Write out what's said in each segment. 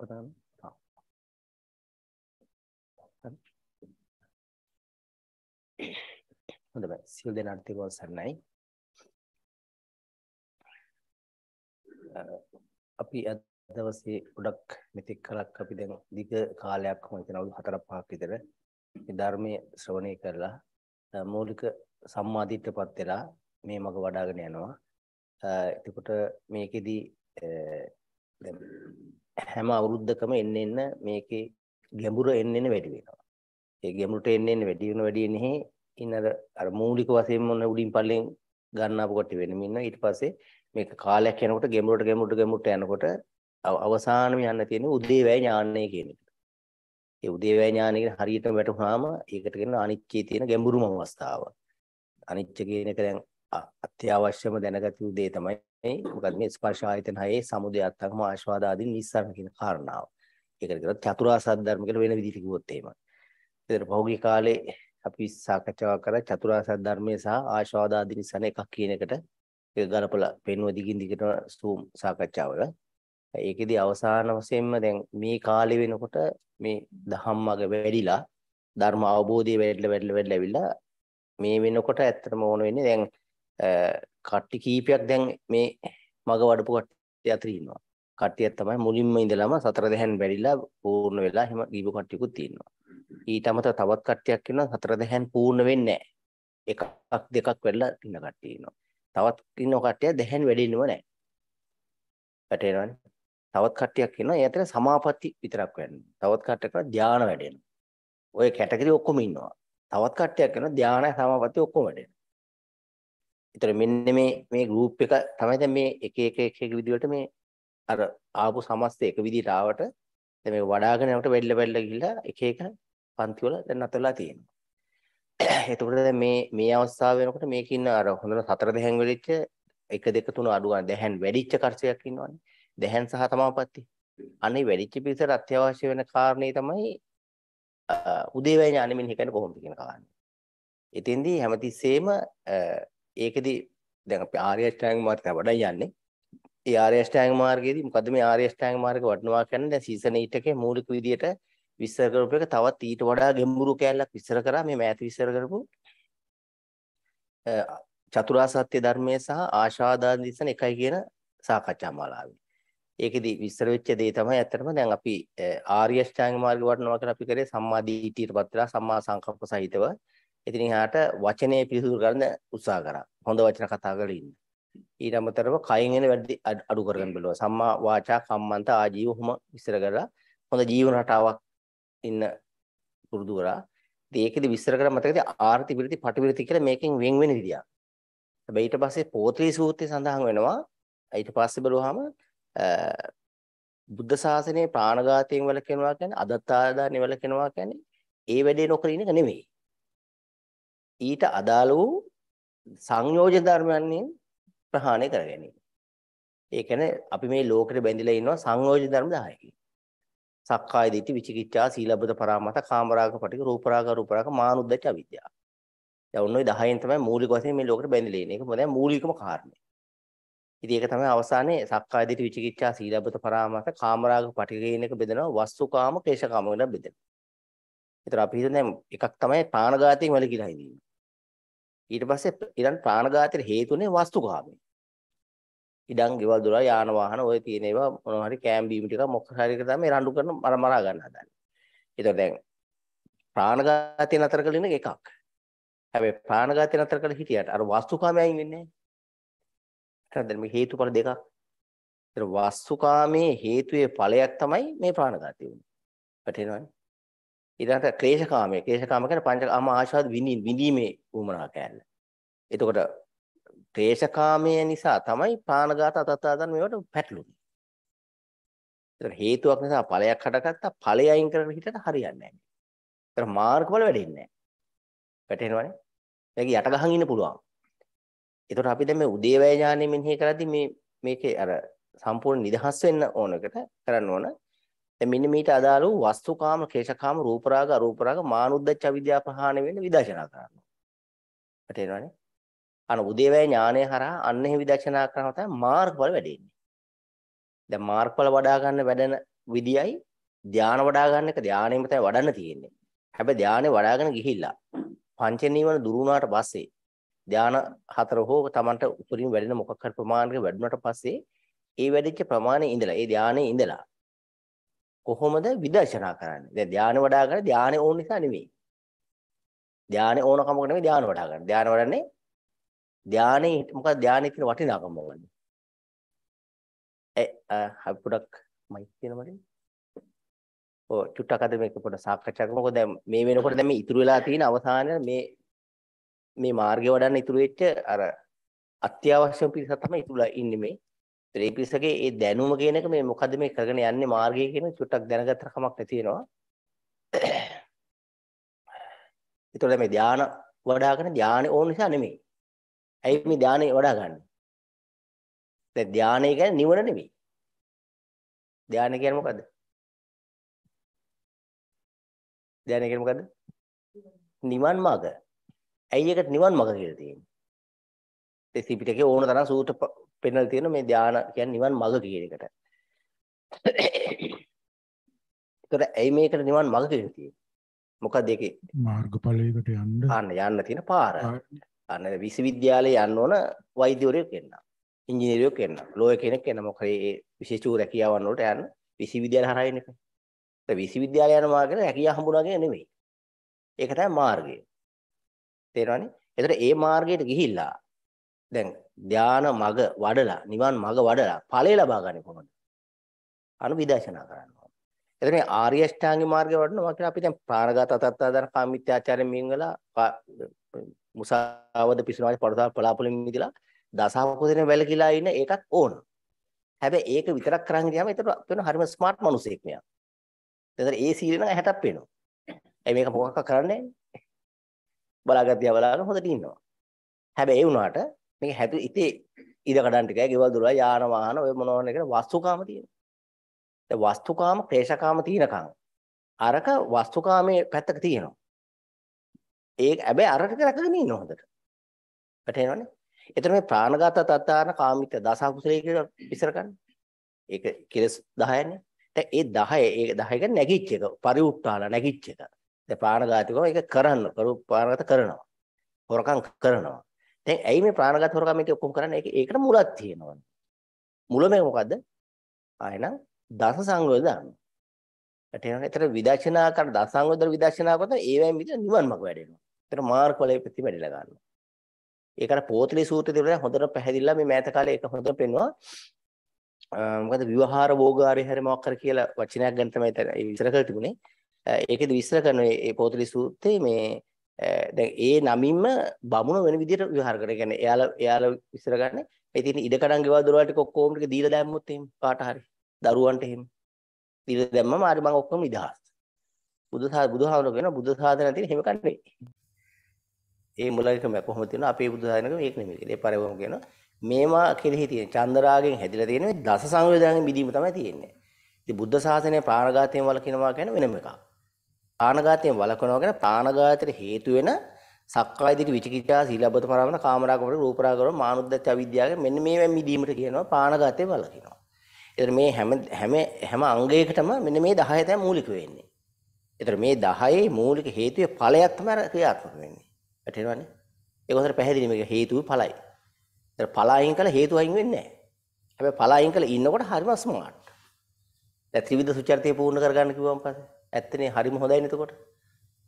Pardon? හොඳයි සිල් දෙනාට තිරුවන් සරණයි අපි අද දවසේ ගොඩක් මෙතෙක් කරක් අපි දැන් දිග කාලයක් මම හිතන අවුරුදු 4 5ක් විතර මේ ධර්මයේ ශ්‍රවණය කරලා මූලික සම්මාදිට්ඨපත් වෙලා මේ මග වඩ아가න යනවා එතකොට මේකෙදි හැම අවුරුද්දකම එන්න එන්න මේකේ ගැඹුර එන්න එන්න වැඩි වෙනවා. ඒ ගැඹුරට එන්න එන්න වැඩි වෙන වැඩි වෙනෙහි ඉන්න අර අර මූලික වශයෙන් මොන උඩින් පල්ලෙන් ගන්න අප කොට වෙනම ඉන්න ඊට පස්සේ මේක කාලයක් යනකොට ගැඹුරට ගැඹුරට ගැඹුරට යනකොට අවසානම යන්න තියෙන්නේ උදේවැය ඥානය කියන එක. ඒ උදේවැය ඥානය කියන හරියටම වැටුනහම ඒකට කියන අනිච්චයේ තියෙන ගැඹුරුම අවස්ථාව. අනිච්ච කියන එක දැන් අත්‍යවශ්‍යම දැනගත යුතු දේ තමයි මේ මොකද මේ ස්පර්ශ ආයතන හයේ සමුදය අත්තකම ආස්වාද ආදී නිස්සාරණ කියන කාරණාව. ඒකට කරොත් චතුරාර්ය සත්‍ය ධර්ම කියලා වෙන විදිහට කිව්වොත් එහෙම. ඒතර භෞගික කාලේ අපි සාකච්ඡා කරා චතුරාර්ය සත්‍ය ධර්මයේ සහ ආස්වාද ආදී නිස්සාරණ එකක් කියන එකට ඒක ගලපලා පෙන්ව දිගින් දිගට සූම් සාකච්ඡාවල. ඒකෙදී අවසාන වශයෙන්ම දැන් මේ කාලේ වෙනකොට මේ ධම්මග වැඩිලා ධර්ම අවබෝධය වැඩිලා වැඩිලා වැඩිලා ඇවිල්ලා මේ වෙනකොට ඇත්තටම ඕන වෙන්නේ දැන් කට්ටි කීපයක් දැන් මේ මග වඩපු කට්ටිය අතර ඉන්නවා. කට්ටියක් තමයි මුලින්ම ඉඳලම සතර දහන් බැරිලා පූර්ණ වෙලා එහෙම ගිහපු කට්ටියකුත් ඉන්නවා. ඊට අමතරව තවත් කට්ටියක් ඉන්නවා සතර දහන් පූර්ණ වෙන්නේ එකක් දෙකක් වෙලා ඉන්න කට්ටිය ඉන්නවා. තවත් ඉන්න කට්ටිය දහන් වැඩින්නම නැහැ. වැටේනවනේ. තවත් කට්ටියක් ඉන්නවා ඒ අතර සමාපatti විතරක් වෙන්නේ. තවත් කට්ටියක් ධානා වැඩෙනවා. ඔය කැටගරි ඔක්කොම ඉන්නවා. තවත් කට්ටියක් කරනවා ධානය සමාපatti ඔක්කොම වැඩෙනවා. ඒතර මෙන්න මේ මේ group එක තමයි දැන් මේ එක එක එක එක විදිහට මේ අර ආපු සමස්ත එක විදිහට ආවට දැන් මේ වඩාගෙන යනකොට වෙල්ල වෙල්ල ගිහිල්ලා එක එක පන්ති වල දැන් අතලා තියෙනවා. එතකොට දැන් මේ මේ අවස්ථාව වෙනකොට මේක ඉන්න අර හොඳට සතර දෙහෙන් වෙලිච්ච එක දෙක තුන අඩු ගන්න දැහැන් වැඩිච්ච කර්සයක් ඉන්නවනේ. දැහැන් සහ තමාපත්ති. අනේ වැඩිච්ච පිරිසට අත්‍යවශ්‍ය වෙන කාරණේ තමයි උදේවැය ඥානෙමින් හිතන්නේ කොහොමද කියන කාරණේ. එතෙන්දී හැමතිස්සෙම ඒකෙදි දැන් අපි ආර්ය අෂ්ටාංග මාර්ගය වඩා යන්නේ. ඒ ආර්ය අෂ්ටාංග මාර්ගයේදී මොකද මේ ආර්ය අෂ්ටාංග මාර්ගය වඩනවා කියන්නේ දැන් සීසන ඊටකේ මූලික විදියට විස්තර කරපු එක තවත් ඊට වඩා ගැඹුරු කැලලක් විස්තර කරා මේ මෑත විස්තර කරපු චතුරාර්ය සත්‍ය ධර්මයේ සහ ආශාදාන දිසන එකයි කියන සාකච්ඡා මාලාවේ. ඒකෙදි විස්තර වෙච්ච දේ තමයි ඇත්තටම දැන් අපි ආර්ය අෂ්ටාංග මාර්ගය වඩනවා කියලා අපි කරේ සම්මා දීට්ඨියට පත්ලා සම්මා සංකල්ප සහිතව එතන එහාට වචනේ පිරිසුදු කරන්න උත්සාහ කරා. හොඳ වචන කතා කරලා ඉන්න. ඊට අමතරව කයින් එන වැඩි අඩු කරගන්න බැලුවා. සම්මා වාචා කම්මන්ත ආජීව හොම විස්තර කරලා හොඳ ජීවන රටාවක් ඉන්න පුරුදු කරා. ඉතින් ඒකෙදි විස්තර කරා මතකද ආර්ති විරති පටිවිරති කියලා මේකෙන් වෙන් වෙන විදියක්. හැබැයි ඊට පස්සේ පොත්‍රි සූත්‍රය සඳහන් වෙනවා. ඊට පස්සේ බලුවාම බුද්ධ ශාසනයේ ප්‍රාණඝාතයෙන් වළකිනවා කියන්නේ අදත්තාදානෙ වළකිනවා කියන්නේ ඒ වැඩේ නොකර ඉන්න එක නෙමෙයි. ඊට අදාළ වූ සංයෝජන ධර්මයන්ගෙන් ප්‍රහාණය කර ගැනීම. ඒ කියන්නේ අපි මේ ලෝකෙට බැඳිලා ඉන්නවා සංයෝජන ධර්ම 10කින්. සක්කාය දිට්ඨි විචිකිච්ඡා සීලබ්බත පරාමත කාමරාග පටික රූපරාග රූපරාග මානුද්දච්ච අවිද්‍යාව. දැන් ඔන්න ඔය 10න් තමයි මූලික වශයෙන් මේ ලෝකෙට බැඳිලා ඉන්නේ. ඒක මොකද මූලිකම කාරණේ. ඉතින් ඒක තමයි අවසානයේ සක්කාය දිට්ඨි විචිකිච්ඡා සීලබ්බත පරාමත කාමරාග පටික කියන එක බෙදෙනවා වස්තුකාම කේශකාම වෙන බෙදෙනවා. ඒතර අපි හිතන්නේ එකක් තමයි ප්‍රාණඝාතයෙන් වැළකීලා ඉන්නේ. ඊට පස්සේ ඉරන් ප්‍රාණඝාතයට හේතුනේ වස්තුකාමී. ඉඩම් ගෙවල් දොරවල් යාන වාහන ඔය තියෙන ඒවා මොනවා හරි කෑම් බීම ටික මොකක් හරි එක තමයි රණ්ඩු කරන මර මරා ගන්න හදන්නේ. ඒතකොට දැන් ප්‍රාණඝාතය නතර කළින එකක්. හැබැයි ප්‍රාණඝාතය නතර කළ හිටියට අර වාස්තුකාමයෙන් වෙන්නේ නැහැ. දැන් මේ හේතුඵල දෙකක්. ඒතර වාස්තුකාමයේ හේතුයේ ඵලයක් තමයි මේ ප්‍රාණඝාතය වුනේ. වැටෙනවනේ. ඊළඟට ක්ලේශකාමයේ ක්ලේශකාම කියන්නේ පංචකාම ආශාද විඳීමේ වුමනා කෑල්ල. එතකොට ක්ලේශකාමය නිසා තමයි ප්‍රාණඝාත අතත්තාදන් මේවට පැටළුනේ. ඒතර හේතුවක් නිසා ඵලයක් හටගත්තා ඵලය අයින් කරන්න හිතට හරියන්නේ නැහැ. ඒතර මාර්ගවල වැඩෙන්නේ නැහැ. වැටෙනවනේ. මේක යට ගහන් ඉන්න පුළුවන්. ඒතර අපි දැන් මේ උදේවැය ඥානෙ මෙනෙහි කරද්දී මේ මේකේ අර සම්පූර්ණ නිදහස් වෙන්න ඕනකට කරන්න ඕන මෙන්න මේට අදාළව වස්තුකාම, කේශකාම, රූපරාග, අරූපරාග, මානුද්දච්ච අවිද්‍යා ප්‍රහාණය වෙන්න විදර්ශනා කරනවා. වැටේනවනේ. අන උදේවැය ඥානය හරහා අන්න එහෙ විදර්ශනා කරනවා තමයි මාර්ගඵල වැඩෙන්නේ. දැන් මාර්ගඵල වඩා ගන්න වැඩන විදියයි ධානය වඩා ගන්න එක ධානයෙම තමයි වඩන්න තියෙන්නේ. හැබැයි ධානය වඩාගෙන ගිහිල්ලා පංච නීවරණ දුරු වුණාට පස්සේ ධාන හතර හෝ Tamanට උපරිම වැඩෙන මොකක් හරි ප්‍රමාණයක වැඩුණාට පස්සේ ඒ වැඩිච්ච ප්‍රමාණයේ ඉඳලා ඒ ධානයේ ඉඳලා කොහොමද විදර්ශනා කරන්නේ? දැන් ධානය වඩා ගන්න ධානය ඕන නිසා නෙමෙයි. ධානය ඕන කමකට නෙමෙයි ධානය වඩා ගන්න. ධානය වඩන්නේ ධානයේ මොකද ධානයේ තියෙන වටිනාකම මොකද්ද? ඒ අපි පොඩක් මයික් තියෙන මට. ඔව් චුට්ටක් අද මේක පොඩ සාකච්ඡා කරමු. මොකද දැන් මේ වෙනකොට දැන් මේ ඉතුරු වෙලා තියෙන අවසානයේ මේ මේ මාර්ගය වඩන්න ඉතුරු වෙච්ච අර අත්‍යවශ්‍යම පිරිසක් තමයි ඉතුරුලා ඉන්නේ මේ ඒ පිරිසගේ ඒ දැනුම කියන එක මේ මොකද මේ කරගෙන යන්නේ මාර්ගය කියන චුට්ටක් දැනගත්තට කමක් නැති වෙනවා. ඒතකොට මේ ධාන වඩාගෙන ධාන ඕන නිසා නෙමෙයි. ඇයි මේ ධානය වඩා ගන්න? දැන් ධානය කියන්නේ නිවන නෙමෙයි. ධානය කියන්නේ මොකද්ද? ධානය කියන්නේ මොකද්ද? නිවන් මඟ. ඇයි ඒකට නිවන් මඟ කියලා තියෙන්නේ? ඒ ත්‍රිපිටකේ ඕන තරම් සූත්‍ර පෙන්වලා තියෙන මේ ධාන කියන්නේ නිවන් මඟ කියන එකට. ඒතර ඇයි මේකට නිවන් මඟ කියලා තියෙන්නේ? මොකද ඒකේ මාර්ගඵලයකට යන්න අන්න යන්න තියෙන පාර. අන්න විශ්වවිද්‍යාලේ යන්න ඕන වෛද්‍යවරයෙක් වෙන්න. ඉංජිනේරුවෙක් වෙන්න. ලෝය කෙනෙක් වෙන්න. මොකද ඒ විශේෂ චූ රැකියාවන් වලට යන්න විශ්වවිද්‍යාල හරහා එන එක. ඒ විශ්වවිද්‍යාල යන මාර්ගය රැකියාව හම්බුනා කියන නෙමෙයි. ඒක තමයි මාර්ගය. තේරෙනවනේ? ඒතර ඒ මාර්ගයට ගිහිල්ලා දැන් ධාන මග වඩලා නිවන් මග වඩලා ඵලය ලබා ගන්න කොහොමද? අනුවිදර්ශනා කරන්න ඕනේ. එතන ආර්ය අෂ්ටාංගික මාර්ගය වඩනවා කියලා අපි දැන් ප්‍රාණඝාත අතත්තාදාන කාමීත්‍යාචාරයෙන් මින් වෙලා මුසාවද පිසුනාවේ පරදා පලාපලින් මිදලා දසාවකෝදෙන වැලකිලා ඉන්න ඒකත් ඕන. හැබැයි ඒක විතරක් කරන් ගියාම ඒතර වෙන හරිම ස්මාර්ට් මිනිසෙක් මෙයා. එතන ඒ සීලන 60ක් වෙනවා. ඒ මේක මොකක් කරන්නේ? බලාගත්තිය බලාගෙන හොඳට ඉන්නවා. හැබැයි ඒ වුණාට මේක හැදු ඉතේ ඉර කඩන් ටිකයි ගෙවල් දොරවල් යාන වාහන ඔය මොනවද කියන වස්තුකාම තියෙනවා. දැන් වස්තුකාම ක්ලේශකාම තිනකම්. අරක වස්තුකාමේ පැත්තක තියෙනවා. ඒක හැබැයි අරක රැකගෙන ඉන්න හොඳට. වැටෙනවනේ. එතන මේ ප්‍රාණගත තත්තාන කාමිත දස කුසලයේ කියලා ඉස්සර ගන්න. ඒක කෙලස් 10න්නේ. දැන් ඒ 10 ඒ 10 එක නැගිච්ච එක පරිඋත්තාන නැගිච්ච එක. දැන් ප්‍රාණඝාතිකව ඒක කරන්න කරු ප්‍රාණඝාත කරනවා. හොරකම් කරනවා. දැන් ඇයි මේ ප්‍රාණඝාත හොරකම එක ඔක්කොම කරන්නේ? ඒකට මුලක් තියෙනවා. මුල මේක මොකද්ද? ආයෙනම් දස සංයෝජන දානවා. එතන එතන විදර්ශනා කරන දස සංයෝජන විදර්ශනා කරන ඒවෙන් මිද නිවන්මක් වැඩෙනවා. එතන මාර්ගඵලයේ ප්‍රති වැඩිලා ගන්නවා. ඒකට පොතලි සූත්‍රයේ තියෙන හොඳට පැහැදිලිලා මේ මෑත කාලේ ඒක හොඳට පෙන්වනවා. මොකද විවහාර භෝගාරේ හැරි මොකක් කර කියලා වචනයක් ගන්න තමයි ඉතින් ඉස්සර කර තිබුණේ. ඒකෙදි විස්තර කරන මේ පොතලි සූත්‍රයේ මේ දැන් ඒ නමින්ම බමුණ වෙන විදිහට විවහාර කරන. يعني එයාලා එයාලා ඉස්සර ගන්න. ඒ තියෙන ඉඩ කඩන් ගෙවල් දොරවල් ටික ඔක්කොම ටික දීලා දැම්මොත් එහෙම කාට හරි. දරුවන්ට එහෙම. දීලා දැම්මම හරි මම ඔක්කොම නිදහස්. බුදුසා බුදුහාමුදුරුවෝ කියන බුදු සාධන තියෙන හැම කන්නේ. ඒ මුලකම කොහොමද තියෙනවා අපේ බුදු සාධනකම ඒක නෙමෙයි කියලා. ඒ පරිවම කියනවා මේවා කෙලෙහි තියෙන චන්දරාගෙන් හැදිලා තියෙන දස සංවේදයන්ගෙන් මිදීම තමයි තියෙන්නේ. ඉතින් බුද්ධ ශාසනය ප්‍රාණඝාතයෙන් වළකිනවා කියන්නේ වෙනම එකක්. ආනඝාතයෙන් වළක්වනවා කියන ප්‍රාණඝාතයට හේතු වෙන සක්කාය දිටි විචිකිච්ඡා සීලබ්බත පරාමන කාමරාගමන රූපරාගමන මානුද්දච්ච අවිද්‍යාව මෙන්න මේවෙන් මිදීමට කියනවා ප්‍රාණඝාතයෙන් වළකිනවා. ඒතර මේ හැම හැම හැම අංගයකටම මෙන්න මේ 10 තමයි මූලික වෙන්නේ. ඒතර මේ 10 මූලික හේතුවේ ඵලයක් තමයි ක්‍රියාත්මක වෙන්නේ. වැටෙනවනේ. ඒක හොඳට පැහැදිලි මේක හේතුව ඵලයි. ඒතර ඵල අයින් කළා හේතු අයින් වෙන්නේ නැහැ. හැබැයි ඵල අයින් කළා ඉන්නකොට හරිම ස්මාර්ට්. දැන් ත්‍රිවිධ සුචරිතය පූර්ණ කරගන්න කිව්වම පස්සේ ඇත්තනේ හරිම හොඳයි එතකොට.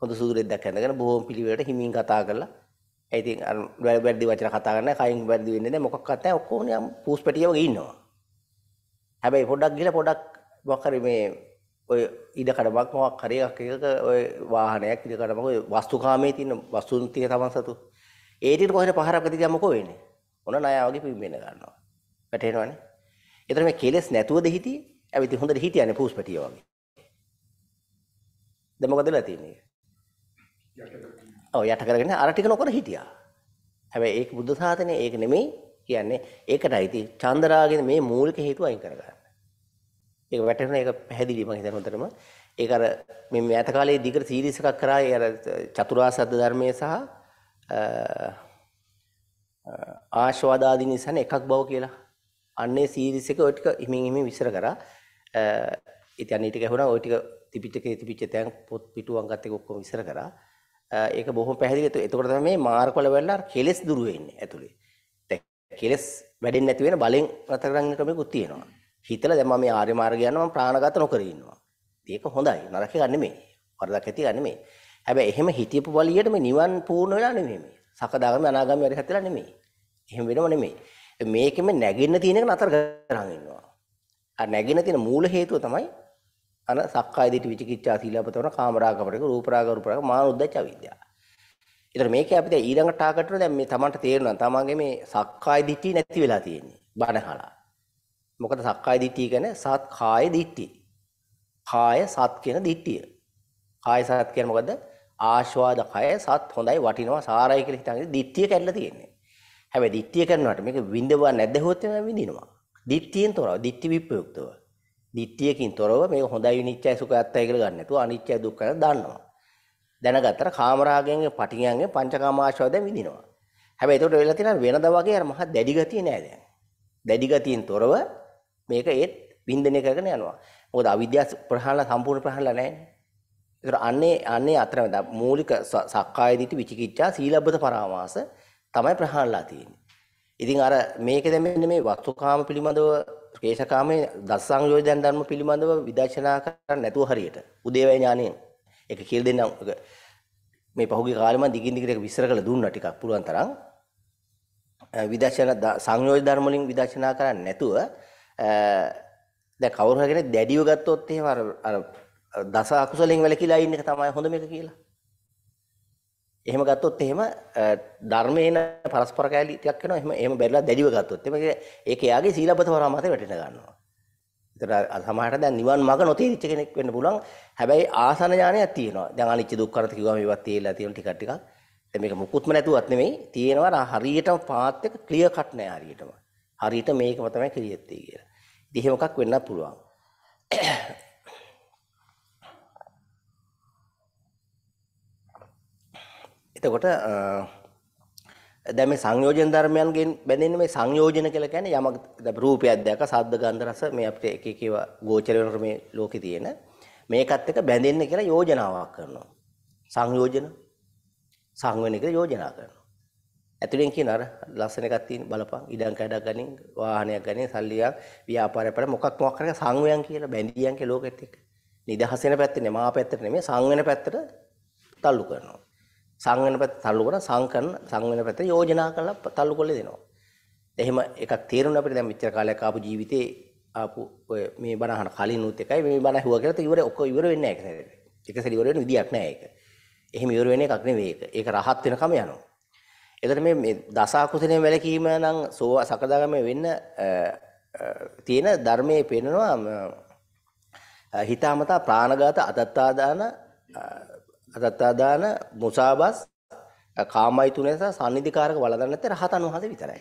හොඳ සූරෙද්දක් ඇඳගෙන බොහොම පිළිවෙලට හිමින් කතා කරලා ඒ ඉතින් අර වැරදි වචන කතා කරන්නේ කයින් වැරදි වෙන්නේ නැහැ මොකක්වත් නැහැ ඔක්කොම නිකන් පූස්පැටිය වගේ ඉන්නවා. හැබැයි පොඩක් ගිහලා පොඩක් මොකක් හරි මේ ඔය ඉඩ කඩමක් මොකක් හරි එකක් එකක ඔය වාහනයක් ඉඩ කඩමක් ඔය වස්තුකාමයේ තියෙන වස්තුන් ටික තමන් සතු. ඒ ටිකට කොහෙද පහරක් ගතියක් මොකෝ වෙන්නේ? ඔන ණය වගේ පිම්බෙන්න ගන්නවා. වැටේනවනේ. ඒතර මේ කෙලස් නැතුවද හිටියේ? ඇවිත් හොඳට හිටියන්නේ පූස්පැටිය වගේ. දැන් මොකද වෙලා තියෙන්නේ? ඔව් යට කරගෙන අර ටික නොකර හිටියා. හැබැයි ඒක බුද්ධ සාතනේ ඒක නෙමෙයි කියන්නේ ඒකට අයිති චන්දරාගෙන මේ මූලික හේතුව අයින් කරගන්න. ඒක වැටෙන එක පැහැදිලි මම හිතන උතරම ඒක අර මේ මෑත කාලේ දිගට සීරීස් එකක් කරා ඒ අර චතුරාසද්ද ධර්මයේ සහ ආශවාදාදී නිසන එකක් බව කියලා. අන්නේ සීරීස් එක ඔය ටික හිමින් හිමින් විස්තර කරා. ඉතින් අනිත් ටික ඇහුණා ඔය ටික තිබිච්චකේ තිබිච්ච තැන් පොත් පිටුවන් ගත්ත එක ඔක්කොම ඉස්සර කරා. ඒක බොහොම පැහැදිලි. එතකොට තමයි මේ මාර්ගවල වෙලා කෙලස් දුරු වෙන්නේ ඇතුලේ. දැන් කෙලස් වැඩෙන්නේ නැති වෙන බලෙන් රත කරන්න ක්‍රමයක්ත් තියෙනවා. හිතලා දැන් මම මේ ආර්ය මාර්ගය යනවා මම ප්‍රාණඝාත නොකර ඉන්නවා. ඒක හොඳයි. නරක එක නෙමෙයි. වරදක් ඇති එක නෙමෙයි. හැබැයි එහෙම හිතියපු බලියට මේ නිවන් පූර්ණ වෙලා නෙමෙයි මේ. සකදාගාමී අනාගාමී හරි හැතලා නෙමෙයි. එහෙම වෙනව නෙමෙයි. මේකෙම නැගෙන්න තියෙන එක නතර කරන් ඉන්නවා. අර නැගෙන තියෙන මූල හේතුව තමයි අන සක්කාය දිට්ඨි විචිකිච්ඡා සීලපතවන කාමරාගපරක රූපරාග රූපරාග මානුද්දච්ච අවිද්‍යාව. ඒතර මේකේ අපි දැන් ඊළඟ ටාගට් එක දැන් මේ Tamanට තේරෙනවා Tamanගේ මේ සක්කාය දිට්ඨි නැති වෙලා තියෙන්නේ. බණහලා. මොකද සක්කාය දිට්ඨිය කියන්නේ සත් කාය දිට්ඨි. කාය සත් කියන දිට්ඨිය. කාය සත් කියන්නේ මොකද්ද? ආස්වාද කය සත් හොඳයි වටිනවා සාරයි කියලා හිතන්නේ දිට්ඨිය කැඩලා තියෙන්නේ. හැබැයි දිට්ඨිය කරනකොට මේක විඳව නැද්ද හොත් එම විඳිනවා. දිට්ඨියෙන් තොරව දිට්ඨි විප්‍රයුක්තව. දිට්ඨියකින් තොරව මේක හොඳයි නිච්චයි සුඛයත්යි කියලා ගන්න නැතුව අනිච්චයි දුක්ඛය දන්නවා. දැනගත්තට කාමරාගයෙන්ගේ පටිගයන්ගේ පංචකාම ආශ්‍රය දැන් විඳිනවා. හැබැයි ඒකට වෙලා තියෙන වෙනදා වගේ අර මහා දැඩි ගතිය නෑ දැන්. දැඩි ගතියෙන් තොරව මේක ඒත් වින්දනය කරගෙන යනවා. මොකද අවිද්‍යාව ප්‍රහාණලා සම්පූර්ණ ප්‍රහාණලා නෑනේ. ඒතර අන්නේ අන්නේ අතරමැද මූලික සක්කාය දිට්ඨි විචිකිච්ඡා සීලබ්බත පරාමාස තමයි ප්‍රහාණලා තියෙන්නේ. ඉතින් අර මේක දැන් මේ වස්තුකාම පිළිබඳව ඒෂකාමයේ දස සංයෝජන ධර්ම පිළිබඳව විදර්ශනා කරන්න නැතුව හරියට උදේවැය ඥානයෙන් ඒක කියලා දෙන්නම් මේ පහුගිය කාලේ මම දිගින් දිගට ඒක විස්තර කරලා දුන්නා ටිකක් පුළුවන් තරම් විදර්ශනා සංයෝජන ධර්ම වලින් විදර්ශනා කරන්නේ නැතුව දැන් කවුරු හරි කෙනෙක් දැඩිව ගත්තොත් එහෙම අර අර දස අකුසලෙන් වැළකීලා ඉන්න එක තමයි හොඳම එක කියලා එහෙම ගත්තොත් එහෙම ධර්මේන පරස්පර කැලී ටිකක් වෙනවා. එහෙම එහෙම බැරිලා දැඩිව ගත්තොත්. එමේ ඒක එයාගේ සීලබත පරාමාතේ වැටෙන ගන්නවා. ඒතර සමහරට දැන් නිවන් මාර්ග නොතේරිච්ච කෙනෙක් වෙන්න පුළුවන්. හැබැයි ආසන ඥානයක් තියෙනවා. දැන් අනිච්ච දුක්ඛරත කිව්වම ඒවත් තේරිලා තියෙන ටිකක් ටිකක්. දැන් මේක මුකුත්ම නැතුවත් නෙමෙයි. තියෙනවා හරියටම පාත් එක ක්ලියර් කට් නෑ හරියටම. හරියට මේකම තමයි ක්‍රියෙත්තේ කියලා. ඉතින් එහෙම එකක් වෙන්නත් පුළුවන්. එතකොට දැන් මේ සංයෝජන ධර්මයන්ගෙන් බැඳෙන්නේ මේ සංයෝජන කියලා කියන්නේ යමක් දැන් රූපයක් දැක ශබ්ද ගන්ධ රස මේ අපිට එක එක ඒවා ගෝචර වෙන මේ ලෝකේ තියෙන මේකත් එක බැඳෙන්න කියලා යෝජනාවක් කරනවා සංයෝජන සංවෙන කියලා යෝජනා කරනවා ඇතුලෙන් කියන අර ලස්සන එකක් තියෙන බලපං ඉඩම් කඩක් ගනින් වාහනයක් ගනින් සල්ලියක් ව්‍යාපාරයක් පර මොකක් මොකක් කරගෙන සංවයන් කියලා බැඳියන් කියලා ලෝකෙත් එක්ක නිදහසෙන පැත්තේ නෙමෙයි මා පැත්තේ නෙමෙයි සංවෙන පැත්තට තල්ලු කරනවා සං වෙන පැත්ත තල්ලු කරන සං කරන සං වෙන පැත්ත යෝජනා කරලා තල්ලු කොල්ලේ දෙනවා. එහෙම එකක් තේරුණ අපිට දැන් මෙච්චර කාලයක් ආපු ජීවිතේ ආපු ඔය මේ බණ අහන කලින් උත් එකයි මේ බණ ඇහුවා කියලා ඉවර ඔක ඉවර වෙන්නේ නැහැ ඒක නේද? එක සැරේ ඉවර වෙන විදියක් නැහැ ඒක. එහෙම ඉවර වෙන එකක් නෙවෙයි ඒක. ඒක රහත් වෙනකම යනවා. එතකොට මේ මේ දස අකුසලයෙන් වැළකීම නම් සෝ සකදාගමේ වෙන්න තියෙන ධර්මයේ පෙන්නනවා හිතාමතා ප්‍රාණඝාත අදත්තාදාන අතත්තාදාන මුසාබස් කාමයිතුනේ සහ සම්නිධිකාරක වළඳන්නේ නැත්තේ රහතන් වහන්සේ විතරයි.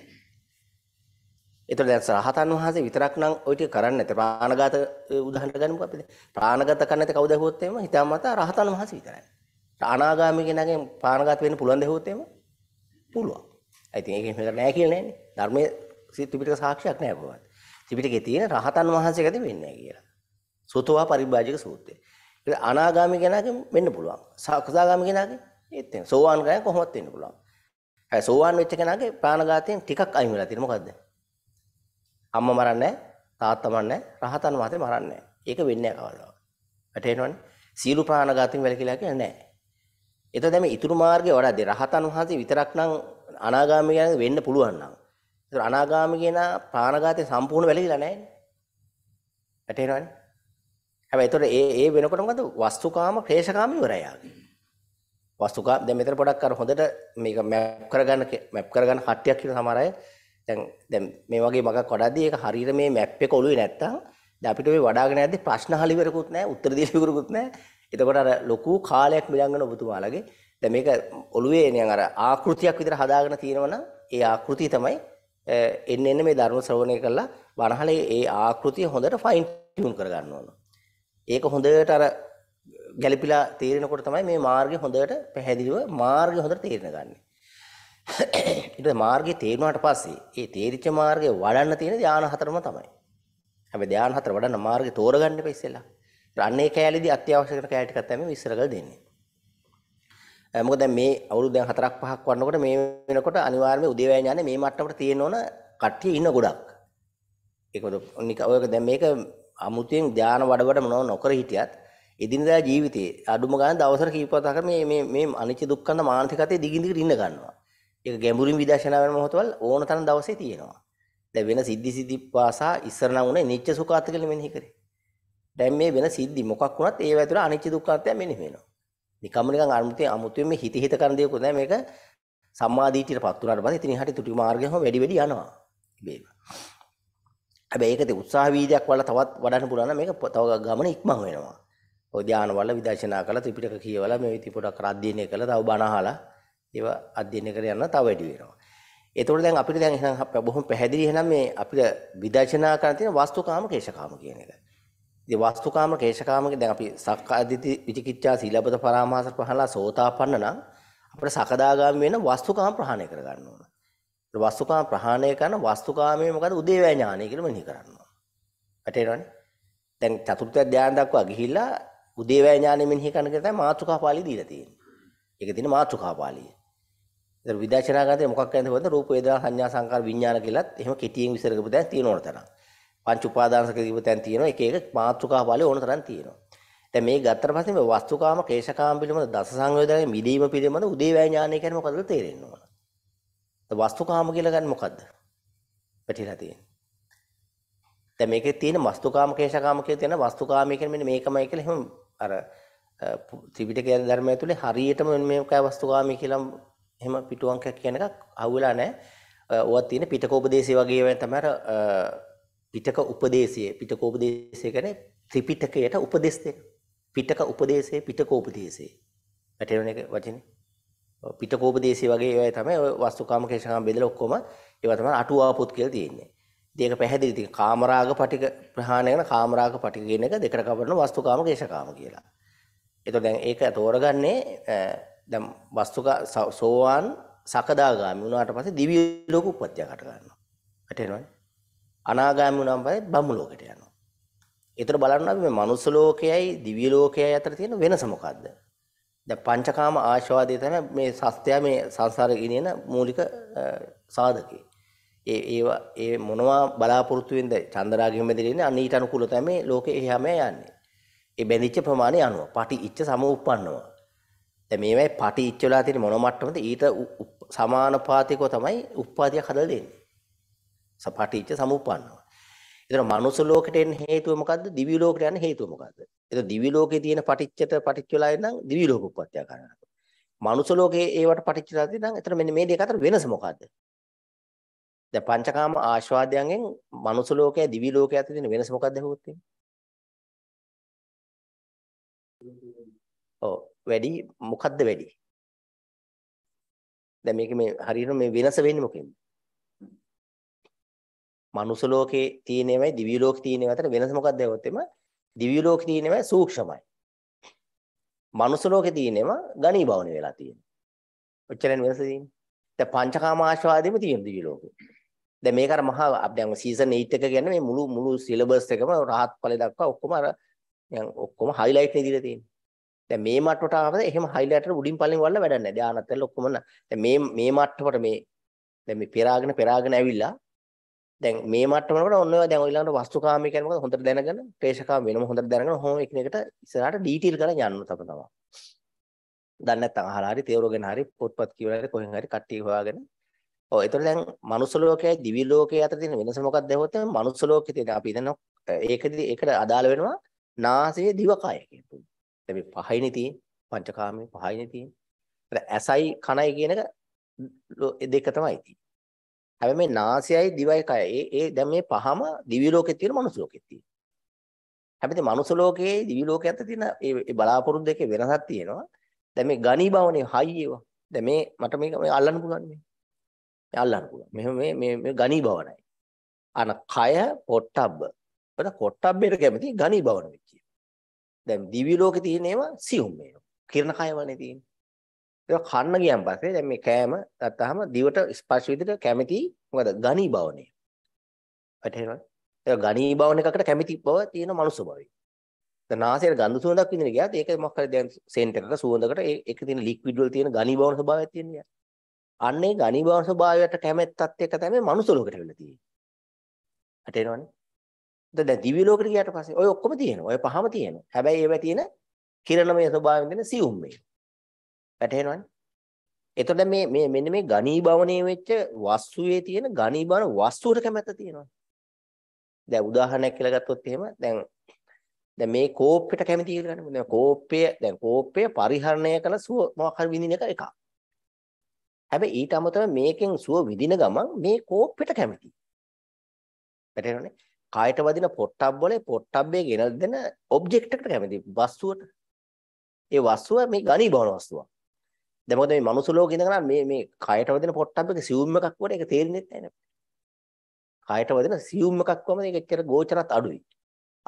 ඒතර දැන් රහතන් වහන්සේ විතරක් නම් ওই ටික කරන්නේ නැත්තේ ප්‍රාණඝාත උදාහරණ ගන්නකෝ අපි. ප්‍රාණඝාත කරන්නේ නැත්තේ කවුද හුවොත් එහෙම හිතාමතා රහතන් වහන්සේ විතරයි. අනාගාමී කෙනාගේ ප්‍රාණඝාත වෙන්න පුළුවන් දෙහුවොත් එහෙම පුළුවන්. ඒ ඉතින් ඒක මේක නෑ කියලා නෑනේ. ධර්මයේ ත්‍රිපිටක සාක්ෂියක් නෑ බවත්. ත්‍රිපිටකයේ තියෙන රහතන් වහන්සේකද වෙන්නේ නෑ කියලා. සෝතවා පරිභාජික සූත්‍රය. අනාගාමි කෙනාගේ වෙන්න පුළුවන්. සකදාගාමි කෙනාගේ ඒත් වෙන. සෝවාන් කෙනා කොහොමවත් වෙන්න පුළුවන්. හැබැයි සෝවාන් වෙච්ච කෙනාගේ ප්‍රාණඝාතයෙන් ටිකක් අයින් වෙලා තියෙන මොකද්ද? අම්මා මරන්නේ තාත්තා මරන්නේ රහතන් වහන්සේ මරන්නේ ඒක වෙන්නේ නැහැ කවදාවත්. වැටේනවනේ. සීළු ප්‍රාණඝාතයෙන් වැළකීලා කියන්නේ නැහැ. එතකොට දැන් මේ ඊතුරු මාර්ගයේ වඩාදී රහතන් වහන්සේ විතරක් නම් අනාගාමී කෙනෙක් වෙන්න පුළුවන් නම්. ඒතර අනාගාමී කෙනා ප්‍රාණඝාතයෙන් සම්පූර්ණ වැළකීලා නැහැ නේ. වැටේනවනේ. හැබැයි ඒතර ඒ ඒ වෙනකොට මොකද වස්තුකාම ක්ලේශකාම ඉවරයි ආගේ. වස්තුකා දැන් මෙතන පොඩක් අර හොඳට මේක මැප් කරගන්න මැප් කරගන්න කට්ටියක් ඉන්න සමහර අය දැන් දැන් මේ වගේ මගක් වඩද්දී ඒක හරියට මේ මැප් එක ඔළුවේ නැත්තම් දැන් අපිට මේ වඩාගෙන යද්දී ප්‍රශ්න අහලා ඉවරකුත් නැහැ උත්තර දීලා ඉවරකුත් නැහැ. එතකොට අර ලොකු කාලයක් මිලංගන ඔබතුමාලගේ දැන් මේක ඔළුවේ නියන් අර ආකෘතියක් විතර හදාගෙන තියෙනවනම් ඒ ආකෘතිය තමයි එන්න එන්න මේ ධර්ම ශ්‍රවණය කරලා වනහලේ ඒ ආකෘතිය හොඳට ෆයින් ටියුන් කරගන්න ඕන. ඒක හොඳට අර ගැලපිලා තේරෙනකොට තමයි මේ මාර්ගය හොඳට පැහැදිලිව මාර්ගය හොඳට තේරෙන ගන්න. ඊට මාර්ගය තේරුණාට පස්සේ ඒ තේරිච්ච මාර්ගය වඩන්න තියෙන ධාන හතරම තමයි. හැබැයි ධාන හතර වඩන්න මාර්ගය තෝරගන්න ඉපෙ ඉස්සෙල්ලා. අන්නේ කෑලෙදි අත්‍යවශ්‍ය කරන කෑ ටිකක් තමයි ඉස්සර කරලා දෙන්නේ. මොකද දැන් මේ අවුරුදු දැන් හතරක් පහක් වන්නකොට මේ වෙනකොට අනිවාර්යයෙන්ම උදේවැය ඥානේ මේ මට්ටමට තියෙන්න ඕන කට්ටිය ඉන්න ගොඩක්. ඒක ඔය දැන් මේක අමුතුවෙන් ධාන වඩවඩ මොනව නොකර හිටියත් එදිනදා ජීවිතේ අඩුම ගාන දවසර කීපවතාවක මේ මේ මේ අනිච්ච දුක්ඛන්ද මානසිකතේ දිගින් දිගට ඉන්න ගන්නවා. ඒක ගැඹුරින් විදර්ශනා වෙන මොහොතවල ඕන තරම් දවසේ තියෙනවා. දැන් වෙන සිද්ධි සිද්ධි පාසා ඉස්සර නම් උනේ නිච්ච සුඛාත කියලා මෙනෙහි කරේ. දැන් මේ වෙන සිද්ධි මොකක් වුණත් ඒව ඇතුළ අනිච්ච දුක්ඛාතය මෙනෙහි වෙනවා. නිකම්ම නිකන් අමුතේ අමුතුවේ මේ හිත හිත කරන දේකුත් නෑ මේක සම්මාදීටියටපත් උනාට පස්සේ ඉතින් එහාට තුටි මාර්ගයම වැඩි වැඩි යනවා. මේවා. හැබැයි ඒකද උත්සාහ වීදයක් වල තවත් වඩන්න පුළුවන් නම් මේක තව ගමන ඉක්මන් වෙනවා. ඔය ධාන වල විදර්ශනා කළා ත්‍රිපිටක කියවලා මේ විදිහට පොඩක් අධ්‍යයනය කළා තව බණ අහලා ඒව අධ්‍යයනය කර යනවා තව වැඩි වෙනවා. ඒතකොට දැන් අපිට දැන් එහෙනම් බොහොම පැහැදිලි එහෙනම් මේ අපිට විදර්ශනා කරන්න තියෙන වස්තුකාම කේශකාම කියන එක. ඉතින් වස්තුකාම කේශකාමක දැන් අපි සක්කාදිටි විචිකිච්ඡා සීලබත පරාමාස පහලා සෝතාපන්න නම් අපිට සකදාගාමී වෙන වස්තුකාම ප්‍රහාණය කර ගන්න ඕන. වස්තුකාම ප්‍රහාණය කරන වස්තුකාමයේ මොකද උදේවැය ඥානය කියලා මෙනෙහි කරනවා. වැටේනවනේ. දැන් චතුර්ථ ධ්‍යාන දක්වා ගිහිල්ලා උදේවැය ඥානය මෙනෙහි කරන එක තමයි මාතුකා පාළිය දීලා තියෙන්නේ. ඒක තියෙන මාතුකා පාළිය. ඉතින් විදර්ශනා ගාතේ මොකක් ගැනද හොඳ රූප වේදනා සංඥා සංකාර විඥාන කියලාත් එහෙම කෙටියෙන් විස්තර කරපු දැන් තියෙන ඕන තරම්. පංච උපාදානසක දීපු තැන් තියෙනවා. එක එක මාතුකා පාළිය ඕන තරම් තියෙනවා. දැන් මේ ගත්තට පස්සේ මේ වස්තුකාම කේශකාම පිළිබඳ දස සංයෝජනයේ මිදීම පිළිබඳ උදේවැය ඥානය කියන්නේ මොකද්ද තේරෙන්නේ? වස්තුකාම කියලා ගන්න මොකද්ද? වැටිලා තියෙන්නේ. දැන් මේකේ තියෙන වස්තුකාම කේශකාම කියලා තියෙන වස්තුකාමයේ කියන්නේ මෙන්න මේකමයි කියලා එහෙම අර ත්‍රිපිටකයේ ධර්මය තුලේ හරියටම මේක වස්තුකාමයේ කියලා එහෙම පිටුවංකයක් කියන එකක් අහුවෙලා නැහැ. ඔයවත් තියෙන පිටක උපදේශය වගේ තමයි අර පිටක උපදේශය පිටක උපදේශය කියන්නේ ත්‍රිපිටකයට උපදේශ දෙක. පිටක උපදේශය පිටක උපදේශය. වැටෙන එක වචනේ. පිටකෝපදේශය වගේ ඒවා තමයි ඔය වස්තුකාම කේශකාම බෙදලා ඔක්කොම ඒවා තමයි අටුවාව පොත් කියලා තියෙන්නේ. ඉතින් ඒක පැහැදිලි. ඉතින් කාමරාග පටික ප්‍රහාණය කරන කාමරාග පටික කියන එක දෙකට කපන වස්තුකාම කේශකාම කියලා. ඒතකොට දැන් ඒක තෝරගන්නේ දැන් වස්තුක සෝවාන් සකදාගාමි වුණාට පස්සේ දිව්‍ය ලෝක උපත්යකට ගන්නවා. වැටෙනවනේ. අනාගාමි වුණාම පස්සේ බ්‍රහ්ම ලෝකයට යනවා. ඒතර බලන්න අපි මේ මනුස්ස ලෝකයයි දිව්‍ය ලෝකයයි අතර තියෙන වෙනස මොකද්ද? දැන් පංචකාම ආශාවදී තමයි මේ සත්‍යය මේ සංසාරේ ගෙනියන මූලික සාධකේ. ඒ ඒවා ඒ මොනවා බලාපොරොත්තු වෙන්ද චන්ද්‍රාගයේ මෙදෙන්නේ අනීට අනුකූල තමයි ලෝකේ එහාම යන්නේ. ඒ බැඳිච්ච ප්‍රමාණය අනුව පටි ඉච්ඡ සමෝප්පන්නව. දැන් මේවයි පටි ඉච්ඡ වෙලා තියෙන මොන මට්ටමද ඊට සමානුපාතිකව තමයි උප්පාදියක් හදලා දෙන්නේ. සපටි ඉච්ඡ සමෝප්පන්නව. එතන මනුස්ස ලෝකෙට එන්න හේතුව මොකද්ද? දිවි ලෝකෙට යන්න හේතුව මොකද්ද? එතන දිවි ලෝකේ තියෙන පටිච්චට පටිච්ච වෙලා ඉන්න දිවි ලෝක උප්පත්තිය කරනවා. මනුස්ස ලෝකේ ඒවට පටිච්ච වෙලා තියෙන නම් එතන මෙන්න මේ දෙක අතර වෙනස මොකද්ද? දැන් පංචකාම ආස්වාදයෙන් මනුස්ස ලෝකයේ දිවි ලෝකයේ අතර තියෙන වෙනස මොකක්ද හුවොත් ඔව් වැඩි මොකද්ද වැඩි? දැන් මේක මේ හරියට මේ වෙනස වෙන්නේ මොකෙන්ද? මනුස්ස ලෝකේ තියෙනේමයි දිව්‍ය ලෝකේ තියෙනේ අතර වෙනස මොකක්ද යවොත් එම දිව්‍ය ලෝකේ තියෙනේමයි සූක්ෂමයි. මනුස්ස ලෝකේ තියෙනේම ඝනීභවණ වෙලා තියෙනවා. ඔච්චරෙන් වෙනස තියෙන්නේ. දැන් පංචකාම ආශාවදීම තියෙන දිව්‍ය ලෝකේ. දැන් මේක අර මහා අපි දැන් සීසන් 8 එක කියන්නේ මේ මුළු මුළු සිලබස් එකම රහත් ඵලය දක්වා ඔක්කොම අර දැන් ඔක්කොම හයිලයිට් නේ දීලා තියෙන්නේ. දැන් මේ මට්ටමට ආවද එහෙම හයිලයිට් උඩින් පල්ලෙන් වල්ලා වැඩක් නැහැ. ධානත් වෙලා ඔක්කොම මේ මේ මට්ටමට මේ දැන් මේ පෙරාගෙන පෙරාගෙන ඇවිල්ලා දැන් මේ මට්ටමකට ඔන්න ඔය දැන් ඔය ළඟට වස්තුකාමී කියන්නේ මොකද හොඳට දැනගෙන ක්ලේශකාම වෙනම හොඳට දැනගෙන හොම එකිනෙකට ඉස්සරහට ඩීටේල් කරලා යන්න තම තමයි. දන්නේ නැත්නම් අහලා හරි තේරුගෙන හරි පොත්පත් කියවලා හරි කොහෙන් හරි කට්ටිය හොයාගෙන ඔව් ඒතකොට දැන් මනුස්ස ලෝකයයි දිවි ලෝකයේ අතර තියෙන වෙනස මොකක්ද ඇහුවොත් මනුස්ස ලෝකයේ තියෙන අපි දැන් ඒකදී ඒකට අදාළ වෙනවා නාසය දිවකය කියපු. දැන් මේ පහයිනේ තියෙන්නේ පංචකාමයේ පහයිනේ තියෙන්නේ. ඇසයි කනයි කියන එක දෙක තමයි තියෙන්නේ. හැබැයි මේ නාසයයි දිවයි කය ඒ ඒ දැන් මේ පහම දිවි ලෝකෙත් තියෙන මනුස්ස ලෝකෙත් තියෙන. හැබැයි මනුස්ස ලෝකයේ දිවි ලෝකයේ අතර තියෙන ඒ බලාපොරොත්තු දෙකේ වෙනසක් තියෙනවා. දැන් මේ ගණීභවනේ හයි ඒවා. දැන් මේ මට මේක මේ අල්ලන්න පුළුවන් මේ. මේ අල්ලන්න පුළුවන්. මෙහෙම මේ මේ මේ ගණීභවනයි. අන කය පොට්ටබ්බ. බල කොට්ටබ්බේට කැමති ගණීභවන වෙච්චිය. දැන් දිවි ලෝකේ තියෙන ඒවා සියුම් මේනවා. කිරණ කයවනේ තියෙන්නේ. ඒක කන්න ගියන් පස්සේ දැන් මේ කෑම ගත්තාම දිවට ස්පර්ශ විදිහට කැමති මොකද ගණී භවනේ. වැටහෙනවද? ඒ ගණී භවන එකකට කැමති බව තියෙන මනුස්ස භවයේ. දැන් නාසයේ ගඳ සුවඳක් විඳින ගියාත් ඒක මොකක් හරි දැන් සෙන්ට් එකක සුවඳකට ඒක තියෙන ලික්විඩ් වල තියෙන ගණී භවන ස්වභාවයක් තියෙන ගියා. අන්නේ ගණී භවන ස්වභාවයට කැමැත්තත් එක තමයි මනුස්ස ලෝකෙට වෙලා තියෙන්නේ. වැටහෙනවනේ? දැන් දිව්‍ය ලෝකෙට ගියාට පස්සේ ඔය ඔක්කොම තියෙනවා. ඔය පහම තියෙනවා. හැබැයි ඒවා තියෙන කිරණමය ස්වභාවයෙන් දෙන සියුම් මේ. වැටහෙනවනේ. එතකොට මේ මේ මෙන්න මේ ගණීභවණයේ වෙච්ච වස්තුවේ තියෙන ගණීභවන වස්තුවට කැමැත්ත තියෙනවා. දැන් උදාහරණයක් කියලා ගත්තොත් එහෙම දැන් දැන් මේ කෝප්පෙට කැමති කියලා ගන්න. දැන් කෝප්පය දැන් කෝප්පය පරිහරණය කළ සුව මොකක් හරි විඳින එක එකක්. හැබැයි ඊට අමතරව මේකෙන් සුව විඳින ගමන් මේ කෝප්පෙට කැමති. වැටහෙනවනේ. කායට වදින පොට්ටබ් වලේ පොට්ටබ්බේ ගෙනල් දෙන ඔබ්ජෙක්ට් එකට කැමති වස්තුවට. ඒ වස්තුව මේ ගණීභවන වස්තුවක්. දැන් මොකද මේ මනුස්ස ලෝකේ ඉඳගෙන මේ මේ කයට වදින පොට්ටබ්බක සියුම් එකක් වුණා ඒක තේරෙන්නේ නැහැ නේ. කයට වදින සියුම් එකක් වම ඒක එක්කර ගෝචරත් අඩුයි.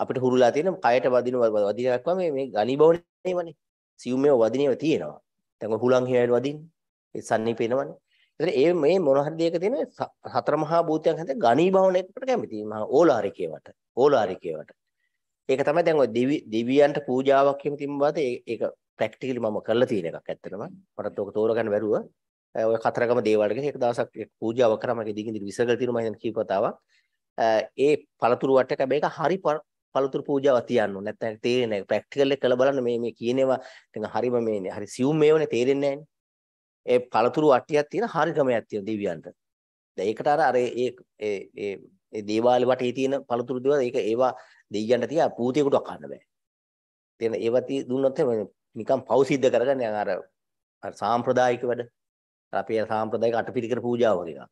අපිට හුරුලා තියෙන කයට වදින වදින එකක් වම මේ ගණිබවණේමනේ. සියුම්මේ වදිනේව තියෙනවා. දැන් ඔය හුලං හේයල් වදින්නේ. ඒ සම්නිපේනවනේ. ඒතර ඒ මේ මොන හරි දෙයක තියෙන හතර මහා භූතයන් හැද ගණිබවණේකට කැමති. මහා ඕලාරිකේවට. ඕලාරිකේවට. ඒක තමයි දැන් ඔය දෙවියන්ට පූජාවක් එහෙම තිබ්බාද ඒක ප්‍රැක්ටිකලි මම කරලා තියෙන එකක් ඇත්තටම. මටත් ඕක තෝරගන්න බැරුව ඔය කතරගම දේවාලෙක එක දවසක් එක් පූජාවක් කරා මගේ දිගින් දිගට විසගල තියෙනවා මම හිතන කීප වතාවක්. ඒ පළතුරු වට්ටක හැබැයි ඒක හරි පළතුරු පූජාවක් තියන්න ඕනේ. නැත්නම් තේරෙන්නේ නැහැ. ප්‍රැක්ටිකල් එක කළ බලන්න මේ මේ කියනේවා නිකන් හරිම මේනේ. හරි සියුම් මේවනේ තේරෙන්නේ ඒ පළතුරු වට්ටියක් තියෙන හරි ගමයක් තියෙන දෙවියන්ට. දැන් ඒකට අර අර ඒ ඒ ඒ දේවාලේ වටේ තියෙන පළතුරු දේවල් ඒක ඒවා දෙයියන්ට තියා පූතේකට කන්න බෑ. තියෙන ඒවා දුන්නොත් එහෙම නිකන් පව් සිද්ධ කරගන්න යන අර අර සාම්ප්‍රදායික වැඩ. අර අපේ සාම්ප්‍රදායික අටපිරිකර පූජාව වගේ නේද?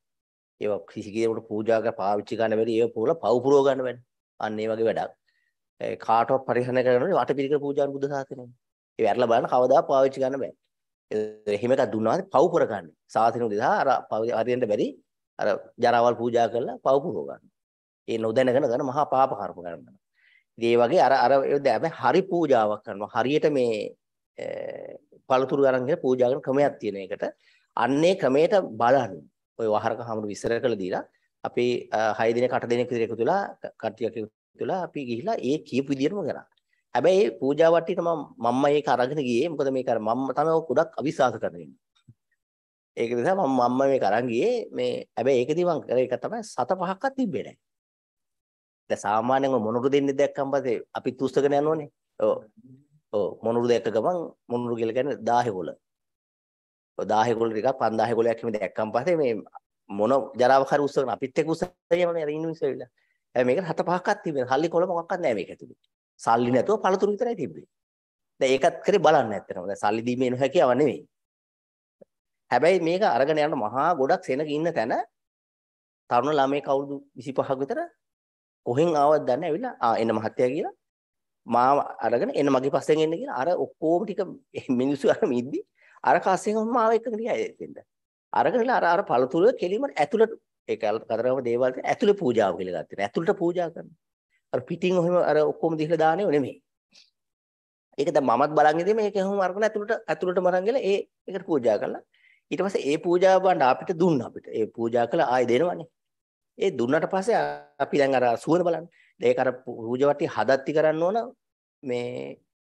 ඒවා කිසි කෙනෙකුට පූජා කර පාවිච්චි ගන්න බැරි ඒව පුරලා පව් පුරව ගන්න බැරි. අන්න ඒ වගේ වැඩක්. ඒ කාටවත් පරිහරණය කරනවා අටපිරිකර පූජාන බුද්ධ සාසනය. ඒ වැරලා බලන්න කවදා පාවිච්චි ගන්න බෑ. එහෙම එකක් දුන්නාම පව් පුර ගන්න. සාසනය උදෙසා අර හරියට බැරි අර ජරාවල් පූජා කරලා පව් පුරව ගන්න. ඒ නොදැනගෙන කරන මහා පාප කර්ම කරනවා. ඉතින් ඒ වගේ අර අර හැබැයි හරි පූජාවක් කරනවා. හරියට මේ පළතුරු අරන්ගෙන පූජා කරන ක්‍රමයක් තියෙන එකට අන්නේ ක්‍රමයට බලන්න ඔය වහරක හමුරු විස්තර කරලා දීලා අපි 6 දිනක 8 දිනක විතර එකතු වෙලා කට්ටියක් එකතු වෙලා අපි ගිහිලා ඒ කියපු විදියටම කරා. හැබැයි මේ පූජා වට්ටියට මම මම්ම ඒක අරගෙන ගියේ මොකද මේක අර මම්ම තමයි ඔය ගොඩක් අවිශ්වාස කරන ඉන්නේ. ඒක නිසා මම මම්ම මේක අරන් ගියේ මේ හැබැයි ඒකදී මම කරේ එක තමයි සත පහක්වත් තිබ්බේ නැහැ. දැන් සාමාන්‍යයෙන් මොනරු දෙන්නේ දැක්කම පස්සේ අපි තුස්සගෙන යනෝනේ. ඔව්. ඔව් මොනුරු දැක්ක ගමන් මොනුරු කියලා කියන්නේ 1000 කොළ. ඔය 1000 කොළ ටිකක් 5000 කොළයක් හිම දැක්කන් පස්සේ මේ මොන ජරාවක් හරි උස්සගෙන අපිත් එක්ක උස්සගෙනනේ අර ඉන්නුන් ඉස්සෙවිලා. හැබැයි මේකට හත පහක්වත් තිබෙන. හල්ලි කොළ මොකක්වත් නැහැ මේක ඇතුලේ. සල්ලි නැතුව පළතුරු විතරයි තිබ්බේ. දැන් ඒකත් කරේ බලන්න ඇත්තටම. දැන් සල්ලි දීමේ නොහැකියාව නෙමෙයි. හැබැයි මේක අරගෙන යන මහා ගොඩක් සෙනක ඉන්න තැන තරුණ ළමයෙක් අවුරුදු 25ක් විතර කොහෙන් ආවද දන්නේ ඇවිල්ලා ආ එන්න මහත්තයා කියලා මාව අරගෙන එන්න මගේ පස්සෙන් එන්න කියලා අර ඔක්කොම ටික මිනිස්සු අර මිද්දි අර කස්සෙන්ම මාව එකගෙන ගියා එතෙන්ද අරගෙනලා අර අර පළතුර කෙලිම ඇතුළට ඒක කතරගම දේවල් තියෙන ඇතුළේ පූජාව කියලා ගත්තා. ඇතුළට පූජා කරනවා. අර පිටින් ඔහෙම අර ඔක්කොම දීලා දාන්නේ නෙමෙයි. ඒක දැන් මමත් බලන් ඉඳීම ඒක හැමෝම අරගෙන ඇතුළට ඇතුළටම අරන් ගිහලා ඒ ඒකට පූජා කළා. ඊට පස්සේ ඒ පූජා බණ්ඩ අපිට දුන්න අපිට. ඒ පූජා කළා ආයෙ දෙනවනේ. ඒ දුන්නට පස්සේ අපි දැන් අර සුවන බලන්නේ. ඒක අර පූජවටි හදත්ති කරන්න ඕන මේ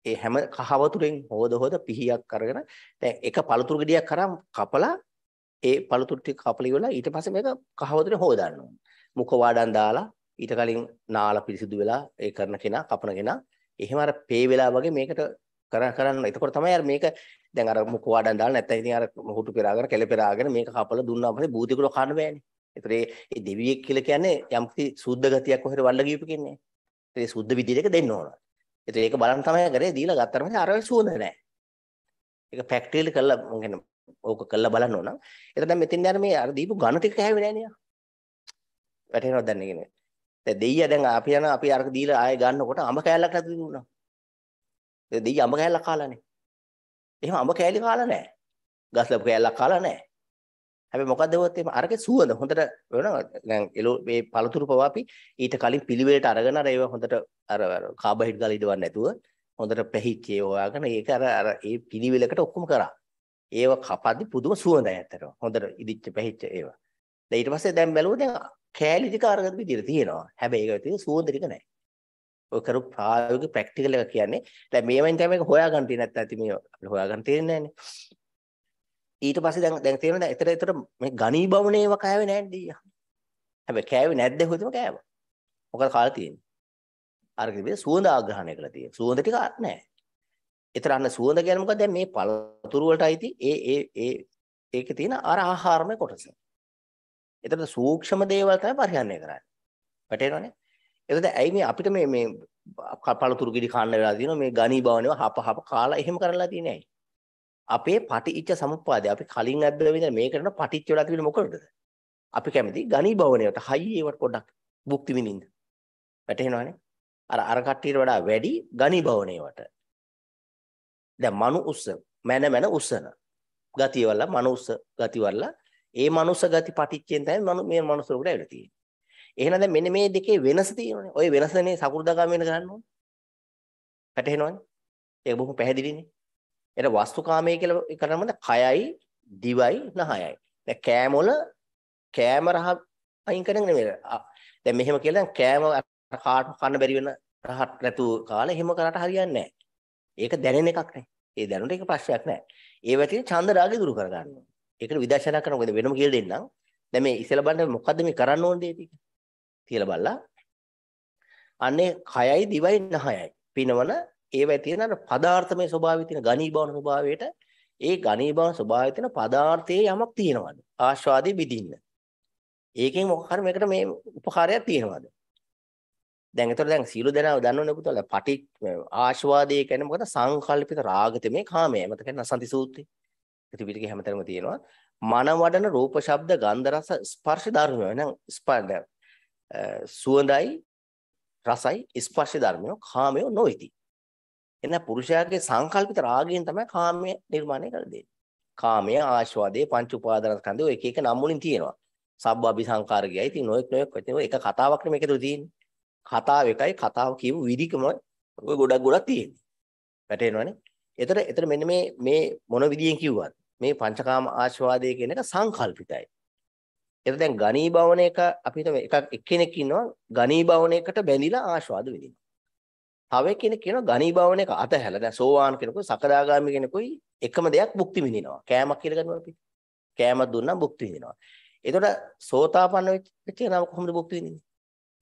ඒ හැම කහවතුරෙන් හොද හොද පිහියක් අරගෙන දැන් එක පළතුරු ගෙඩියක් කරාම කපලා ඒ පළතුරු ටික කපලා ඉවරලා ඊට පස්සේ මේක කහවතුරේ හොදන්න ඕන. මුඛ වාඩම් දාලා ඊට කලින් නාල පිරිසිදු වෙලා ඒ කරන කෙනා කපන කෙනා එහෙම අර පේ වෙලා වගේ මේකට කරන කරන්න. එතකොට තමයි අර මේක දැන් අර මුඛ වාඩම් දාලා නැත්නම් ඉතින් අර හුටු පෙරාගෙන කෙල පෙරාගෙන මේක කපලා දුන්නාම පස්සේ බූතිකුල කන්න බෑනේ. ඒතර ඒ දෙවියෙක් කියලා කියන්නේ යම්කි සුද්ධ ගතියක් කොහෙද වල්ල ගියපු කියන්නේ. ඒතර ඒ සුද්ධ විදියට ඒක දෙන්න ඕන. ඒතර ඒක බලන් තමයි කරේ දීලා ගත්තට පස්සේ අර සුවඳ නැහැ. ඒක ප්‍රැක්ටිකල් කරලා මම කියන්නේ ඕක කරලා බලන්න ඕන. ඒතර දැන් මෙතෙන් යන මේ අර දීපු ඝන ටික කෑවේ නැහැ නියා. වැටෙනවද දැන් කියන්නේ. දැන් දෙයියා දැන් අපි යන අපි අරක දීලා ආයෙ ගන්නකොට අඹ කෑල්ලක් නැති දුන්නා. ඒ දෙයියා අඹ කෑල්ලක් කාලානේ. එහෙම අඹ කෑලි කාලා නැහැ. ගස්ලප් කෑල්ලක් කාලා නැහැ. හැබැයි මොකද වුවත් එම අරගේ සුවඳ හොඳට දැන් එළෝ මේ පළතුරු පව අපි ඊට කලින් පිළිවෙලට අරගෙන අර ඒව හොඳට අර කාබෝහයිඩ්‍රේට් ගාලා ඉදවන්නේ නැතුව හොඳට පැහිච්ච ඒ හොයාගෙන ඒක අර අර ඒ පිළිවෙලකට ඔක්කොම කරා. ඒව කපද්දි පුදුම සුවඳයි ඇත්තට. හොඳට ඉදිච්ච පැහිච්ච ඒව. දැන් ඊට පස්සේ දැන් බැලුවොත් දැන් කෑලි ටික අරගෙන විදියට තියෙනවා. හැබැයි ඒක තියෙන සුවඳ ටික නැහැ. ඔය කරු ප්‍රායෝගික ප්‍රැක්ටිකල් එක කියන්නේ දැන් මේවෙන් තමයි හොයාගන්න තියෙන්නේ නැත්නම් මේ අපිට හොයාගන්න තියෙන්නේ නැහැනේ. ඊට පස්සේ දැන් දැන් තියෙන දැන් එතන එතන මේ ගණීභවණේව කෑවේ නැහැ නේද? හැබැයි කෑවේ නැද්ද හොදම කෑවා. මොකද කාලා තියෙන්නේ? අර කිව්වේ සුවඳ ආග්‍රහණය කරලා තියෙන. සුවඳ ටික නැහැ. ඒතර අන්න සුවඳ කියන්නේ මොකද? දැන් මේ පළතුරු වලට අයිති ඒ ඒ ඒ ඒකේ තියෙන අර ආහාරමය කොටස. ඒතර සූක්ෂම දේවල් තමයි පරිහරණය කරන්නේ. වැටේනවනේ. ඒකද ඇයි මේ අපිට මේ මේ පළතුරු කිරි කන්න වෙලා තියෙනවා මේ ගණී භවණේව හප හප කාලා එහෙම කරලා තියෙන්නේ ඇයි? අපේ පටිච්ච සමුප්පාදය අපි කලින් අද්දවෙන මේකට නම් පටිච්ච වෙලා තිබෙන්නේ මොකටද? අපි කැමති ගණී භවණයට හයි ඒවට පොඩ්ඩක් භුක්ති විඳින්න. වැටහෙනවනේ? අර අර කට්ටියට වඩා වැඩි ගණී භවණයට. දැන් මනු උස මන මන උසන. ගතියවල මනුස්ස ගතිවල ඒ මනුස්ස ගති පටිච්චෙන් තමයි මනු මේ මනුස්ස ලෝකයට ඇවිල්ලා තියෙන්නේ. එහෙනම් දැන් මෙන්න මේ දෙකේ වෙනස තියෙනවනේ. ওই වෙනසනේ සකු르දාගාම වෙන ගන්න ඕනේ. වැටහෙනවනේ? ඒක බොහොම පැහැදිලිනේ. එතන වස්තුකාමයේ කියලා කරනමද කයයි දිවයි නහයයි. දැන් කෑම වල කෑම රහ අයින් කරන නෙමෙයි. දැන් මෙහෙම කියලා කෑම කාට කන්න බැරි වෙන රහත් නැතුව කාලේ එහෙම කරාට හරියන්නේ නැහැ. ඒක දැනෙන එකක් නේ. ඒ දැනුට ඒක ප්‍රශ්නයක් නැහැ. ඒ වැටින් චන්ද රාගය දුරු කර ගන්න. ඒකට විදර්ශනා කරනකොට වෙනම කියලා දෙන්නම්. දැන් මේ ඉසල බලන්න මොකද්ද මේ කරන්න ඕන දේ ටික? කියලා බලලා අනේ කයයි දිවයි නහයයි පිනවන ඒවයි තියෙන අර පදාර්ථමය ස්වභාවය තියෙන ඝනීභවන ස්වභාවයට ඒ ඝනීභවන ස්වභාවය තියෙන පදාර්ථයේ යමක් තියෙනවද ආස්වාදයේ විඳින්න ඒකෙන් මොකක් හරි මේකට මේ උපකාරයක් තියෙනවද දැන් ඒතර දැන් සීල දෙනාව දන්නවනේ පුතල පටි ආස්වාදයේ කියන්නේ මොකද සංකල්පිත රාගතමේ කාමයේ මත කියන්නේ අසන්ති සූත්‍රය ත්‍රිපිටකේ හැමතැනම තියෙනවා මන වඩන රූප ශබ්ද ගන්ධ රස ස්පර්ශ ධර්මය නම් ස්පර්ශ සුවඳයි රසයි ස්පර්ශ ධර්මය කාමය නොවේති එන පුරුෂයාගේ සංකල්පිත රාගයෙන් තමයි කාමය නිර්මාණය කර දෙන්නේ. කාමය ආස්වාදයේ පංච උපාදානස්කන්ධය ඔය එක එක නම් වලින් තියෙනවා. සබ්බාභි සංකාරකයයි තියෙන ඔය ඔය එක කතාවක් නෙමෙයි ඒකේ තියෙන්නේ. කතාව එකයි කතාව කියපු විදිහකම ඔය ගොඩක් ගොඩක් තියෙන්නේ. වැටේනවනේ. එතන එතන මෙන්න මේ මේ මොන විදියෙන් කිව්වත් මේ පංචකාම ආස්වාදයේ කියන එක සංකල්පිතයි. එතන දැන් ගණීභවන එක අපි හිතමු එකක් එක්කෙනෙක් ඉන්නවා ගණීභවන එකට බැඳිලා ආස්වාද විඳිනවා. තව කෙනෙක් කියනවා ගණී භවණ එක අතහැලා දැන් සෝවාන් කෙනෙකුයි සකදාගාමි කෙනෙකුයි එකම දෙයක් භුක්ති විඳිනවා. කෑමක් කියලා ගන්නවා අපි. කෑමක් දුන්නා භුක්ති විඳිනවා. එතකොට සෝතාපන්න වෙච්ච කෙනා කොහොමද භුක්ති විඳින්නේ?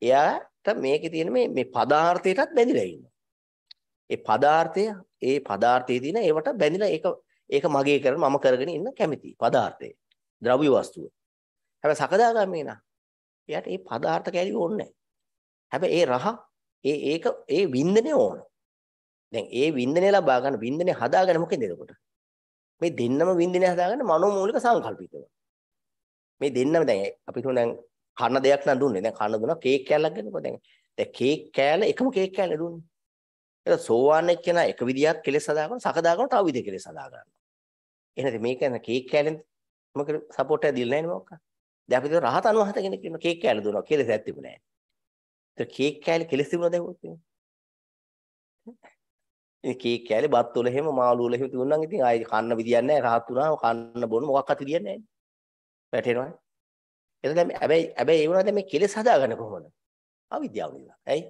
එයාට මේකේ තියෙන මේ මේ පදාර්ථයටත් බැඳිලා ඉන්නවා. ඒ පදාර්ථය ඒ පදාර්ථයේ තියෙන ඒවට බැඳිලා ඒක ඒක මගේ කරන මම කරගෙන ඉන්න කැමති පදාර්ථය. ද්‍රව්‍ය වස්තුව. හැබැයි සකදාගාමි කෙනා එයාට මේ පදාර්ථ කැලිය ඕනේ නැහැ. හැබැයි ඒ රහ ඒ ඒක ඒ වින්දනය ඕන. දැන් ඒ වින්දනය ලබා ගන්න වින්දනය හදාගන්න මොකෙන්ද එතකොට? මේ දෙන්නම වින්දනය හදාගන්න මනෝමූලික සංකල්පිතව. මේ දෙන්නම දැන් අපි තුන දැන් කන දෙයක් නම් දුන්නේ. දැන් කන දුනා කේක් කෑල්ලක් ගන්නකො දැන්. දැන් කේක් කෑල්ල එකම කේක් කෑල්ල දුන්නේ. ඒක සෝවාන් එක්කෙනා එක විදියක් කෙලෙස් හදාගන්න සකදාගන්න තව විදියක් කෙලෙස් හදාගන්න. එහෙනම් මේක නේද කේක් කෑල්ලෙන් මොකද සපෝට් එක දෙන්නේ නැහැ නේ මොකක්ද? දැන් අපි දර රහතන් වහන්සේ කෙනෙක් ඉන්න කේක් කෑල්ල දුනවා කියලා සත්‍යෙම නැහැ. ඒ කේක් කෑලි කෙලස් තිබුණාද ඇහුවොත් ඒ කේක් කෑලි බත් වල එහෙම මාළු වල එහෙම තිබුණා නම් ඉතින් ආයේ කන්න විදියක් නැහැ රහත් වුණාම කන්න බොන්න මොකක්වත් විදියක් නැහැ වැටෙනවා එතන දැන් හැබැයි හැබැයි ඒ වුණා දැන් මේ කෙලස් හදාගන්න කොහොමද අවිද්‍යාව නිසා ඇයි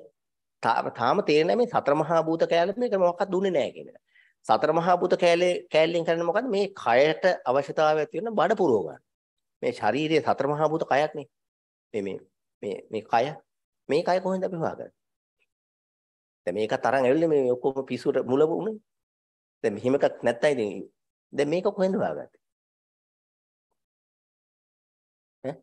තාම තේරෙන්නේ මේ සතර මහා භූත කැලේ මේක මොකක්වත් දුන්නේ නැහැ කියලා. සතර මහා භූත කැලේ කැලෙන් කරන්නේ මොකද්ද? මේ කයට අවශ්‍යතාවය ඇති වෙන බඩ පුරව ගන්න. මේ ශරීරයේ සතර මහා භූත කයක්නේ. මේ මේ මේ මේ කය. මේ කය කොහෙන්ද අපි හොයාගන්නේ? දැන් මේක තරම් ඇවිල්ලා මේ ඔක්කොම පිසුර මුල වුණේ. දැන් මෙහෙම එකක් නැත්තම් ඉතින් දැන් මේක කොහෙන්ද හොයාගත්තේ? ඈ?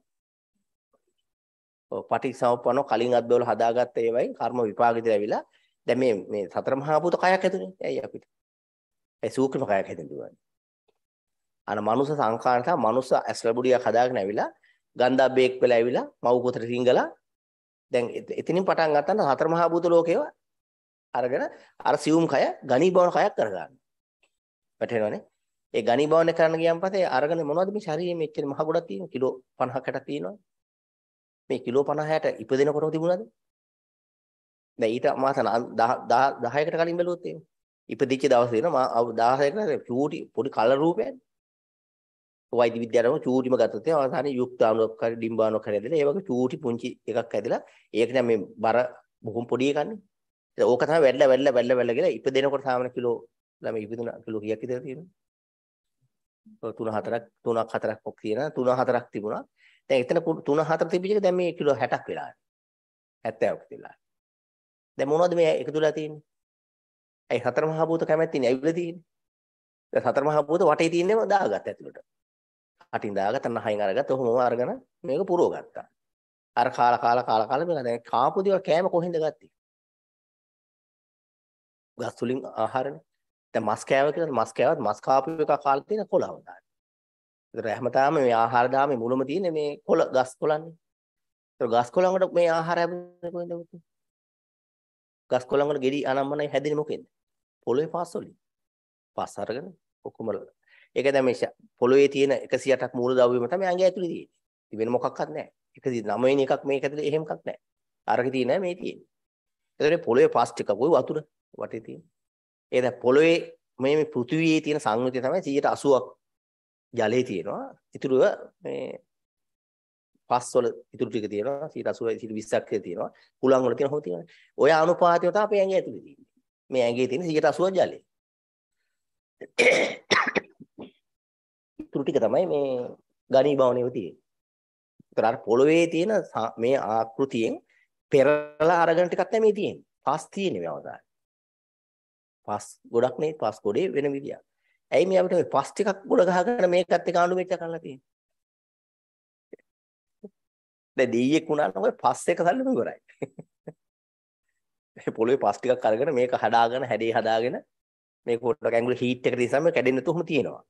ඔව් පටිච්චසමුප්පන්න කලින් අද්දවල හදාගත්ත ඒවයින් කර්ම විපාකෙද ඇවිල්ලා දැන් මේ මේ සතර මහා භූත කයක් හැදුනේ. ඇයි අපිට? ඒ සූක්‍රම කයක් හැදෙන්නේ. අන මනුස සංකාරතා මනුස ඇස්ලබුඩියක් හදාගෙන ඇවිල්ලා ගන්ධබ්බේක් වෙලා ඇවිල්ලා මව් පොතට රිංගලා දැන් එතනින් පටන් ගන්න හතර මහා භූත ලෝකේව අරගෙන අර සියුම් කය ගණීභවන කයක් කරගන්න. වැටෙනවනේ. ඒ ගණීභවන කරන්න ගියන් පස්සේ අරගෙන මොනවද මේ ශරීරයේ මෙච්චර මහ ගොඩක් තියෙන කිලෝ 50කට තියෙනවා. මේ කිලෝ 50ට ඉපදෙනකොටම තිබුණාද? දැන් ඊට මාස 10කට කලින් බැලුවොත් එහෙම. ඉපදිච්ච දවසේ නම 16කට චූටි පොඩි කලර් රූපයක්. වෛද්‍ය විද්‍යාවම චූටිම ගත්තොත් අවසානයේ යුක්තාණුවක් හරි ඩිම්බාණුවක් හරි ඇදලා ඒ වගේ චූටි පුංචි එකක් ඇදලා ඒක නම් මේ බර බොහොම පොඩි එකක්නේ. ඒක ඕක තමයි වැඩිලා වැඩිලා වැඩිලා වැඩිලා කියලා ඉපදෙනකොට සාමාන්‍ය කිලෝ ළමයි ඉපදුනා කිලෝ කීයක් ඉතර තියෙනවා. ඔය 3 4ක් 3ක් 4ක් ඔක් තියෙනවා 3 4ක් තිබුණා. දැන් එතන 3 4 තිබිච්ච එක දැන් මේ කිලෝ 60ක් වෙලා. 70ක් වෙලා. දැන් මොනවද මේ එකතුලා තියෙන්නේ? ඇයි හතර මහා භූත කැමැත්තිනේ ඇවිල්ලා තියෙන්නේ? දැන් හතර මහා භූත වටේ තියෙනේම දාගත්ත ඇතුළට. අටින් දාගත්ත නහයෙන් අරගත්ත ඔහොමම අරගෙන මේක පුරව ගත්තා. අර කාලා කාලා කාලා කාලා මේක දැන් කාපු දිව කෑම කොහෙන්ද ගත්තේ? ගස් වලින් ආහාරනේ. දැන් මස් කෑව කියලා මස් කෑවත් මස් කාපු එක කාලා තියෙන කොළව දාන්න. ඒතර හැමදාම මේ ආහාර දාමේ මුලම තියෙන්නේ මේ කොළ ගස් කොළන්නේ. ඒතර ගස් කොළඟට මේ ආහාර ලැබෙන්නේ කොහෙන්ද පුතේ? ගස් කොළඟට ගෙඩි අනම්මනයි හැදෙන්නේ මොකෙන්ද? පොළොවේ පාස් වලින්. පාස් අරගෙන ඔක්කොම ඒක දැන් මේ පොළොවේ තියෙන 108ක් මූලද්‍රව්‍යම තමයි ඇඟ ඇතුලේ තියෙන්නේ. ඉතින් වෙන මොකක්වත් නැහැ. 109 වෙනි එකක් මේක ඇතුලේ එහෙම එකක් නැහැ. අරක තියෙන මේ තියෙන්නේ. ඒතරේ පොළොවේ පාස්ටික් එකක් ওই වතුර වටේ තියෙන්නේ. ඒ දැන් පොළොවේ මේ මේ පෘථිවියේ තියෙන සංයුතිය තමයි 180ක් ජලයේ තියෙනවා. ඉතුරුව මේ පස්වල ඉතුරු ටික තියෙනවා 180 120ක් කියලා තියෙනවා. කුලන් වල තියෙන හොම තියෙනවා. ඔය අනුපාතය තමයි අපේ ඇඟ ඇතුලේ තියෙන්නේ. මේ ඇඟේ තියෙන 180 ජලය. ඉතුරු ටික තමයි මේ ගණී භවණේව තියෙන්නේ. ඒතර අර පොළවේ තියෙන මේ ආකෘතියෙන් පෙරලා අරගෙන ටිකක් තමයි මේ තියෙන්නේ. පස් තියෙන්නේ මේ අවදාන. පස් ගොඩක් නේ පස් ගොඩේ වෙන විදියක්. ඇයි මේ අපිට මේ පස් ටිකක් ගොඩ ගහගෙන මේකත් එක අඳු මෙච්ච කරලා තියෙන්නේ. දැන් දීයෙක් වුණාට මොකද පස් එක සල්ලම ඉවරයි. මේ පොළවේ පස් ටිකක් අරගෙන මේක හදාගෙන හැඩේ හදාගෙන මේ කොට ඇඟිලි හීට් එකට නිසා මේ කැඩෙන්නේ නැතුවම තියෙනවා.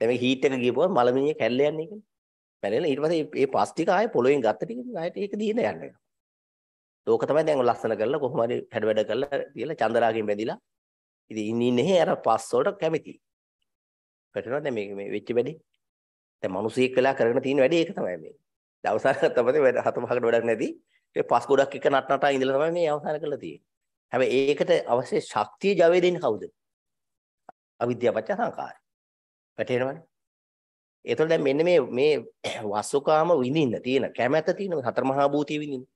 දැන් මේ හීට් එක ගියපුවම මලමිණිය කැල්ල යන්නේ කියන්නේ. පැනෙලා ඊට පස්සේ මේ පස් ටික ආයේ පොළොවෙන් ගත්ත ටික ආයෙත් ඒක දීන යන්නේ. ඕක තමයි දැන් ලස්සන කරලා කොහොම හරි හැඩ වැඩ කරලා තියලා චන්දරාගෙන් බැඳිලා ඉතින් ඉන්නේ නැහැ අර පස් වලට කැමති. වැටෙනවද මේ මේ වෙච්ච වැඩේ? දැන් මිනිසෙක් වෙලා කරගෙන තියෙන වැඩේ ඒක තමයි මේ. දවසක් තමයි වැඩ හත පහකට වැඩක් නැති. ඒ පස් ගොඩක් එක නට නටා ඉඳලා තමයි මේ අවසන් කරලා තියෙන්නේ. හැබැයි ඒකට අවශ්‍ය ශක්තිය ජවය දෙන්නේ කවුද? අවිද්‍යාව පත්‍ය සංකාරය. වැටේනවනේ. ඒතකොට දැන් මෙන්න මේ මේ වස්සුකාම විඳින්න තියෙන කැමැත්ත තියෙන සතර මහා භූතිය විඳින්න.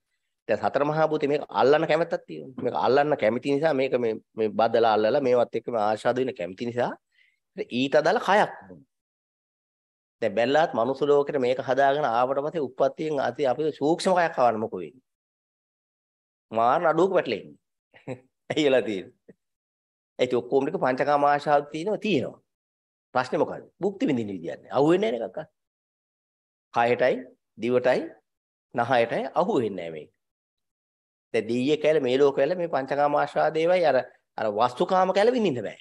දැන් සතර මහා භූතිය මේක අල්ලන්න කැමැත්තක් තියෙනවා. මේක අල්ලන්න කැමති නිසා මේක මේ මේ බදලා අල්ලලා මේවත් එක්ක ආශාද වෙන කැමති නිසා ඊට අදාළ කයක් දැන් බැලලාත් මනුස්ස ලෝකෙට මේක හදාගෙන ආවට පස්සේ උප්පත්තියෙන් අති අපිට සූක්ෂම කයක් ආවන මොකෝ වෙන්නේ? මාන අඩුවක වැටලෙන්නේ. ඇයි වෙලා තියෙන්නේ? ඒ කිය ඔක්කොම ටික පංචකාම ආශාව තියෙනවා තියෙනවා. ප්‍රශ්නේ මොකද්ද? භුක්ති විඳින විදියන්නේ. අහුවෙන්නේ නැහැ නේද කක්කා? කයටයි, දිවටයි, නහයටයි අහුවෙන්නේ නැහැ මේක. දැන් දීයේ කැල මේ ලෝකවල මේ පංචකාම ආශ්‍රාදේවයි අර අර වස්තුකාම කැල විඳින්න බෑ.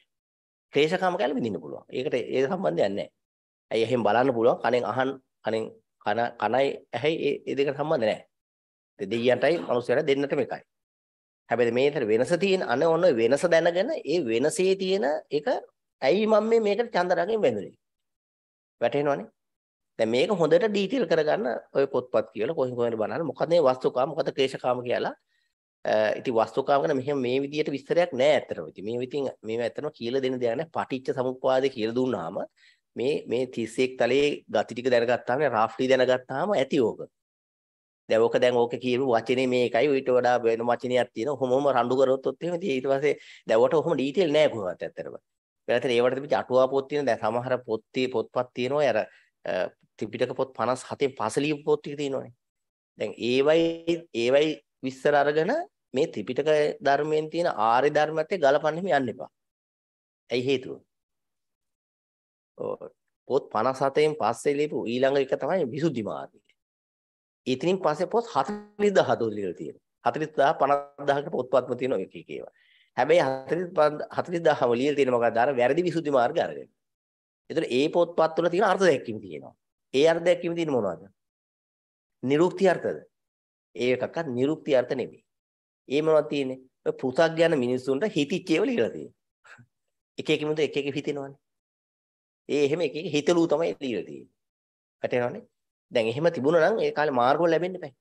ක්ලේශකාම කැල විඳින්න පුළුවන්. ඒකට ඒ සම්බන්ධයක් නැහැ. ඇයි එහෙම බලන්න පුළුවන් කණෙන් අහන් කණෙන් කන කනයි ඇහි ඒ දෙකට සම්බන්ධ නැහැ. දෙයියන්ටයි මනුස්සයන්ට දෙන්නටම එකයි. හැබැයි මේතර වෙනස තියෙන අන ඔන්න වෙනස දැනගෙන ඒ වෙනසේ තියෙන එක ඇයි මම මේ මේකට චන්ද රගෙන් වැඳුනේ? වැටෙනවනේ. දැන් මේක හොඳට ඩීටේල් කරගන්න ඔය පොත්පත් කියලා කොහෙන් කොහෙන්ද බලන්න. මොකද මේ වස්තුකාම මොකද ක්ලේශකාම කියලා. ඉතින් වස්තුකාම ගැන මෙහෙම මේ විදියට විස්තරයක් නෑ ඇත්තටම. ඉතින් මේ විතින් මේව ඇත්තටම කියලා දෙන්න දෙයක් නෑ. පටිච්ච සමුප්පාදේ කියලා දුන්නාම මේ මේ 31 තලයේ ගති ටික දැනගත්තාම රාෆ්ලි දැනගත්තාම ඇති ඕක. දැන් ඕක දැන් ඕක කියපු වචනේ මේකයි ඊට වඩා වෙන වචනයක් තියෙනවා. ඔහොමම රණ්ඩු කරොත් ඔත් එහෙම ඉතින් ඊට පස්සේ දැන් ඔකට ඔහොම ඩීටේල් නෑ කොහොමවත් ඇත්තටම. වෙලා තියෙන ඒවට තිබිච්ච අටුවා පොත් තියෙන දැන් සමහර පොත් පොත්පත් තියෙනවා අර ත්‍රිපිටක පොත් 57න් පස්සේ ලියපු පොත් ටික තියෙනවානේ දැන් ඒවයි ඒවයි විස්තර අරගෙන මේ ත්‍රිපිටක ධර්මයෙන් තියෙන ආර්ය ධර්මත් එක්ක ගලපන්න හිම යන්න එපා ඇයි හේතුව පොත් 57න් පස්සේ ලියපු ඊළඟ එක තමයි විසුද්ධි මාර්ගය ඉතින් පස්සේ පොත් 40000 දොල්ලිලා තියෙනවා 40000 50000 පොත්පත්ම තියෙනවා එක එක ඒවා හැබැයි 40000ම ලියලා තියෙන මොකක්ද අර වැරදි විසුද්ධි මාර්ගය අරගෙන. ඒතර ඒ පොත්පත් වල තියෙන අර්ථ දැක්වීම තියෙනවා. ඒ අර්ථ දැක්වීම තියෙන මොනවද? නිරුක්ති අර්ථද? ඒ එකක්වත් නිරුක්ති අර්ථ නෙමෙයි. ඒ මොනවද තියෙන්නේ? පෘථග්ජන මිනිස්සුන්ට හිතිච්චේව ලියලා තියෙනවා. එක එක මිනිත්තු එක එක හිතෙනවනේ. ඒ එහෙම එක එක හිතලු තමයි ලියලා තියෙන්නේ. වැටෙනවනේ. දැන් එහෙම තිබුණා නම් ඒ කාලේ මාර්ගවල ලැබෙන්න බෑ.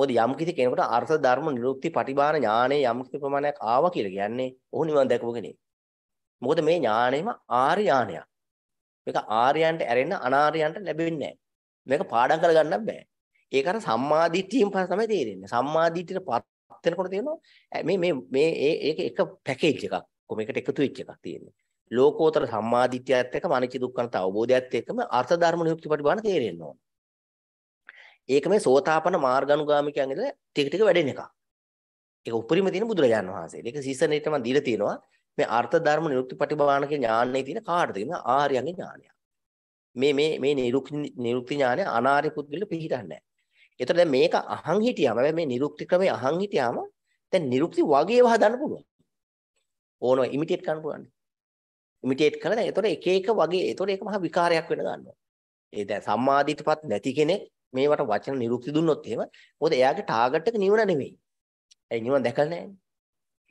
මොකද යම්කිසි කෙනෙකුට අර්ථ ධර්ම නිරුක්ති පටිභාන ඥානයේ යම්කිසි ප්‍රමාණයක් ආවා කියලා කියන්නේ ඔහු නිවන් දැකපු කෙනෙක්. මොකද මේ ඥාණයම ආර්ය ඥානයක්. මේක ආර්යයන්ට ඇරෙන්න අනාර්යයන්ට ලැබෙන්නේ නැහැ. මේක පාඩම් කරගන්න බෑ. ඒක අර සම්මාදිට්ඨියෙන් පස්සේ තමයි තේරෙන්නේ. සම්මාදිට්ඨියට පත් වෙනකොට තේරෙනවා මේ මේ මේ ඒක එක පැකේජ් එකක්. කොහොම එකට එකතු වෙච්ච එකක් තියෙන්නේ. ලෝකෝත්තර සම්මාදිට්ඨියත් එක්ක මනිච්ච දුක්ඛනත අවබෝධයත් එක්කම අර්ථ ධර්ම නිරුක්ති පටිභාන තේරෙන්න ඕනේ. ඒක මේ සෝතාපන මාර්ගානුගාමිකයන් ඉඳලා ටික ටික වැඩෙන එකක්. ඒක උපරිම තියෙන බුදුරජාන් වහන්සේ. ඒක සීසන් එකට මම දීලා තියෙනවා. මේ අර්ථ ධර්ම නිරුක්ති පටිභානකේ ඥානයේ තියෙන කාටද කියන ආර්යයන්ගේ ඥානය. මේ මේ මේ නිරුක්ති නිරුක්ති ඥානය අනාර්ය පුද්ගල පිළිහිටන්නේ නැහැ. ඒතර දැන් මේක අහන් හිටියාම හැබැයි මේ නිරුක්ති ක්‍රමයේ අහන් හිටියාම දැන් නිරුක්ති වගේව හදන්න පුළුවන්. ඕනෝ ඉමිටේට් කරන්න පුළුවන්. ඉමිටේට් කරලා දැන් ඒතර එක එක වගේ ඒතර ඒක මහා විකාරයක් වෙන ගන්නවා. ඒ දැන් සම්මාදිටපත් නැති කෙනෙක් මේවට වචන නිරුක්ති දුන්නොත් එහෙම මොකද එයාගේ ටාගට් එක නිවන නෙමෙයි. ඇයි නිවන දැකලා නැහැ.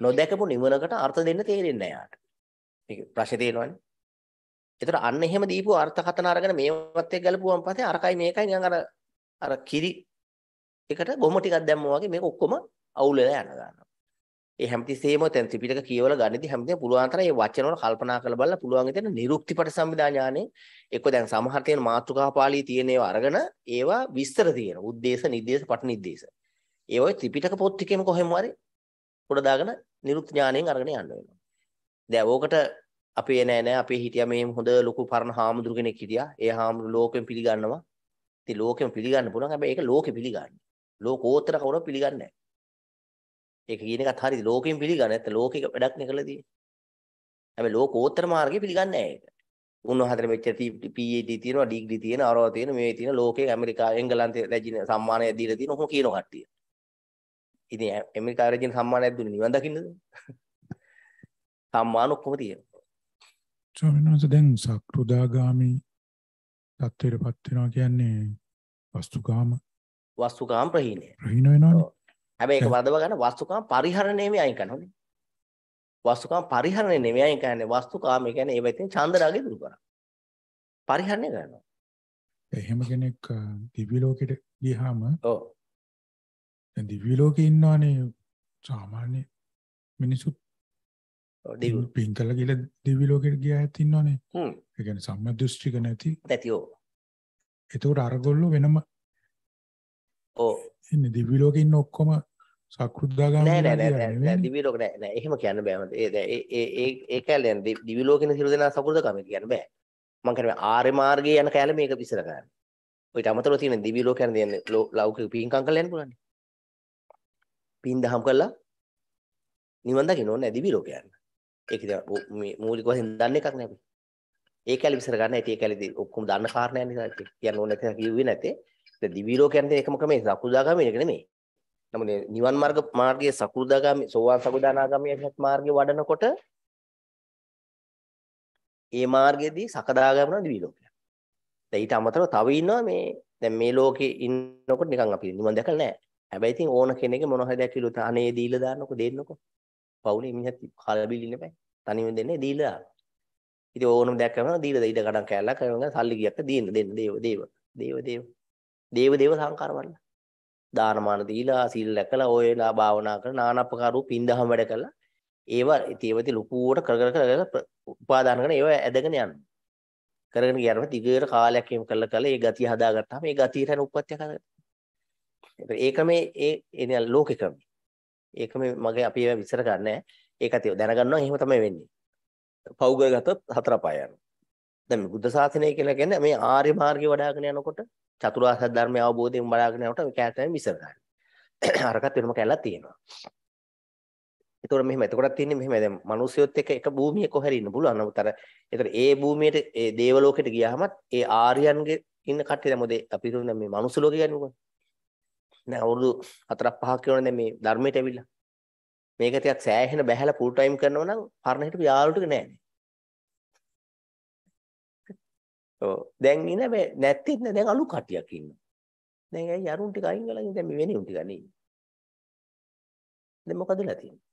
නොදැකපු නිවනකට අර්ථ දෙන්න තේරෙන්නේ නැහැ යාට. මේක ප්‍රශ්නේ තේරෙනවනේ. ඒතර අන්න එහෙම දීපු අර්ථකථන අරගෙන මේවත් එක්ක ගලපුවාන් පස්සේ අරකයි මේකයි නිකන් අර අර කිරි එකට ගොම ටිකක් දැම්මා වගේ මේක ඔක්කොම අවුල් වෙලා යන ගන්නවා. ඒ හැමතිස්සෙම දැන් ත්‍රිපිටක කියවල ගන්නදී හැමතිස්සෙම පුළුවන් තරම් මේ වචන වල කල්පනා කරලා බලලා පුළුවන් ඉතින් නිරුක්තිපට සංවිධා ඥානෙ එක්ක දැන් සමහර තියෙන මාතෘකා පාළිය තියෙන ඒවා අරගෙන ඒවා විස්තර තියෙන උද්දේශ නිදේශ පට නිදේශ ඒ වගේ ත්‍රිපිටක පොත් ටිකේම කොහෙම හරි උඩ දාගෙන නිරුක්ති ඥාණයෙන් අරගෙන යන්න වෙනවා දැන් ඕකට අපේ නෑ නෑ අපේ හිටියා මේ හොඳ ලොකු පරණ හාමුදුරු කෙනෙක් හිටියා ඒ හාමුදුරු ලෝකෙම පිළිගන්නවා ඉතින් ලෝකෙම පිළිගන්න පුළුවන් හැබැයි ඒක ලෝකෙ පිළිගන්නේ ලෝකෝත්තර කවුරු පිළිගන්නේ නැහැ ඒක කියන එකත් හරියි ලෝකයෙන් පිළිගන්න. නැත්නම් ලෝකික වැඩක් නේ කළදී. හැබැයි ලෝකෝත්තර මාර්ගය පිළිගන්නේ නැහැ ඒක. උන්වහන්සේ මෙච්චර PhD තියෙනවා, ඩිග්‍රී තියෙනවා, අරවා තියෙනවා, මේ තියෙනවා, ලෝකයේ ඇමරිකා, එංගලන්තයේ රැජින සම්මානය දීලා තියෙන ඔහොම කියන කට්ටිය. ඉතින් ඇමරිකා රැජින සම්මානයක් දුන්නේ නිවන් දකින්නද? සම්මාන ඔක්කොම තියෙනවා. ස්වාමිනෝස දැන් සක්‍රුදාගාමි තත්ත්වයටපත් වෙනවා කියන්නේ වස්තුකාම වස්තුකාම ප්‍රහීනය. ප්‍රහීන වෙනවනේ. හැබැයි ඒක වදව ගන්න වස්තුකාම පරිහරණය නෙමෙයි අයින් කරනවානේ. වස්තුකාම පරිහරණය නෙමෙයි අයින් කරන්නේ. වස්තුකාම කියන්නේ ඒව ඉතින් චන්දරාගේ දුරු කරා. පරිහරණය කරනවා. එහෙම කෙනෙක් දිව්‍ය ලෝකෙට ගියාම ඔව්. දැන් දිව්‍ය ලෝකේ ඉන්නවනේ සාමාන්‍ය මිනිසුත් දිව්‍ය පින් කළා කියලා දිව්‍ය ලෝකෙට ගියා ඇත් ඉන්නවනේ. හ්ම්. ඒ කියන්නේ සම්මදෘෂ්ටික නැති. නැති ඔව්. ඒතකොට අරගොල්ලෝ වෙනම ඔව්. එන්නේ දිව්‍ය ලෝකේ ඉන්න ඔක්කොම සක්‍රුද්දාගාමී නෑ නෑ නෑ නෑ දිව්‍ය ලෝක නෑ නෑ එහෙම කියන්න බෑ මට ඒ ඒ ඒ ඒ කැලේ යන දිව්‍ය ලෝකේ ඉන්න සියලු දෙනා සක්‍රුද්දාගාමී කියන්න බෑ මං කියන්නේ ආර්ය මාර්ගයේ යන කැලේ මේක ඉස්සර ගන්න. ඔය තමතරව තියෙන දිව්‍ය ලෝක යන දෙන්නේ ලෞකික පින්කම් කරලා යන්න පුළුවන්. පින් දහම් කරලා නිවන් දකින්න ඕනේ දිව්‍ය ලෝක යන්න. ඒක ඉතින් මේ මූලික වශයෙන් දන්න එකක් නේ අපි. ඒ කැලේ ඉස්සර ගන්න. ඒ කැලේ ඔක්කොම දන්න කාරණා නේ කියන්න ඕනේ කියලා කිව්වේ නැතේ. දැන් දිවි ලෝකයන් තියෙන එකම ක්‍රමය සකුදාගාමී එක නෙමෙයි. නමුත් නිවන් මාර්ග මාර්ගයේ සකුදාගාමී සෝවාන් සකුදානාගාමී යහත් මාර්ගයේ වඩනකොට ඒ මාර්ගයේදී සකදාගාමී දිවි ලෝකයක්. දැන් ඊට අමතරව තව ඉන්නවා මේ දැන් මේ ලෝකේ ඉන්නකොට නිකන් අපි නිවන් දැකලා නැහැ. හැබැයි ඉතින් ඕන කෙනෙක් මොන හරි දැක් කිලුත අනේ දීලා දාන්නකො දෙන්නකො. පවුලේ මිනිහත් කලබිලි ඉන්න බෑ. තනියම දෙන්නේ දීලා දාන්න. ඉතින් ඕනම දෙයක් කරනවා දීලා දීලා ගණන් කෑල්ලක් කරනවා සල්ලි ගියක් දීන්න දෙන්න දේව දේව දේව දේව දේව දේව සංකාරවල. දානමාන දීලා සීල් රැකලා ඔයලා භාවනා කරලා නානපකාරූ පින්දහම වැඩ කළා. ඒවා ඒවති ලොකුවට කර කර කර උපාදාන කරන ඒවා ඇදගෙන යනවා. කරගෙන ගියාම දිගට කාලයක් එහෙම කළා කළා ඒ ගතිය හදාගත්තාම ඒ ගතියට යන උප්පත්තියක් හදාගන්න. ඒක මේ ඒ එන ලෝකිකම. ඒක මේ මගේ අපි ඒවා විසර ගන්නෑ. ඒකත් දැනගන්නවා එහෙම තමයි වෙන්නේ. පව් කරගත්තොත් හතර පහ යනවා. දැන් මේ බුද්ධ ශාසනය කියලා කියන්නේ මේ ආර්ය මාර්ගය වඩ아가න යනකොට චතුරාර්ය සත්‍ය ධර්මය අවබෝධයෙන් බලාගෙන යනකොට ඔය කෑල්ල තමයි මිසර ගන්න. අරකට වෙනම කැල්ලක් තියෙනවා. ඒතොර මෙහෙම එතකොටත් තියෙන්නේ මෙහෙම දැන් මිනිස්සුයොත් එක එක භූමියක කොහෙර ඉන්න පුළුවන් නමුත් අර ඒතර ඒ භූමියට ඒ දේව ලෝකෙට ගියාමත් ඒ ආර්යයන්ගේ ඉන්න කට්ටිය දැන් මොකද අපි හිතන්නේ මේ මනුස්ස ලෝකේ කියන්නේ මොකද දැන් අවුරුදු 4ක් 5ක් කියවනේ මේ ධර්මයට ඇවිල්ලා මේක ටිකක් සෑහෙන බැහැලා ෆුල් ටයිම් කරනවා නම් පරණ හිටපු යාළුවෙකුට නෑනේ ඔව් දැන් ඉන මේ නැත්තිත් නෑ දැන් අලු කටියක් ඉන්නවා. දැන් ඇයි අරුන් ටික අයින් වෙලා දැන් මේ වෙනුන් ටික නේ. දැන් මොකදලා තියෙන්නේ?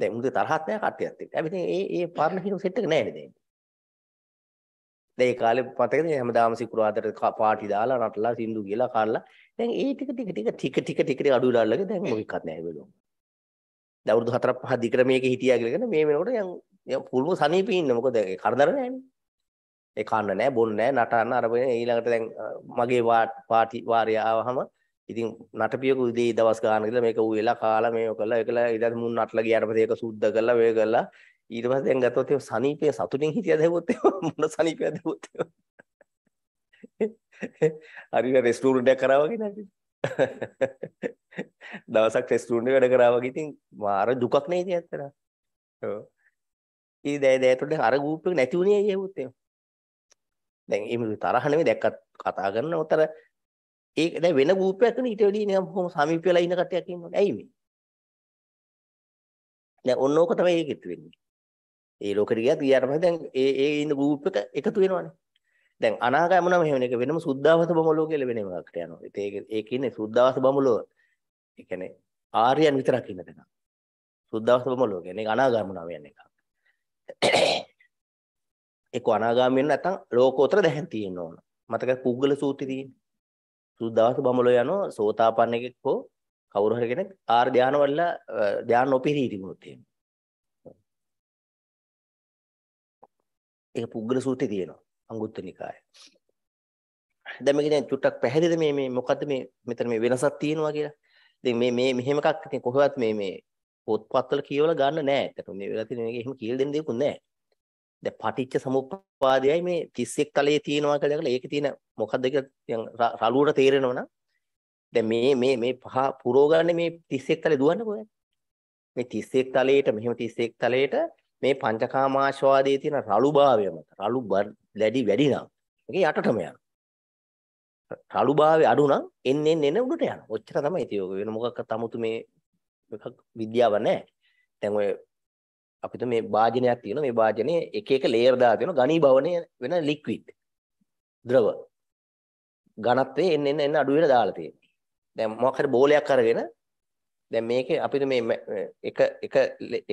දැන් උන්ගේ තරහක් නෑ කට්ටියත් එක්ක. හැබැයි ඒ ඒ පරණ හිරු සෙට් එක නෑනේ දැන්. දැන් ඒ කාලේ මතකද හැමදාම සිකුරාදට පාටි දාලා රටලා සින්දු කියලා කරලා දැන් ඒ ටික ටික ටික ටික ටික ටික ටික අඩු වෙලා දැන් මොකක්වත් නෑ වෙලෝ. දැන් අවුරුදු 4 5 දිගට මේකේ හිටියා කියලාගෙන මේ වෙනකොට දැන් පුළු සනීපී ඉන්න මොකද ඒ කරදර නැහැනේ. ඒ කන්න නැහැ, බොන්න නැහැ, නටන්න අරගෙන ඊළඟට දැන් මගේ පාටි වාරය ආවහම ඉතින් නටපියකු ඉදී දවස් ගන්න කියලා මේක ඌ වෙලා කාලා මේක කළා ඒක කළා ඉතින් මුන් නටලා ගියාට පස්සේ ඒක සුද්ධ කළා වේ කළා ඊට පස්සේ දැන් ගත්තොත් ඒ සනීපයේ සතුටින් හිටියද හෙවොත් මොන සනීපයක්ද හෙවොත් හරි රෙස්ටෝරන්ට් එකක් කරා වගේ නේද දවසක් රෙස්ටෝරන්ට් වැඩ කරා වගේ ඉතින් මාර දුකක් නේ ඉතින් ඇත්තට ඔව් ඒ දැය දැයතොට අර ගූප් එක නැති වුණේ ඇයි හෙව්වොත් එහෙම දැන් එහෙම තරහ නෙමෙයි දැක්කත් කතා කරන උතර ඒක දැන් වෙන ගෲප් එකක් නේ ඊට වැඩිය නිකන් බොහොම සමීප වෙලා ඉන්න කට්ටියක් ඉන්නවනේ ඇයි මේ දැන් ඔන්න ඕක තමයි ඒක ඉතු වෙන්නේ ඒ ලෝකෙට ගියත් ගියාට පස්සේ දැන් ඒ ඒ ඉන්න ගෲප් එක එකතු වෙනවනේ දැන් අනාගාමනම එහෙම නේ ඒක වෙනම සුද්ධාවත බමුලෝ කියලා වෙන එකකට යනවා ඉතින් ඒක ඒක ඉන්නේ සුද්ධාවත බමුලෝ ඒ කියන්නේ ආර්යයන් විතරක් ඉන්න දෙනා සුද්ධාවත බමුලෝ කියන්නේ අනාගාමනම යන එක එක්ක අනාගාමී වෙන්න නැත්නම් ලෝකෝත්තර දැහැන් තියෙන්න ඕන. මතක පුද්ගල සූත්‍රය තියෙන්නේ. සුද්දාස බඹලෝ යනවා සෝතාපන්න එකෙක් හෝ කවුරු හරි කෙනෙක් ආර් ධාන වල ධාන නොපිරී තිබුණොත් තියෙනවා. ඒක පුද්ගල සූත්‍රය තියෙනවා අංගුත්තර නිකායේ. දැන් මේක දැන් චුට්ටක් පැහැදිලිද මේ මේ මොකද්ද මේ මෙතන මේ වෙනසක් තියෙනවා කියලා. ඉතින් මේ මේ මෙහෙම එකක් ඉතින් කොහොමවත් මේ මේ පොත්පත්වල කියවලා ගන්න නෑ. ඒකට මේ වෙලා තියෙන මේක එහෙම කියලා දෙන්න දෙයක් නෑ. දැන් පටිච්ච සමුප්පාදයයි මේ 31 තලයේ තියෙනවා කියලා කියලා ඒකේ තියෙන මොකද්ද කියලා රළුවට තේරෙනවනම් දැන් මේ මේ මේ පහ පුරෝගන්නේ මේ 31 තලේ දුවන්න කොහෙද? මේ 31 තලයට මෙහෙම 31 තලයට මේ පංචකාමාශවාදයේ තියෙන රළුභාවය මත රළු වැඩි වැඩි නම් මේක යටටම යනවා. රළුභාවය අඩු නම් එන්න එන්න එන උඩට යනවා. ඔච්චර තමයි ඉතින් ඔය වෙන මොකක්වත් 아무තු මේ එකක් විද්‍යාව නැහැ. දැන් ඔය අපිට මේ වාජනයක් තියෙනවා. මේ වාජනේ එක එක ලේයර් දාලා තියෙනවා. ඝනීභවණය වෙන ලික්විඩ් ද්‍රව. ඝනත්වයේ එන්න එන්න එන්න අඩු වෙලා දාලා තියෙනවා. දැන් මොකක් හරි බෝලයක් අරගෙන දැන් මේකේ අපිට මේ එක එක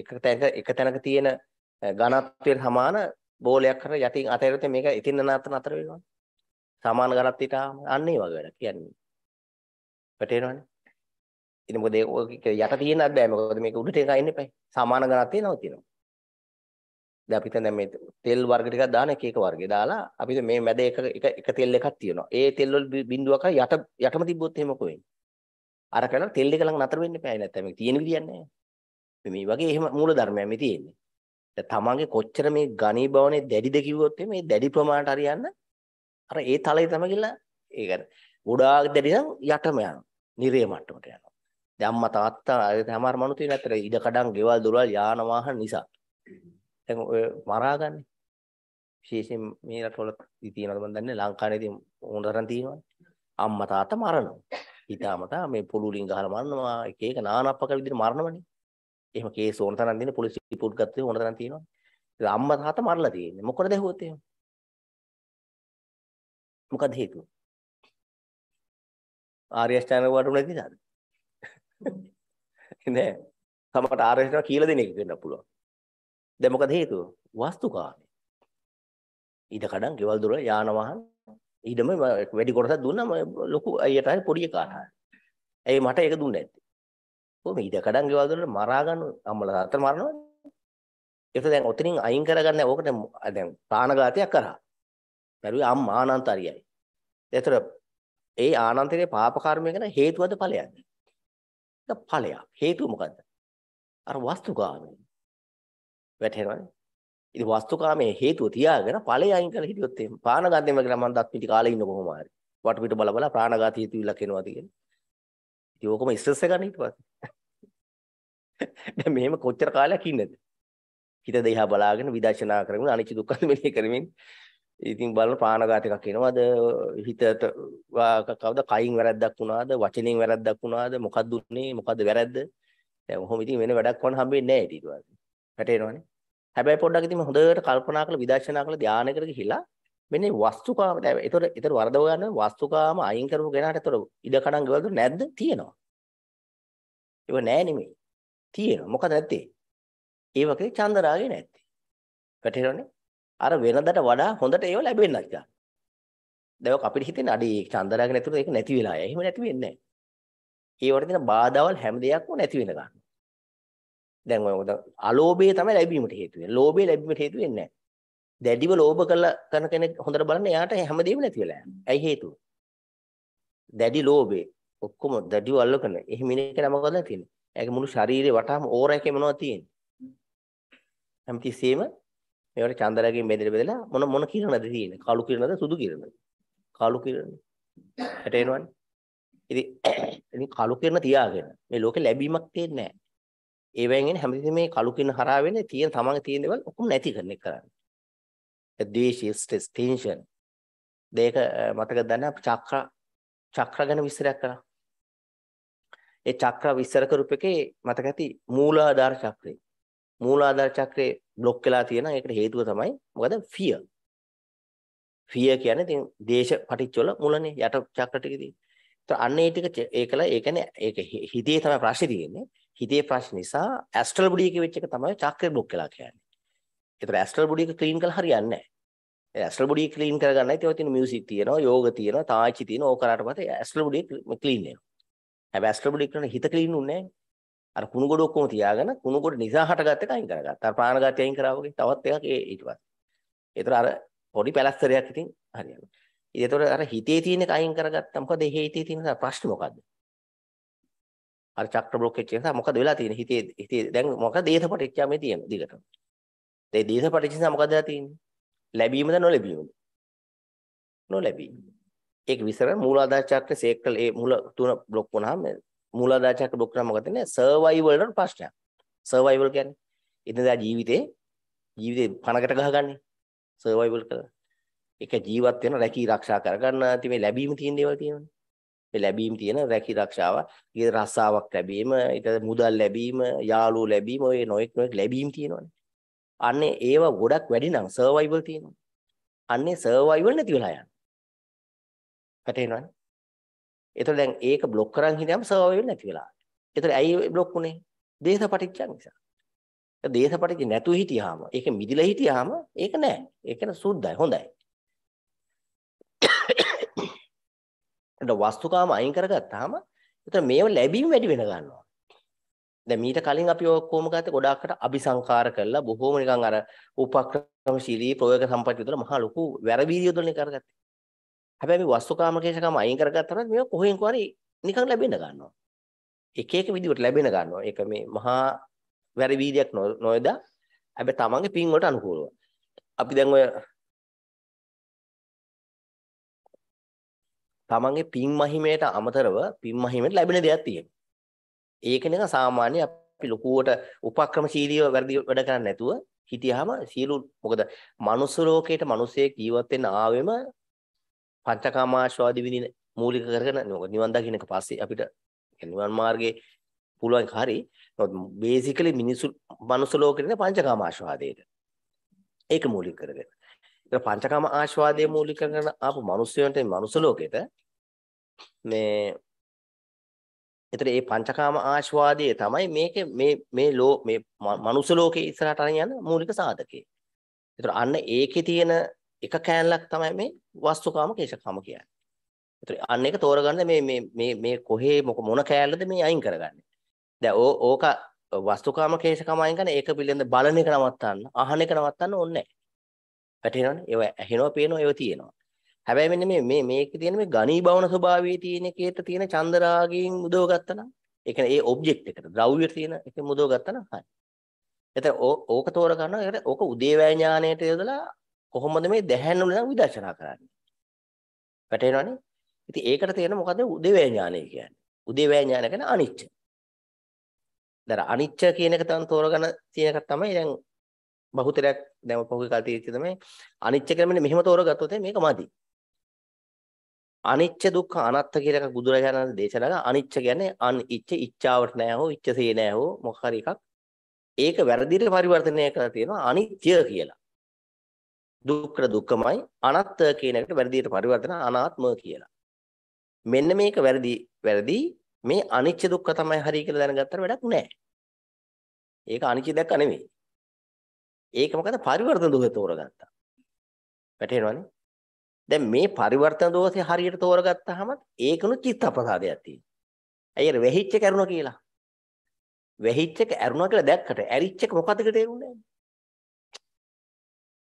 එක තැනක එක තැනක තියෙන ඝනත්වයට සමාන බෝලයක් කර යටින් අතහැරියොත් මේක ඉතින් නතර නතර වෙනවා. සමාන ඝනත්වයට අන්න ඒ වගේ වැඩ කියන්නේ. වැටේනවනේ. ඉතින් මොකද ඒක යට තියෙනත් බෑ මොකද මේක උඩට එක එන්න එපයි. සමාන ඝනත්වයේ නවතිනවා. දැන් අපි දැන් මේ තෙල් වර්ග ටිකක් දාන එක එක වර්ගේ දාලා අපිට මේ මැද එක එක එක තෙල් එකක් තියෙනවා. ඒ තෙල් වල බිඳුවක යට යටම තිබ්බොත් එහෙම කොහෙන්නේ? අර කරන තෙල් එක ළඟ නතර වෙන්න එපා. නැත්නම් මේක තියෙන විදියක් නැහැ. මේ වගේ එහෙම මූල ධර්මයක් මේ තියෙන්නේ. දැන් තමන්ගේ කොච්චර මේ ගණී භවනේ දැඩිද කිව්වොත් මේ දැඩි ප්‍රමාණයට හරියන්න අර ඒ තලයේ තමයි කියලා ඒ කියන්නේ ගොඩාක් දැඩි නම් යටම යනවා. නිරේ මට්ටමට යනවා. දැන් අම්මා තාත්තා හැමාර මනු තියෙන අතර ඉඩ කඩන් ගෙවල් දොරවල් යාන වාහන නිසා දැන් ඔය මරාගන්නේ විශේෂයෙන් මේ රටවල තියෙනවද මන් දන්නේ ලංකාවේ ඉතින් මොනතරම් තියෙනවද අම්මා තාත්තා මරනවා හිතාමතා මේ පුළුලින් ගහලා මරනවා එක එක නානප්පක විදිහට මරනවනේ එහෙම කේස් ඕන තරම් දෙන පොලිස් රිපෝට් ගත්තේ ඕන තරම් තියෙනවා. ඒක අම්මා තාත්තා මරලා තියෙන්නේ. මොකටද හුවොත් එහෙම? මොකද හේතුව? ආර්ය අෂ්ටාංග වඩුණේ දිනාද? නෑ. තමට ආරේෂණ කියලා දෙන එක වෙන්න පුළුවන්. දැන් මොකද හේතුව? වස්තුකාමී. ඊට කඩන් ගෙවල් දොර යාන වාහන ඊටම වැඩි කොටසක් දුන්නම ලොකු අයියට හරි පොඩි එකාට හරි. ඇයි මට ඒක දුන්නේ නැත්තේ? කොහොම ඊට කඩන් ගෙවල් දොර මරා ගන්න අම්මලා තාත්තා මරනවද? ඒක දැන් ඔතනින් අයින් කරගන්න ඕකට දැන් ප්‍රාණඝාතයක් කරා. බැරුවේ අම්මා ආනන්තරියයි. ඒතර ඒ ආනන්තරේ පාප කර්මය ගැන හේතුවද ඵලයක්ද? ඒක ඵලයක්. හේතුව මොකද්ද? අර වස්තුකාමී. වැටහෙනවනේ. ඉතින් වස්තුකාමයේ හේතුව තියාගෙන ඵලය අයින් කරලා හිටියොත් එහෙම ප්‍රාණඝාතයම කියලා මම දත් පිටි කාලේ ඉන්න කොහොම හරි. වටපිට බල බල ප්‍රාණඝාත හේතුවිලක් එනවාද කියලා. ඉතින් ඕකම ස්ට්‍රෙස් එක ගන්න ඊට පස්සේ. දැන් මෙහෙම කොච්චර කාලයක් ඉන්නද? හිත දෙහා බලාගෙන විදර්ශනා කරමින් අනිච්ච දුක්ඛ මෙනෙහි කරමින් ඉතින් බලන ප්‍රාණඝාත එකක් එනවාද හිතට කවද කයින් වැරද්දක් වුණාද වචනෙන් වැරද්දක් වුණාද මොකක්ද උනේ මොකද්ද වැරද්ද දැන් ඔහොම ඉතින් වෙන වැඩක් වань හම්බෙන්නේ නැහැ ඊට පස්සේ වැටේනවනේ හැබැයි පොඩ්ඩක් ඉතින් හොඳට කල්පනා කරලා විදර්ශනා කරලා ධානයකට ගිහිලා මෙන්න වස්තුකාම දැන් ඒතර ඒතර වරදව ගන්න වස්තුකාම අයින් කරපු කෙනාට ඒතර ඉඩ කඩන් ගෙවල් දුන්නේ නැද්ද තියෙනවා ඒව නෑ නෙමෙයි තියෙනවා මොකද නැත්තේ ඒ වගේ චන්දරාගේ නැත්තේ වැටේනවනේ අර වෙනදට වඩා හොඳට ඒව ලැබෙන්න ගියා. දැන් ඔක අපිට හිතෙන්නේ අඩේ චන්දරාගෙන ඇතුළත ඒක නැති වෙලා යයි. එහෙම නැති වෙන්නේ නැහැ. ඒවට තියෙන බාධාවල් හැම දෙයක්ම නැති වෙන ගන්නවා. දැන් ඔය අලෝභය තමයි ලැබීමට හේතු වෙන්නේ. ලෝභය ලැබීමට හේතු වෙන්නේ නැහැ. දැඩිව ලෝභ කරලා කරන කෙනෙක් හොඳට බලන්න එයාට හැමදේම නැති වෙලා යනවා. ඇයි හේතුව? දැඩි ලෝභේ ඔක්කොම දැඩිව අල්ලගෙන එහෙම ඉන්නේ කියලා මොකද තියෙන්නේ? එයාගේ මුළු ශරීරේ වටාම ඕර එකේ මොනවද තියෙන්නේ? හැමතිස්සෙම මේවට චන්දරයෙන් බෙදලා බෙදලා මොන මොන කිරණද තියෙන්නේ? කළු කිරණද සුදු කිරණද? කළු කිරණ. හැට එනවනේ. ඉතින් ඉතින් කළු කිරණ තියාගෙන මේ ලෝකේ ලැබීමක් තියෙන්නේ නැහැ. ඒ වෙන්ගෙන හැමතිස්සෙම මේ කළු කිරණ හරහා වෙන්නේ තියෙන තමන්ගේ තියෙන දේවල් ඔක්කොම නැති කරන එක කරන්නේ. ඒ ද්වේෂය, ස්ට්‍රෙස්, ටෙන්ෂන්. දෙක මතක ගන්න අපි චක්‍ර චක්‍ර ගැන විස්තරයක් කරා. ඒ චක්‍ර විස්තර කරුපකේ මතක ඇති මූලාධාර චක්‍රය. මූලාධාර චක්‍රයේ බ්ලොක් වෙලා තියෙනවා. ඒකට හේතුව තමයි මොකද? ෆියර්. ෆියර් කියන්නේ ඉතින් දේශ පටිච්චවල මුලනේ යට චක්‍ර ටිකේදී. ඒත් අන්න ඒ ටික ඒකලා ඒ කියන්නේ ඒක හිතේ තමයි ප්‍රශ්නේ තියෙන්නේ. හිතේ ප්‍රශ්න නිසා ඇස්ට්‍රල් බොඩි එකේ වෙච්ච එක තමයි චක්‍ර බ්ලොක් වෙලා කියන්නේ. ඒතර ඇස්ට්‍රල් බොඩි එක ක්ලීන් කරලා හරියන්නේ නැහැ. ඇස්ට්‍රල් බොඩි ක්ලීන් කරගන්නයි තියෙන තියෙන මියුසික් තියෙනවා යෝග තියෙනවා තායිචි තියෙනවා ඕක කරාට පස්සේ ඇස්ට්‍රල් බොඩි ක්ලීන් වෙනවා හැබැයි ඇස්ට්‍රල් බොඩි ක්ලීන් හිත ක්ලීන් උන්නේ නැහැ අර කුණු ගොඩ ඔක්කොම තියාගෙන කුණු ගොඩ නිසා හටගත් එක අයින් කරගත්තා. අර ප්‍රාණඝාතය අයින් කරා වගේ තවත් එකක් ඒ ඊට පස්සේ. ඒතර අර පොඩි පැලස්තරයක් ඉතින් හරියනවා. ඉතින් ඒතර අර හිතේ තියෙන එක අයින් කරගත්තා. මොකද එහේ හිතේ තියෙන ප්‍රශ්නේ මොකද්ද? අර චක්‍ර බ්ලොක් එකේ නිසා මොකද වෙලා තියෙන්නේ? හිතේ හිතේ දැන් මොකද දේශපටිච්චා මේ තියෙන දිගටම. ඒ දේශපටිච්ච නිසා මොකද වෙලා තියෙන්නේ? ලැබීමද නොලැබීමද? නොලැබීම. ඒක විසර මූලාධාර චක්‍ර සේකල් ඒ මූල තුන බ්ලොක් වුණාම මූලාදාචක ඩොක්ටර් මොකද කියන්නේ සර්වයිවල් වලට ප්‍රශ්නයක්. සර්වයිවල් කියන්නේ ඉදින්දා ජීවිතේ ජීවිතේ පණකට ගහගන්නේ සර්වයිවල් කරලා. ඒක ජීවත් වෙන රැකී ආරක්ෂා කරගන්න ඉතින් මේ ලැබීම තියෙන දේවල් තියෙනවානේ. මේ ලැබීම තියෙන රැකී ආරක්ෂාව, ඊට රස්සාවක් ලැබීම, ඊට මුදල් ලැබීම, යාළුවෝ ලැබීම, ඔය නොඑක් නොඑක් ලැබීම් තියෙනවානේ. අන්නේ ඒව ගොඩක් වැඩි නම් සර්වයිවල් තියෙනවා. අන්නේ සර්වයිවල් නැති වෙලා යනවා. පැටේනවනේ. ඒතකොට දැන් ඒක બ્લોක් කරන් හිටියම සර්වර් වෙන්නේ නැති වෙලා. ඒතකොට ඇයි બ્લોක් උනේ? දේශපටිච්ච නිසා. දේශපටිච්ච නැතු හිටියාම, ඒක මිදිලා හිටියාම ඒක නෑ. ඒක න සුද්ධයි, හොඳයි. ඒතකොට වස්තුකාම අයින් කරගත්තාම ඒතර මේව ලැබීම වැඩි වෙන ගන්නවා. දැන් මීට කලින් අපි ඔක්කොම ගත්ත ගොඩාක්කට අபிසංකාර කරලා බොහෝම නිකන් අර උපක්‍රමශීලී ප්‍රයෝග සම්පත් විතර මහා ලොකු වැරවිදිය උදලනේ කරගත්තේ. හැබැයි මේ වස්තුකාමකේශකම අයින් කරගත්තම මේක කොහෙන් කොහරි නිකන් ලැබෙන්න ගන්නවා. එක එක විදිහට ලැබෙන්න ගන්නවා. ඒක මේ මහා වැරි වීදයක් නොයදා හැබැයි තමන්ගේ පින් වලට අනුකූලව. අපි දැන් ඔය තමන්ගේ පින් මහිමයට අමතරව පින් මහිමෙන් ලැබෙන දෙයක් තියෙනවා. ඒක නිකන් සාමාන්‍ය අපි ලොකුවට උපක්‍රමශීලීව වැඩි වැඩ කරන්නේ නැතුව හිටියාම සියලු මොකද මනුස්ස ලෝකේට මිනිස්සේ ජීවත් වෙන්න ආවෙම පංචකාමාශ්වාදී විඳින මූලික කරගෙන නෝක නිවන් දකින්න එක පස්සේ අපිට නිවන් මාර්ගයේ පුළුවන් හරි බේසිකලි මිනිසු මනුස්ස ලෝකේ ඉන්න පංචකාම ආශාදයට ඒක මූලික කරගෙන ඒක පංචකාම ආශාදයේ මූලික කරගෙන ආපු මිනිස්සුන්ට මනුස්ස ලෝකෙට මේ එතන මේ පංචකාම ආශාදයේ තමයි මේක මේ මේ ලෝ මේ මනුස්ස ලෝකේ ඉස්සරහට අරන් යන මූලික සාධකේ. ඒතර අන්න ඒකේ තියෙන එක කෑල්ලක් තමයි මේ වස්තුකාම කේශකාම කියන්නේ. ඒතර අන්න එක තෝරගන්න මේ මේ මේ මේ කොහේ මොන කෑල්ලද මේ අයින් කරගන්නේ. දැන් ඕක වස්තුකාම කේශකාම අයින් කරන ඒක පිළිබඳ බලන එක නවත්තන්න, අහන එක නවත්තන්න ඕනේ නැහැ. වැටෙනවනේ? ඒව ඇහෙනවා, පේනවා, ඒව තියෙනවා. හැබැයි මෙන්න මේ මේ මේකේ තියෙන මේ ගණී භවන ස්වභාවයේ තියෙන කේත තියෙන චන්දරාගයෙන් උදව ගත්තනම්, ඒ කියන්නේ ඒ ඔබ්ජෙක්ට් එකට, ද්‍රව්‍යයට තියෙන එකෙන් උදව ගත්තනම් හරි. එතකොට ඕක තෝරගන්නවා. ඒකට ඕක උදේවැය ඥාණයට යොදලා කොහොමද මේ දැහැන් වල නම් විදර්ශනා කරන්නේ? වැටේනවනේ. ඉතින් ඒකට තේරෙන මොකද උදේවැය ඥානය කියන්නේ. උදේවැය ඥාන කියන්නේ අනිච්ච. දර අනිච්ච කියන එක තමයි තෝරගන්න තියෙන එක තමයි දැන් බහුතරයක් දැන් පොහුගේ කල් තියෙච්ච තමයි අනිච්ච කියලා මෙන්න මෙහෙම තෝරගත්තොත් මේක මදි. අනිච්ච දුක්ඛ අනාත්ත කියලා එකක් බුදුරජාණන් දේශනා කරා. අනිච්ච කියන්නේ අනිච්ච ඉච්ඡාවට නෑ හෝ ඉච්ඡසේ නෑ හෝ මොකක් හරි එකක්. ඒක වැරදිට පරිවර්තනය කරලා තියෙනවා අනිත්‍ය කියලා. දුක්ඛ දුක්ඛමයි අනත්ත කියන එකට වැරදියට පරිවර්තන අනාත්ම කියලා. මෙන්න මේක වැරදි වැරදි මේ අනිච්ච දුක්ඛ තමයි හරි කියලා දැනගත්තට වැඩක් නැහැ. ඒක අනිච්ච දැක්ක නෙමෙයි. ඒක මොකද පරිවර්තන දෝෂය තෝරගත්තා. වැටේනවනේ. දැන් මේ පරිවර්තන දෝෂය හරියට තෝරගත්තාම ඒකනු චිත්ත අපසාදයක් තියෙනවා. ඇයි අර වෙහිච්ච කරුණා කියලා. වෙහිච්ච කරුණා කියලා දැක්කට ඇරිච්ච එක මොකද්ද කියලා තේරුන්නේ නැහැ.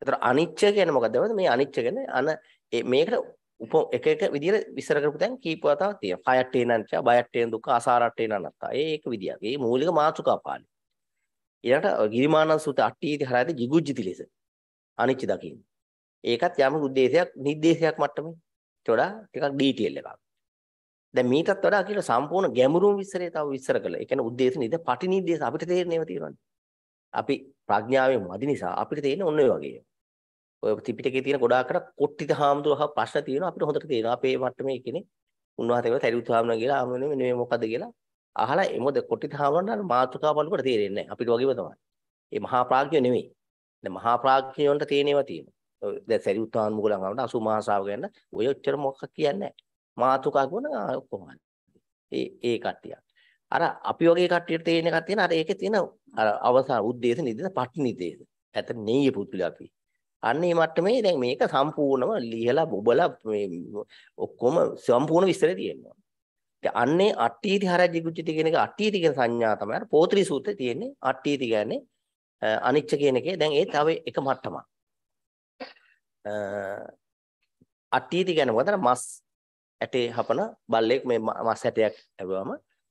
ඒතර අනිච්ච කියන්නේ මොකක්ද? මේ අනිච්ච කියන්නේ අන මේකට උප එක එක විදිහට විස්තර කරපු තැන් කීප වතාවක් තියෙනවා. කයට්ටේනංච, බයට්ටේන දුක, අසාරට්ටේන අනත්ත. ඒ ඒක විදියක්. ඒ මූලික මාතෘකා පාළි. ඊළඟට ගිරිමානන් සූත අට්ඨීති හරයද jigujjiti ලෙස අනිච්ච දකින්න. ඒකත් යම් උද්දේශයක්, නිर्देशයක් මට්ටමේ. ඒතොඩා ටිකක් ඩීටේල් එකක්. දැන් මීටත් වඩා කියලා සම්පූර්ණ ගැඹුරුම විස්තරය තව විස්තර කළා. ඒ කියන්නේ උද්දේශ නිද, පටි නිर्देश අපිට තේරෙන්නේ ඒවා තියෙනවානේ. අපි ප්‍රඥාවෙන් මදි නිසා අපිට තේරෙන්නේ ඔන්න ඔය වගේ. ඔය ත්‍රිපිටකයේ තියෙන ගොඩාක්කට කොට්ටිත හාමුදුරුවෝ ප්‍රශ්න තියෙනවා අපිට හොඳට තේරෙනවා අපේ මට්ටමේ කෙනෙක් උන්වහන්සේ කියලා තරියුත් හාමුදුරුවෝ කියලා ආමනේ මෙන්න මේ මොකද්ද කියලා අහලා එමොද කොට්ටිත හාමුදුරුවන්ට මාතෘකා බලනකොට තේරෙන්නේ නැහැ අපිට වගේම තමයි. ඒ මහා ප්‍රඥය නෙමෙයි. දැන් මහා ප්‍රඥයන්ට තේනේවා තියෙනවා. දැන් තරියුත් හාමුදුරුවෝ ළඟට අසු මහසාව ගැන ඔය ඔච්චර මොකක් කියන්නේ නැහැ. මාතෘකා කියනවා ඔක්කොම. ඒ ඒ කට්ටිය. අර අපි වගේ කට්ටියට තේරෙන එකක් තියෙන අර ඒකේ තියෙන අර අවසාන ಉದ್ದೇಶ නිදේශ පටි නිදේශ. ඇත නෙయ్య පුතුල අපි. අන්න මේ මට්ටමේ දැන් මේක සම්පූර්ණම ලියලා බොබලා මේ ඔක්කොම සම්පූර්ණ විස්තරය තියෙනවා. ඉතින් අන්නේ අට්ඨීති හරජ්ජි කුච්චිති කියන එක අට්ඨීති කියන සංඥා තමයි අර පොත්‍රි සූත්‍රයේ තියෙන්නේ අට්ඨීති කියන්නේ අනිච්ච කියන එකේ දැන් ඒ තව එක මට්ටමක්. අට්ඨීති කියන්නේ මොකද මස් ඇටේ හපන බල්ලෙක් මේ මස් ඇටයක් ඇවුවම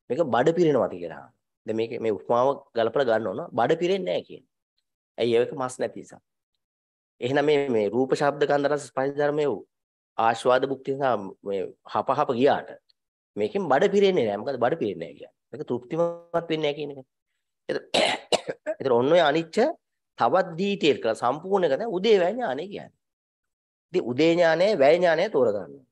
මේක බඩ පිරෙනවා කියලා. දැන් මේක මේ උපමාව ගලපලා ගන්න ඕන බඩ පිරෙන්නේ නැහැ කියන්නේ. ඇයි ඒක මස් නැති නිසා. එහෙනම් මේ මේ රූප ශබ්ද ගන්ධ රස ස්පර්ශ ධර්මයේ ආස්වාද භුක්ති නිසා මේ හපහප ගියාට මේකෙන් බඩ පිරෙන්නේ නැහැ. මොකද බඩ පිරෙන්නේ නැහැ කියන්නේ. ඒක තෘප්තිමත් වෙන්නේ නැහැ කියන එක. ඒතර ඔන්න ඔය අනිච්ච තවත් ඩීටේල් කරලා සම්පූර්ණ එක තමයි උදේ වැය ඥානය කියන්නේ. ඉතින් උදේ ඥානය වැය ඥානය තෝරගන්නවා.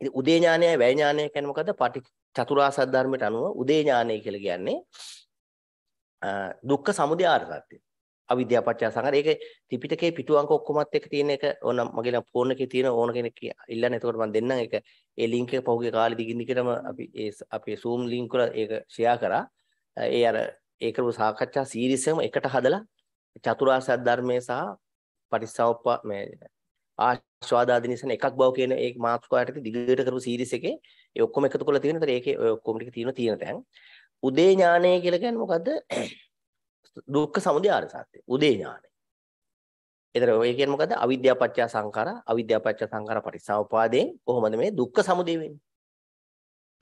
ඉතින් උදේ ඥානයයි වැය ඥානය කියන්නේ මොකද්ද? පටි චතුරාසත් ධර්මයට අනුව උදේ ඥානය කියලා කියන්නේ දුක්ඛ සමුදය ආර්ය අවිද්‍යාව පත්‍ය සංහාර ඒක ත්‍රිපිටකයේ පිටු අංක ඔක්කොමත් එක තියෙන එක ඕන මගේ නම් ෆෝන් එකේ තියෙන ඕන කෙනෙක් ඉල්ලන්නේ එතකොට මම දෙන්නම් ඒක ඒ ලින්ක් එක පහුගිය කාලේ දිගින් දිගටම අපි ඒ අපේ Zoom ලින්ක් වල ඒක ෂෙයා කරා ඒ අර ඒ කරපු සාකච්ඡා සීරීස් එකම එකට හදලා චතුරාර්ය සත්‍ය ධර්මයේ සහ පටිසෝප මේ ආස්වාදාදිනිසන එකක් බව කියන ඒ මාතෘකාවට දිගට කරපු සීරීස් එකේ ඒ ඔක්කොම එකතු කරලා තියෙනවා. ඒකේ ඔය ඔක්කොම ටික තියෙන තියෙන තැන්. උදේ ඥානය කියලා කියන්නේ මොකද්ද? දුක්ඛ සමුදය ආර්ය සත්‍ය. උදේ ඥානය. එතන ඔය කියන්නේ මොකද්ද? අවිද්‍යාව පත්‍ය සංඛාර, අවිද්‍යාව පත්‍ය සංඛාර පරිසම්පාදයෙන් කොහොමද මේ දුක්ඛ සමුදය වෙන්නේ?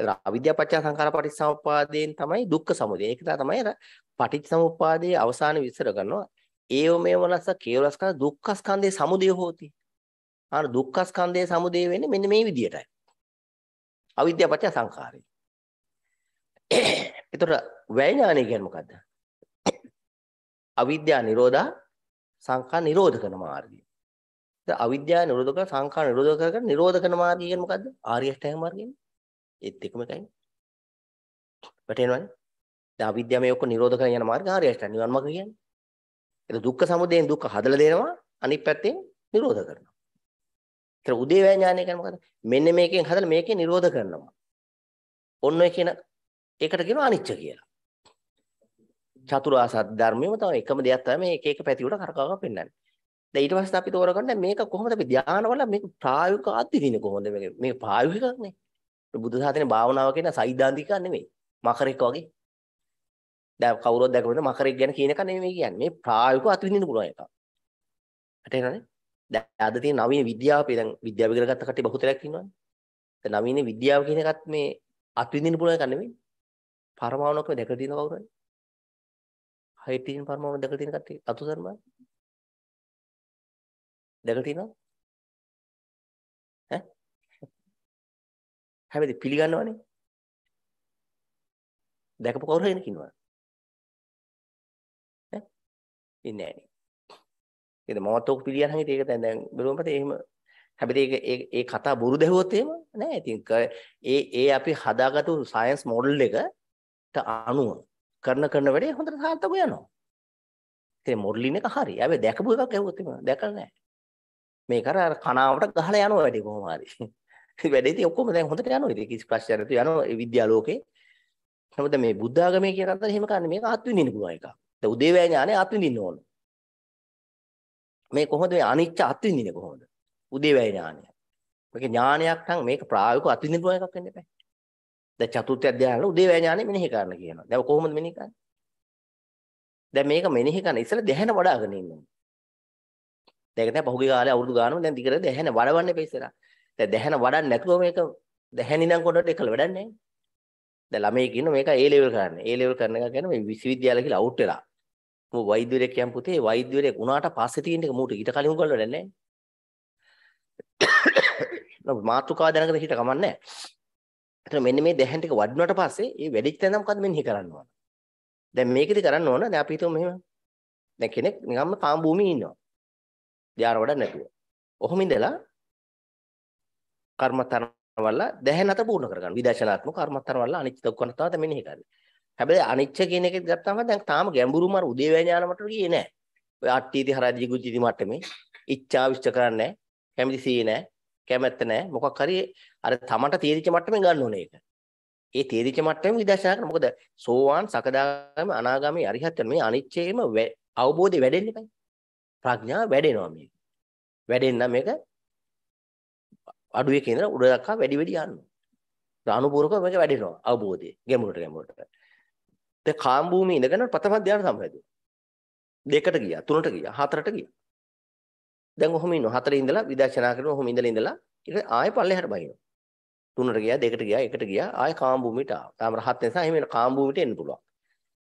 එතන අවිද්‍යාව පත්‍ය සංඛාර පරිසම්පාදයෙන් තමයි දුක්ඛ සමුදය. ඒක තමයි අර පටිච්චසමුප්පාදයේ අවසාන විස්තර කරනවා. ඒව මේවලස කේවලස්කන්ධ දුක්ඛස්කන්ධේ සමුදය හෝති. අර දුක්ඛස්කන්ධයේ සමුදය වෙන්නේ මෙන්න මේ විදියටයි. අවිද්‍යාව පත්‍ය සංඛාරය. එතකොට වැය ඥානය කියන්නේ මොකද්ද? අවිද්‍යා නිරෝධා සංඛා නිරෝධ කරන මාර්ගය. දැන් අවිද්‍යා නිරෝධ කර සංඛා නිරෝධ කර කර නිරෝධ කරන මාර්ගය කියන්නේ මොකද්ද? ආර්ය අෂ්ටාංග මාර්ගයනේ. ඒත් එකම එකයි. වැටෙනවනේ. දැන් අවිද්‍යාව මේ ඔක්කොම නිරෝධ කරන යන මාර්ගය ආර්ය අෂ්ටාංග නිවන් මාර්ගය කියන්නේ. ඒක දුක්ඛ සමුදයෙන් දුක්ඛ හදලා දෙනවා අනිත් පැත්තෙන් නිරෝධ කරනවා. ඒතර උදේවැය ඥානය කියන්නේ මොකද්ද? මෙන්න මේකෙන් හදලා මේකේ නිරෝධ කරනවා. ඔන්න ඔය කියන ඒකට කියනවා අනිච්ච කියලා. චතුරාර්ය සත්‍ය ධර්මයේම තමයි එකම දෙයක් තමයි මේ එක එක පැති වල කරකවක පෙන්වන්නේ. දැන් ඊට පස්සේ අපි තෝරගන්න මේක කොහොමද අපි ධානවල මේක ප්‍රායෝගික අත්දින කොහොමද මේක මේ ප්‍රායෝගිකක් නේ. බුදු සාතනේ භාවනාව කියන සයිද්ධාන්තික නෙමෙයි. මකරෙක් වගේ. දැන් කවුරුත් දැකපෙන්න මකරෙක් ගැන කියන එක නෙමෙයි කියන්නේ. මේ ප්‍රායෝගික අත්විඳින්න පුළුවන් එකක්. හටේනනේ. දැන් අද තියෙන නවීන විද්‍යාව අපි දැන් විද්‍යාව ඉගෙන ගත්ත කට්ටිය බහුතරයක් ඉන්නවනේ. දැන් නවීන විද්‍යාව කියන එකත් මේ අත්විඳින්න පුළුවන් එකක් නෙමෙයි. පරමාණුක දැකලා තියෙන කවුරුහරි? හයිඩ්‍රජන් පරමාණු දැකලා තියෙන කට්ටිය අතුසන් බා. දැකලා තියෙනවද? ඈ? හැබැයි පිළිගන්නවනේ. දැකපු කවුරු හරි කියනවා. ඈ? ඉන්නේ නැහැ. ඒක මමත් ඔක පිළිගන්න හිතේ ඒක දැන් දැන් බලුවම පස්සේ එහෙම හැබැයි ඒක ඒ කතා බොරු දැහුවොත් එහෙම නෑ. ඉතින් ඒ ඒ අපි හදාගත්තු සයන්ස් මොඩල් එක අනුව කරන කරන වැඩේ හොඳට සාර්ථකව යනවා. ඉතින් මොඩලින් එක හරි. හැබැයි දැකපු එකක් ඇහුවොත් එහෙම දැකලා නැහැ. මේක අර අර කනාවට ගහලා යනවා වැඩේ කොහොම හරි. වැඩේ ඉතින් ඔක්කොම දැන් හොඳට යනවා. ඉතින් කිසි ප්‍රශ්නයක් නැතුව යනවා ඒ විද්‍යාලෝකේ. නමුත් මේ බුද්ධ ආගමේ කියන අතර එහෙම කරන්නේ මේක අත්විඳින්න පුළුවන් එකක්. දැන් උදේවැය ඥානෙ අත්විඳින්න ඕන. මේ කොහොමද මේ අනිච්ච අත්විඳින්නේ කොහොමද? උදේවැය ඥානය. මේක ඥානයක් නම් මේක ප්‍රායෝගිකව අත්විඳින්න පුළුවන් එකක් වෙන්න එපා. දැන් චතුර්ථ අධ්‍යායන වල උදේවැය ඥානෙ මෙනෙහි කරන්න කියනවා. දැන් කොහොමද මෙනෙහි කරන්නේ? දැන් මේක මෙනෙහි කරන ඉස්සෙල්ලා දැහැන වඩාගෙන ඉන්න ඕනේ. දැන් ඒක තමයි පහුගිය කාලේ අවුරුදු ගානම දැන් දිගට දැහැන වඩවන්න එපා ඉස්සෙල්ලා. දැන් දැහැන වඩන්නේ නැතුව මේක දැහැන ඉඳන් කොටට එකල වැඩක් නැහැ. දැන් ළමයි කියන මේක A level කරන්නේ. A level කරන එක කියන්නේ මේ විශ්වවිද්‍යාල කියලා අවුට් වෙලා. මෝ වෛද්‍යවරයෙක් කියන පුතේ වෛද්‍යවරයෙක් උනාට පස්සේ තියෙන එක මූට ඊට කලින් උගල්වලා නැහැ. මාතෘකාව දැනගෙන හිට කමන්නේ නැහැ. අතන මෙන්න මේ දැහැන් ටික වඩුණාට පස්සේ ඒ වැඩිච්ච තැන මොකද්ද මෙන්න කරන්න ඕන. දැන් මේකෙදි කරන්න ඕන දැන් අපි හිතමු මෙහෙම. දැන් කෙනෙක් නිකම්ම කාම භූමියේ ඉන්නවා. ධ්‍යාන වඩා නැතුව. ඔහොම ඉඳලා කර්මතරණ වල දැහැන් අත පූර්ණ කරගන්න. විදර්ශනාත්මක කර්මතරණ වල අනිච්ච දක්වන තමයි දැන් මෙන්න කරන්නේ. හැබැයි අනිච්ච කියන එකෙත් ගත්තාම දැන් තාම ගැඹුරුම අර උදේවැය ඥාන මට්ටමට ගියේ නැහැ. ඔය අට්ඨීති හරජී ගුජ්ජිති මට්ටමේ ඉච්ඡා විශ්ච කරන්නේ නැහැ. කැමති සී නැහැ. කැමැත්ත නැහැ. මොකක් හරි අර තමන්ට තේරිච්ච මට්ටමෙන් ගන්න ඕනේ ඒක. ඒ තේරිච්ච මට්ටමෙන් විදර්ශනා කරන. මොකද සෝවාන් සකදාගාමී අනාගාමී අරිහත් මේ අනිච්චේම අවබෝධය වැඩෙන්න eBay. ප්‍රඥාව වැඩෙනවා මේක. වැඩෙන්න මේක අඩුවේ කේන්දර උඩ දක්වා වැඩි වැඩි යනවා. අනුපූරකව මේක වැඩෙනවා අවබෝධය ගැඹුරට ගැඹුරට. දැන් කාම් භූමියේ ඉඳගෙන ප්‍රථම ධ්‍යාන සම්පූර්ණ දෙකට ගියා, තුනට ගියා, හතරට ගියා. දැන් ඔහොම ඉන්නවා. හතරේ ඉඳලා විදර්ශනා කරන ඔහොම ඉඳලා ඉඳලා ඊට ආයෙ පල්ලෙහාට බහිනවා. තුනට ගියා, දෙකට ගියා, එකට ගියා, ආයෙ කාම් භූමියට ආවා. තාම රහත් නිසා එහෙම කාම් භූමියට එන්න පුළුවන්.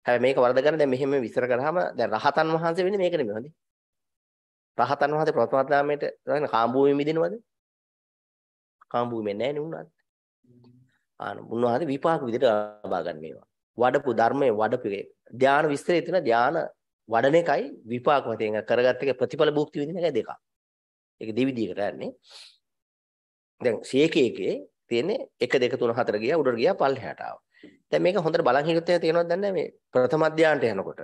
හැබැයි මේක වරද ගන්න දැන් මෙහෙම විස්තර කරාම දැන් රහතන් වහන්සේ වෙන්නේ මේක නෙමෙයි හොඳේ. රහතන් වහන්සේ ප්‍රථම ධාමයට ගන්න කාම් භූමිය මිදෙනවද? කාම් භූමිය නැහැ නේ උනාත්. ආන උන්වහන්සේ විපාක විදිහට ලබා ගන්න මේවා. වඩපු ධර්මයේ වඩපු ධාන විස්තරය තියෙන ධාන වඩන එකයි විපාක වශයෙන් කරගත්ත එක ප්‍රතිඵල භුක්ති විඳින එකයි දෙකක්. ඒක දෙවිදියකට යන්නේ. දැන් සීකේකේ තියෙන්නේ 1 2 3 4 ගියා උඩට ගියා පල්හැට ආවා. දැන් මේක හොඳට බලන් හිටියොත් තේරෙනවද දැන් මේ ප්‍රථම අධ්‍යානට යනකොට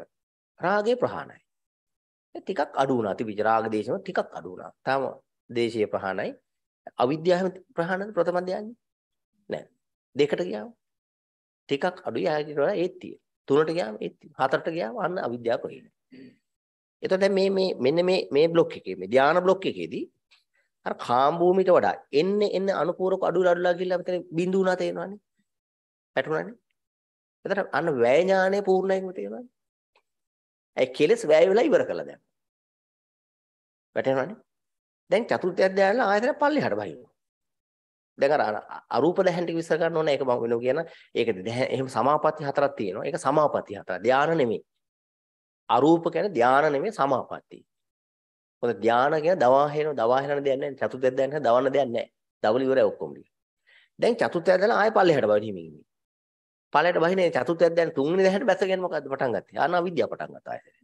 රාගේ ප්‍රහාණයි. ටිකක් අඩු වුණා. තිබිච්ච රාග දේශම ටිකක් අඩු වුණා. තාම දේශීය ප්‍රහාණයි. අවිද්‍යාව ප්‍රහාණයද ප්‍රථම අධ්‍යානෙ? නෑ. දෙකට ගියා. ටිකක් අඩුයි ආයෙත් ඒත් තියෙනවා. තුනට ගියාම ඒත් හතරට ගියාම අන්න අවිද්‍යාව කොහෙද? එතකොට දැන් මේ මේ මෙන්න මේ මේ બ્લોක් එකේ මේ ධානා બ્લોක් එකේදී අර කාම් භූමිට වඩා එන්නේ එන්නේ අනුපූරක අඩුල අඩුලා ගිහිල්ලා මෙතන බිඳු වුණා තේනවනේ. පැටුණානේ. එතන අන්න වැය ඥානය පූර්ණයිම තේනවනේ. ඒ කෙලස් වැය වෙලා ඉවර කළා දැන්. වැටෙනවනේ. දැන් චතුර්ථ අධ්‍යායල ආයතන පල්ලෙහාට බහිනවා. දැන් අර අරූප දැහැන් ටික විස්තර කරන්න ඕනේ. ඒක මම වෙනු කියන. ඒක දැහැන් එහෙම සමාපatti හතරක් තියෙනවා. ඒක සමාපatti හතරක්. ධාන නෙමෙයි. අරූප කියන්නේ ධාන නෙමෙයි සමාපatti. මොකද ධාන කියන්නේ දවා හේන දවා හේන දෙයක් නැහැ. චතුත්ථයක් දෙයක් නැහැ. දවන්න දෙයක් නැහැ. දවල ඉවරයි ඔක්කොම ටික. දැන් චතුත්ථය දැන් ආයෙ පල්ලෙහාට බහින හිමින්. පල්ලෙහාට බහිනේ චතුත්ථයක් දැන් තුන්වෙනි දැහැන් බැසගෙන මොකද්ද පටන් ගත්තේ? ආන අවිද්‍යාව පටන් ගත්තා ආයෙ.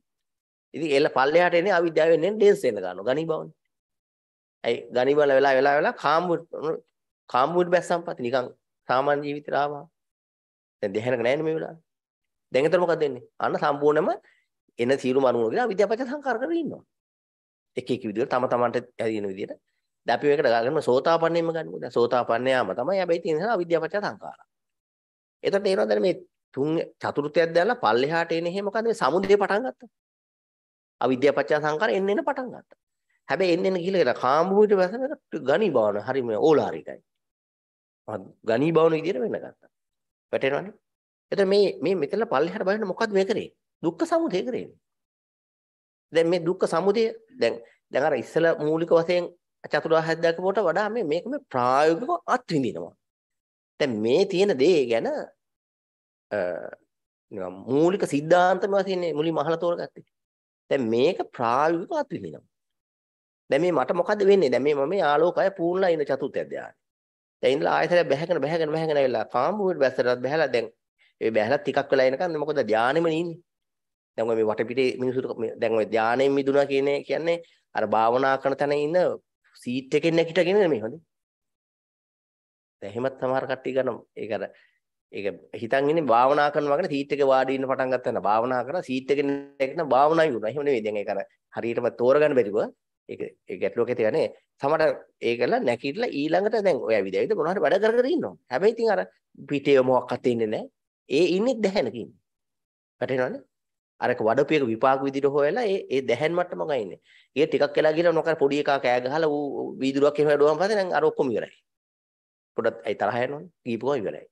ඉතින් එල පල්ලෙහාට එන්නේ අවිද්‍යාවෙන් එන්නේ ඩේන්ස් වෙන්න ගන්නවා. ගණී බවනේ. ඇයි ගණී බල වෙලා වෙලා වෙලා කාම කාමූර් බැස් සම්පatti නිකන් සාමාන්‍ය ජීවිතේ ආවා. දැන් දෙහැනක නැහැ නේ මේ වෙලාවේ. දැන් එතන මොකද වෙන්නේ? අන්න සම්පූර්ණයෙන්ම එන සීරු මරුණු කියලා විද්‍යාපච්ච සංකාර කරගෙන ඉන්නවා. එක එක විදිහට තම තමන්ට ඇදින විදිහට. දැන් අපි මේකට ගන්න සෝතාපන්නයෙන්ම ගන්නකෝ. දැන් සෝතාපන්නයාම තමයි හැබැයි තියෙන නිසා අවිද්‍යාපච්ච සංකාරා. එතකොට තේරෙනවද මේ තුන් චතුර්ථයක් දැල්ලා පල්ලෙහාට එන එහෙ මොකද මේ සමුදේ පටන් ගත්තා. අවිද්‍යාපච්ච සංකාර එන්න එන්න පටන් ගත්තා. හැබැයි එන්න එන්න ගිහලා කාම භූමිත වැසෙන ගණි බවන හරි මේ ඕලාරිකයි. ගණී බවන විදියට වෙන්න ගත්තා. වැටෙනවනේ. එතකොට මේ මේ මෙතන පල්ලෙහාට බලන්න මොකද්ද මේ කරේ? දුක්ඛ සමුදය කරේ. දැන් මේ දුක්ඛ සමුදය දැන් දැන් අර ඉස්සල මූලික වශයෙන් චතුරාර්ය දැකපුවට වඩා මේ මේක මේ ප්‍රායෝගිකව අත්විඳිනවා. දැන් මේ තියෙන දේ ගැන මූලික સિદ્ધාන්තම වශයෙන් මුලින්ම අහලා තෝරගත්තේ. දැන් මේක ප්‍රායෝගිකව අත්විඳිනවා. දැන් මේ මට මොකද වෙන්නේ? දැන් මේ මම මේ ආලෝකය පූර්ණලා ඉන්න චතුර්ථ අධ්‍යායන. දැන් ඉඳලා ආයතනය බැහැගෙන බැහැගෙන බැහැගෙන ඇවිල්ලා පාඹුවට බැස්සටත් බැහැලා දැන් ඒ බැහැලා ටිකක් වෙලා එනකන් මොකද ධානෙම ඉන්නේ දැන් ඔය මේ වටපිටේ මිනිසුන්ට දැන් ඔය ධානයෙන් මිදුණා කියන්නේ කියන්නේ අර භාවනා කරන තැන ඉන්න සීට් එකෙන් නැගිටගෙන මේ හොඳේ දැන් එහෙමත් සමහර කට්ටිය ගන්න ඒක අර ඒක හිතන් ඉන්නේ භාවනා කරනවා කියන සීට් එකේ වාඩි ඉන්න පටන් ගන්න භාවනා කරලා සීට් එකෙන් නැගිටින භාවනායි වුණා එහෙම නෙවෙයි දැන් ඒක අර හරියටම තෝරගන්න බැරිව ඒක ඒ ගැටලුවක තියන්නේ සමහර ඒකල නැකිట్లా ඊළඟට දැන් ඔය ඇවිද ඇවිද මොනවා හරි වැඩ කර කර ඉන්නවා. හැබැයි ඉතින් අර පිටේ මොකක්වත් ඉන්නේ නැහැ. ඒ ඉන්නේ දැහැනක ඉන්නේ. වැටෙනවනේ. අරක වඩපු එක විපාක විදිහට හොයලා ඒ ඒ දැහැන් මට්ටම ගන්නේ. ඒ ටිකක් වෙලා ගිහලා නොකර පොඩි එකා කෑ ගහලා ඌ වීදුරුවක් එහෙම හදුවාම පස්සේ දැන් අර ඔක්කොම ඉවරයි. පොඩත් අයි තරහ යනවනේ. කීපකම ඉවරයි.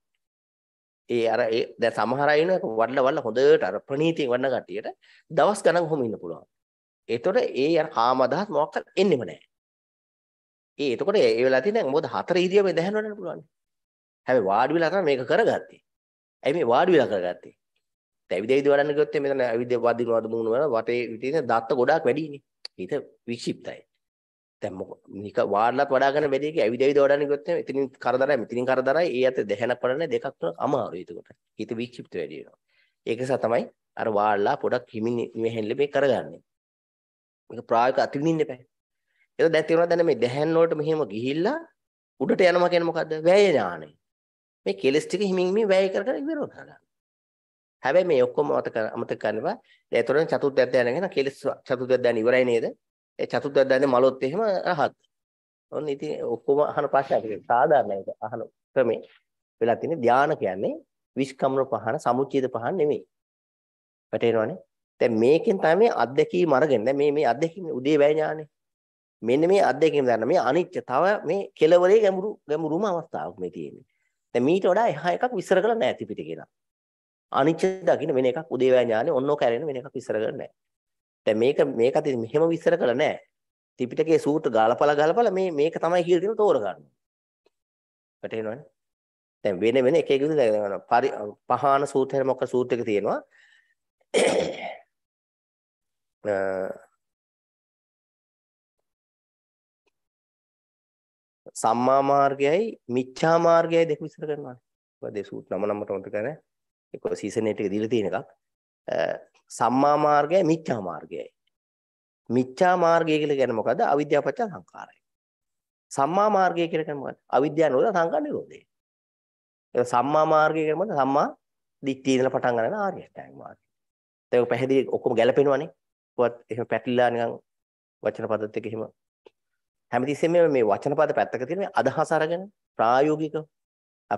ඒ අර ඒ දැන් සමහර අය ඉන්න වඩලා වඩලා හොඳට අර ප්‍රණීතියෙන් වඩන කට්ටියට දවස් ගණන් කොහොම ඉන්න පුළුවන්. එතකොට ඒ යන කාම අදහස් මොකක්ද එන්නෙම නැහැ. ඒ එතකොට ඒ වෙලාව තියෙන මොකද හතර ඉරියව්වේ දැහැනවන්න පුළුවන්. හැබැයි වාඩි වෙලා තමයි මේක කරගත්තේ. ඇයි මේ වාඩි වෙලා කරගත්තේ? දැවිදෙයිද වඩන්න ගියොත් මෙතන අවිද වදිනවද මුණු වල වටේ විදිහට දත්ත ගොඩාක් වැඩිනේ. හිත වික්ෂිප්තයි. දැන් මොක නික වාඩලත් වඩා ගන්න වැඩි එක ඇවිදෙයිද වඩන්න ගියොත් එතනින් කරදරයි මෙතනින් කරදරයි ඒ අත දැහැනක් වඩන්නේ දෙකක් තුනක් අමාරුයි එතකොට. හිත වික්ෂිප්ත වැඩි වෙනවා. ඒක නිසා තමයි අර වාඩලා පොඩක් හිමින් මෙහෙල්ල මේ කරගන්නේ. මේක ප්‍රායෝගික අතිවිඳින්න එපා. ඒක දැන් තේරුණා දැන් මේ දැහැන් වලට මෙහෙම ගිහිල්ලා උඩට යනවා කියන්නේ මොකද්ද? වැය ඥානය. මේ කෙලස් ටික හිමින් මේ වැය කර කර ඉවර කරගන්න. හැබැයි මේ ඔක්කොම මතක අමතක කරන්නවා. දැන් ඒතරම් චතුත් අධ්‍යයනය ගැන කෙලස් චතුත් අධ්‍යයනය ඉවරයි නේද? ඒ චතුත් අධ්‍යයනය මලොත් එහෙම රහත්. ඔන්න ඉතින් ඔක්කොම අහන ප්‍රශ්නයක්. සාමාන්‍යයි අහන ක්‍රමේ වෙලා තියෙන ධානය කියන්නේ විස්කම්න පහන සමුච්ඡේද පහන නෙමෙයි. වැටේනවනේ. දැන් මේකෙන් තමයි අත්දැකීම අරගෙන මේ මේ අත්දැකීම උදේ වැය ඥානේ. මෙන්න මේ අත්දැකීම ගන්න මේ අනිත්‍ය තව මේ කෙලවරේ ගැඹුරු ගැඹුරුම අවස්ථාවක් මේ තියෙන්නේ. දැන් මීට වඩා එහා එකක් විස්තර කරලා නැහැ ත්‍රිපිටක කියලා. අනිත්‍ය දකින්න වෙන එකක් උදේ වැය ඥානේ ඔන්නෝ කැරෙන වෙන එකක් විස්තර කරලා නැහැ. දැන් මේක මේකත් මෙහෙම විස්තර කරලා නැහැ. ත්‍රිපිටකයේ සූත්‍ර ගාලපලා ගාලපලා මේ මේක තමයි කියලා දෙන තෝර ගන්නවා. වැටෙනවනේ. දැන් වෙන වෙන එක එක විදිහට පහාන සූත්‍රය මොකක් සූත්‍රයක තියෙනවා. සම්මා මාර්ගයයි මිච්ඡා මාර්ගයයි දෙක විස්තර කරනවා. ඔය සූත් නම නමට මතක නැහැ. ඒක සීසන් 8 එක දීලා තියෙන එකක්. සම්මා මාර්ගයයි මිච්ඡා මාර්ගයයි. මිච්ඡා මාර්ගය කියලා කියන්නේ මොකද්ද? අවිද්‍යාපච්ච සංඛාරය. සම්මා මාර්ගය කියලා කියන්නේ මොකද්ද? අවිද්‍යාව නිරෝධ සංඛාර නිරෝධය. ඒක සම්මා මාර්ගය කියන්නේ මොකද්ද? සම්මා දිට්ඨිය ඉඳලා පටන් ගන්න ආර්ය අෂ්ටාංග මාර්ගය. දැන් ඔය පැහැදිලි ඔක්කොම ගැලපෙනවනේ. වත් එහෙම පැටලිලා නිකන් වචන පදත් එක්ක එහෙම හැමතිස්සෙම මේ වචන පද පැත්තක තියෙන මේ අදහස අරගෙන ප්‍රායෝගිකව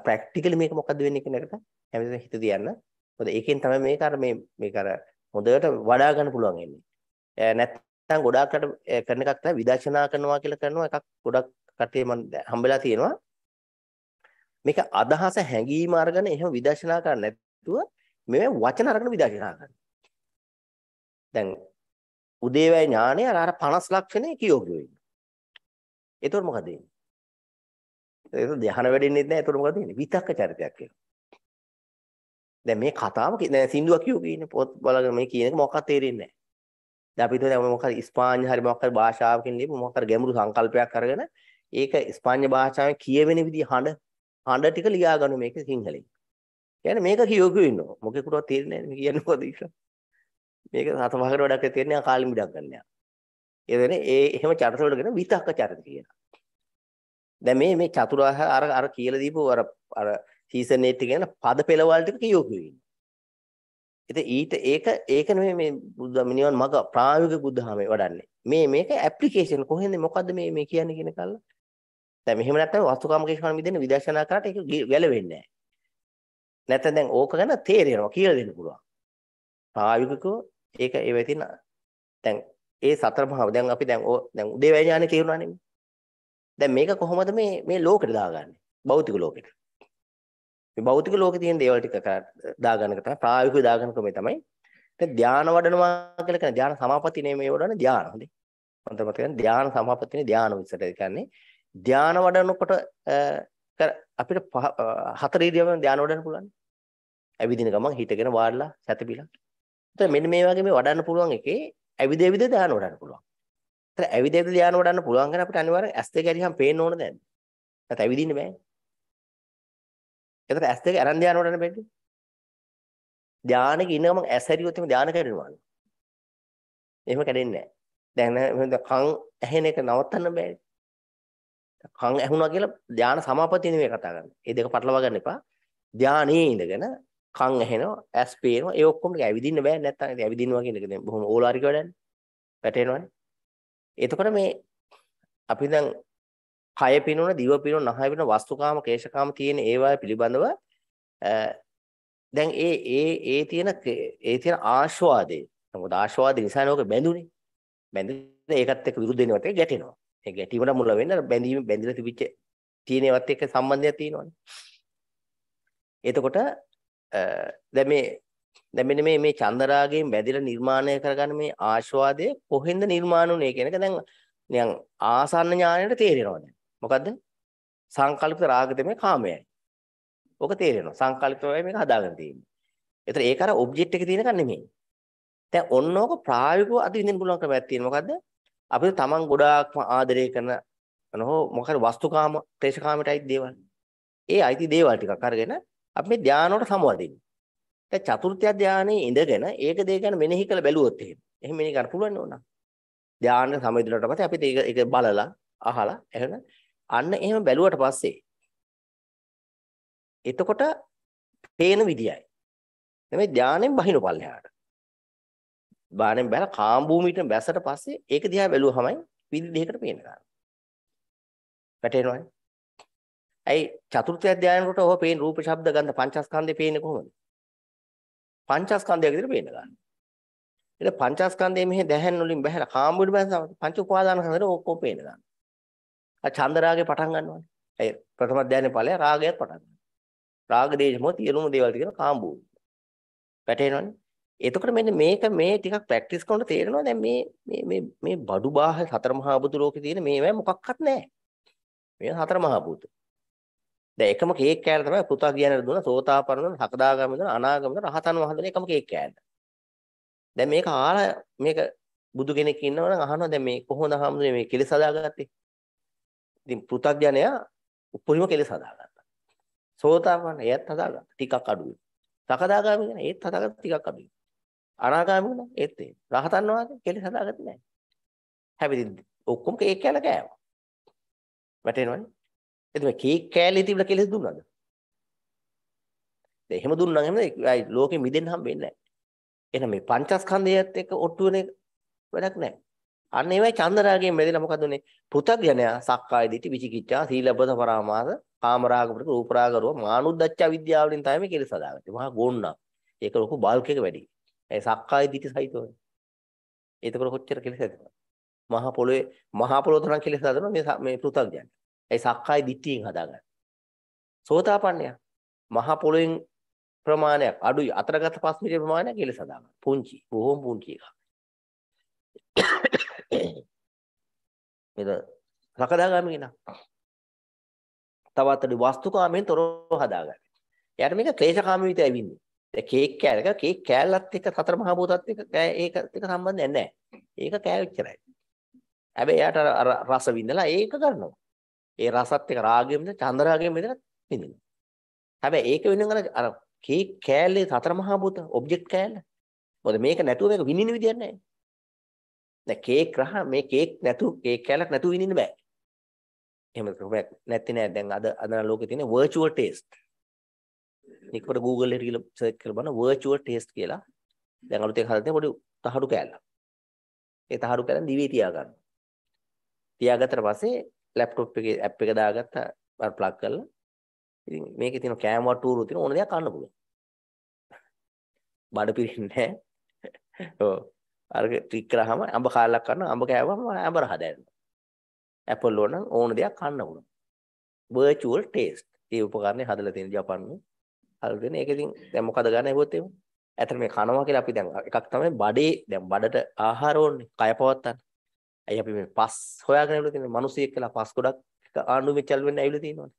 ප්‍රැක්ටිකලි මේක මොකද්ද වෙන්නේ කියන එකට හැමතිස්සෙම හිත දියන්න. මොකද ඒකෙන් තමයි මේක අර මේ මේක අර හොඳට වඩා ගන්න පුළුවන් වෙන්නේ. නැත්නම් ගොඩාක් අට කරන එකක් තමයි විදර්ශනා කරනවා කියලා කරනවා එකක් ගොඩක් කටේ මම හම්බෙලා තියෙනවා. මේක අදහස හැඟීම අරගෙන එහෙම විදර්ශනා කරන්නේ නැතුව මේ වචන අරගෙන විදර්ශනා කරනවා. දැන් උදේවැය ඥානය අර අර 50 ලක්ෂණේ කියෝගෝ ඉන්න. එතකොට මොකද වෙන්නේ? ඒක ධ්‍යාන වැඩෙන්නේ නැහැ. එතකොට මොකද වෙන්නේ? විතක්ක චරිතයක් එනවා. දැන් මේ කතාව දැන් සින්දුවක් කියෝගෝ ඉන්නේ පොත් බලගෙන මේ කියන එක මොකක්ද තේරෙන්නේ නැහැ. දැන් අපි හිතුවා දැන් මොකක් ස්පාඤ්ඤ හරි මොකක් හරි භාෂාවකින් ලියපු මොකක් හරි ගැඹුරු සංකල්පයක් අරගෙන ඒක ස්පාඤ්ඤ භාෂාවෙන් කියවෙන විදිහ හඬ හඬ ටික ලියාගනු මේක සිංහලෙන්. කියන්නේ මේක කියෝගෝ ඉන්නවා. මොකේ කුරව තේරෙන්නේ නැහැ මේ කියන්නේ මොකද කියලා. මේක සතපහකට වැඩක් තියෙන්නේ කාලින් බිඩක් ගන්න යා. ඒ දෙන්නේ ඒ එහෙම චරිත වලගෙන විතක්ක චරිත කියනවා. දැන් මේ මේ චතුරාර්ය අර අර කියලා දීපු අර අර සීසන් 8 කියන පද පෙළවල් ටික කියෝ කියුවේ. ඉතින් ඊට ඒක ඒක නෙමෙයි මේ බුද්ධ මිනිවන් මග ප්‍රායෝගික බුද්ධාමේ වඩන්නේ. මේ මේක ඇප්ලිකේෂන් කොහෙන්ද මොකද්ද මේ මේ කියන්නේ කියන කල්ල. දැන් මෙහෙම නැත්නම් වස්තුකාමකේ කණ මිදෙන විදර්ශනා කරාට ඒක ගැලවෙන්නේ නැහැ. නැත්නම් දැන් ඕක ගැන තේරෙනවා කියලා දෙන්න පුළුවන්. ප්‍රායෝගිකව ඒක ඒ වෙ තියෙන දැන් ඒ සතර මහා දැන් අපි දැන් දැන් උදේවැය ඥානෙ තේරුණා නෙමෙයි. දැන් මේක කොහොමද මේ මේ ලෝකෙට දාගන්නේ? භෞතික ලෝකෙට. මේ භෞතික ලෝකේ තියෙන දේවල් ටික දාගන්න එක තමයි ප්‍රායෝගිකව දාගන්න ක්‍රමය තමයි. දැන් ධානය වඩනවා කියලා කියන්නේ ධාන සමාපatti නෙමෙයි වඩන්නේ ධාන. හොඳේ. මම තමයි කියන්නේ ධාන සමාපත්තිනේ ධාන විසට කියන්නේ ධාන වඩනකොට අපිට හතර ඉරියව්වෙන් ධාන වඩන්න පුළුවන්. ඇවිදින ගමන් හිටගෙන වාඩිලා සැතපීලා එතකොට මෙන්න මේ වගේ මේ වඩන්න පුළුවන් එකේ ඇවිද ඇවිද ධානය වඩන්න පුළුවන්. එතන ඇවිද ඇවිද ධානය වඩන්න පුළුවන් කරන අපිට අනිවාර්යෙන් ඇස් දෙක ඇරිහම් පේන්න ඕන දැන්. නැත්නම් ඇවිදින්න බෑ. එතන ඇස් දෙක අරන් ධානය වඩන්න බෑද? ධානයක ඉන්න ගමන් ඇස් ඇරියොත් එimhe ධානය කැඩෙනවා. එහෙම කැඩෙන්නේ නැහැ. දැන් කන් ඇහෙන එක නවත්තන්න බෑ. කන් ඇහුණා කියලා ධාන සමාපතිය නෙවෙයි කතා කරන්නේ. මේ දෙක පටලවා ගන්න එපා. ධානයේ ඉඳගෙන කන් ඇහෙනවා, ඇස් පේනවා. ඒ ඔක්කොම ටික ඇවිදින්න බෑ නැත්තම් ඉතින් ඇවිදිනවා කියන එක දැන් බොහොම ඕලාරික වැඩන්නේ. වැටෙනවනේ. එතකොට මේ අපි දැන් කය පිනුන, දිව පිනුන, නහය පිනුන, වස්තුකාම, කේශකාම තියෙන ඒවා පිළිබඳව දැන් ඒ ඒ ඒ තියෙන ඒ තියෙන ආශාදේ. මොකද ආශාද නිසා නෝක බැඳුනේ. බැඳින ඒකත් එක්ක විරුද්ධ වෙනවට ගැටෙනවා. ඒ ගැටීමට මුල වෙන්න බැඳීම බැඳිලා තිබිච්ච තියෙන ඒවත් එක්ක සම්බන්ධයක් තියෙනවානේ. එතකොට දැන් මේ දැන් මෙන්න මේ මේ චන්දරාගයෙන් වැදිලා නිර්මාණය කරගන්න මේ ආස්වාදය කොහෙන්ද නිර්මාණ වුනේ කියන එක දැන් නියං ආසන්න ඥාණයට තේරෙනවා දැන්. මොකද්ද? සංකල්පිත රාගද මේ කාමයයි. ඕක තේරෙනවා. සංකල්පිතවයි මේක හදාගෙන තියෙන්නේ. ඒතර ඒක අර ඔබ්ජෙක්ට් එකේ තියෙනක නෙමෙයි. දැන් ඔන්න ඕක ප්‍රායෝගිකව අද විඳින්න පුළුවන් ක්‍රමයක් තියෙන මොකද්ද? අපිට තමන් ගොඩාක්ම ආදරය කරන නෝ මොකද වස්තුකාම ක්ලේශකාමයටයි දේවල්. ඒ අයිති දේවල් ටිකක් අරගෙන අපි මේ ධානයට සමවදින්නේ. දැන් චතුර්ථ ධානයේ ඉඳගෙන ඒක දේ ගැන මෙනෙහි කළ බැලුවොත් එහෙම. එහෙම මෙනෙහි කරන්න පුළුවන් ඕන. ධානයට සමවදිනට පස්සේ අපි ඒක ඒක බලලා අහලා එහෙම අන්න එහෙම බැලුවට පස්සේ එතකොට පේන විදියයි. නෙමෙයි ධානයෙන් බහිනු පල්ලෙහාට. බාණයෙන් බැල කාම් භූමියට බැසට පස්සේ ඒක දිහා බැලුවමයි විදි දෙකකට පේන ගන්න. වැටෙනවනේ. ඇයි චතුර්ථ අධ්‍යයනකට ඔහොම පේන රූප ශබ්ද ගන්ධ පංචස්කන්ධේ පේන්නේ කොහොමද? පංචස්කන්ධයක් විතර පේන ගන්න. ඒක පංචස්කන්ධයේ මෙහි දැහැන් වලින් බහැලා කාම්බුඩ බැලසම පංච උපාදාන කන්දේ ඔක්කොම පේන ගන්න. අ චන්ද රාගේ පටන් ගන්නවානේ. ඇයි ප්‍රථම අධ්‍යයනයේ ඵලය රාගයත් පටන් ගන්නවා. රාග දේශමෝ තියලුම දේවල් කියන කාම්බුඩ. වැටේනවනේ. එතකොට මෙන්න මේක මේ ටිකක් ප්‍රැක්ටිස් කරනකොට තේරෙනවා දැන් මේ මේ මේ මේ බඩු බාහ සතර මහා බුදු ලෝකේ තියෙන මේවැ මොකක්වත් නැහැ. මේවා සතර මහා බුදු. දැන් එකම කේක් කෑල්ල තමයි පුතා කියන්නේ දුන්නා සෝතාපන්න දුන්නා හකදාගාමී දුන්නා අනාගාමී දුන්නා රහතන් වහන්සේ දුන්නා එකම කේක් කෑල්ල. දැන් මේක ආලා මේක බුදු කෙනෙක් ඉන්නවා නම් අහනවා දැන් මේ කොහොමද හම්බුනේ මේ කෙලෙස් හදාගත්තේ? ඉතින් පෘථග්ජනයා උපරිම කෙලෙස් හදාගත්තා. සෝතාපන්න එයත් හදාගත්තා ටිකක් අඩුයි. සකදාගාමී කියන ඒත් හදාගත්තා ටිකක් අඩුයි. අනාගාමී නම් ඒත් ඒ. රහතන් වහන්සේ කෙලෙස් හදාගත්තේ නැහැ. හැබැයි ඔක්කොම කේක් කෑල්ල කෑවා. වැටෙනවනේ. එතකොට කේක් කෑල්ලේ තිබුණ කෙලෙස් දුන්නාද? දැන් එහෙම දුන්නා නම් අයි ලෝකෙ මිදෙන්න හම්බෙන්නේ නැහැ. එහෙනම් මේ පංචස්කන්ධයත් එක්ක ඔට්ටු වෙන එක වැඩක් නැහැ. අන්න ඒවයි චන්දරාගයෙන් මෙදෙලා මොකද උනේ? පෘථග්ජනයා සක්කාය දිටි විචිකිච්ඡා සීලබ්බත පරාමාස කාමරාග ප්‍රති රූපරාග රෝ මානුද්දච්ච අවිද්‍යාවලින් තමයි මේ කෙලෙස් හදාගත්තේ. මහා ගෝණා. ඒක ලොකු බල්ක් එක වැඩි. ඒ සක්කාය දිටි සහිතවනේ. ඒතකොට කොච්චර කෙලෙස් හදනවද? මහා පොළොවේ මහා පොළොව තරම් කෙලෙස් හදනවා මේ මේ පෘථග්ජනයා. ඒ සක්කාය දිට්ඨියෙන් හදාගන්න. සෝතාපන්නයා මහ පොළොවෙන් ප්‍රමාණයක් අඩුයි අතරගත පස්මිරේ ප්‍රමාණයක් කියලා සදාගන්න. පුංචි බොහොම පුංචි එකක්. මෙතන සකදාගාමී කෙනා. තවත් අඩි වස්තුකාමයෙන් තොරව හදාගන්න. එයාට මේක ක්ලේශකාමී විතර ඇවින්නේ. දැන් කේක් කෑලක කේක් කෑල්ලත් එක්ක සතර මහා භූතත් එක්ක ඒක එක්ක සම්බන්ධයක් නැහැ. ඒක කෑවිච්චරයි. හැබැයි එයාට අර රස විඳලා ඒක ගන්නවා. ඒ රසත් එක රාගයෙන් මිදෙන චන්ද්‍රාගයෙන් මිදෙන මිදෙනවා. හැබැයි ඒක වෙනුවෙන් අර කී කෑල්ලේ සතර මහා භූත ඔබ්ජෙක්ට් කෑල්ල. මොකද මේක නැතුව මේක විඳින්න විදියක් නැහැ. දැන් කේක් රහ මේ කේක් නැතු කේක් කෑල්ලක් නැතුව විඳින්න බෑ. එහෙම ක්‍රමයක් නැති නෑ. දැන් අද අදන ලෝකේ තියෙන virtual taste. නිකපට Google එකට ගිහලා search කරලා බලන්න virtual taste කියලා. දැන් අලුතෙන් හදලා තියෙන පොඩි තහඩු කෑල්ලක්. ඒ තහඩු කෑල්ල දිවේ තියාගන්න. තියාගත්තට පස්සේ ලැප්ටොප් එකේ ඇප් එක දාගත්තා අර ප්ලග් කරලා ඉතින් මේකේ තියෙන කැමරා ටූරු තියෙන ඕන දෙයක් අන්න පුළුවන් බඩ පිරෙන්නේ නැහැ ඔව් අර ට්‍රික් කරාම අඹ කාලක් කරනවා අඹ කෑවම අඹ රහ දැනෙනවා ඇපල් ඕන ඕන දෙයක් කන්න පුළුවන් virtual taste ඒ උපකරණය හදලා තියෙන ජපානු හදලා තියෙන ඒක ඉතින් දැන් මොකද ගන්න හවොත් එහෙම ඇත්තට මේ කනවා කියලා අපි දැන් එකක් තමයි බඩේ දැන් බඩට ආහාර ඕනේ කය පවත්තන්න ඇයි අපි මේ පස් හොයාගෙන ඇවිල්ලා තියෙන්නේ? මිනිසියෙක් කියලා පස් ගොඩක් ආණ්ඩුවේ කැල් වෙන්න ඇවිල්ලා තියෙනවානේ.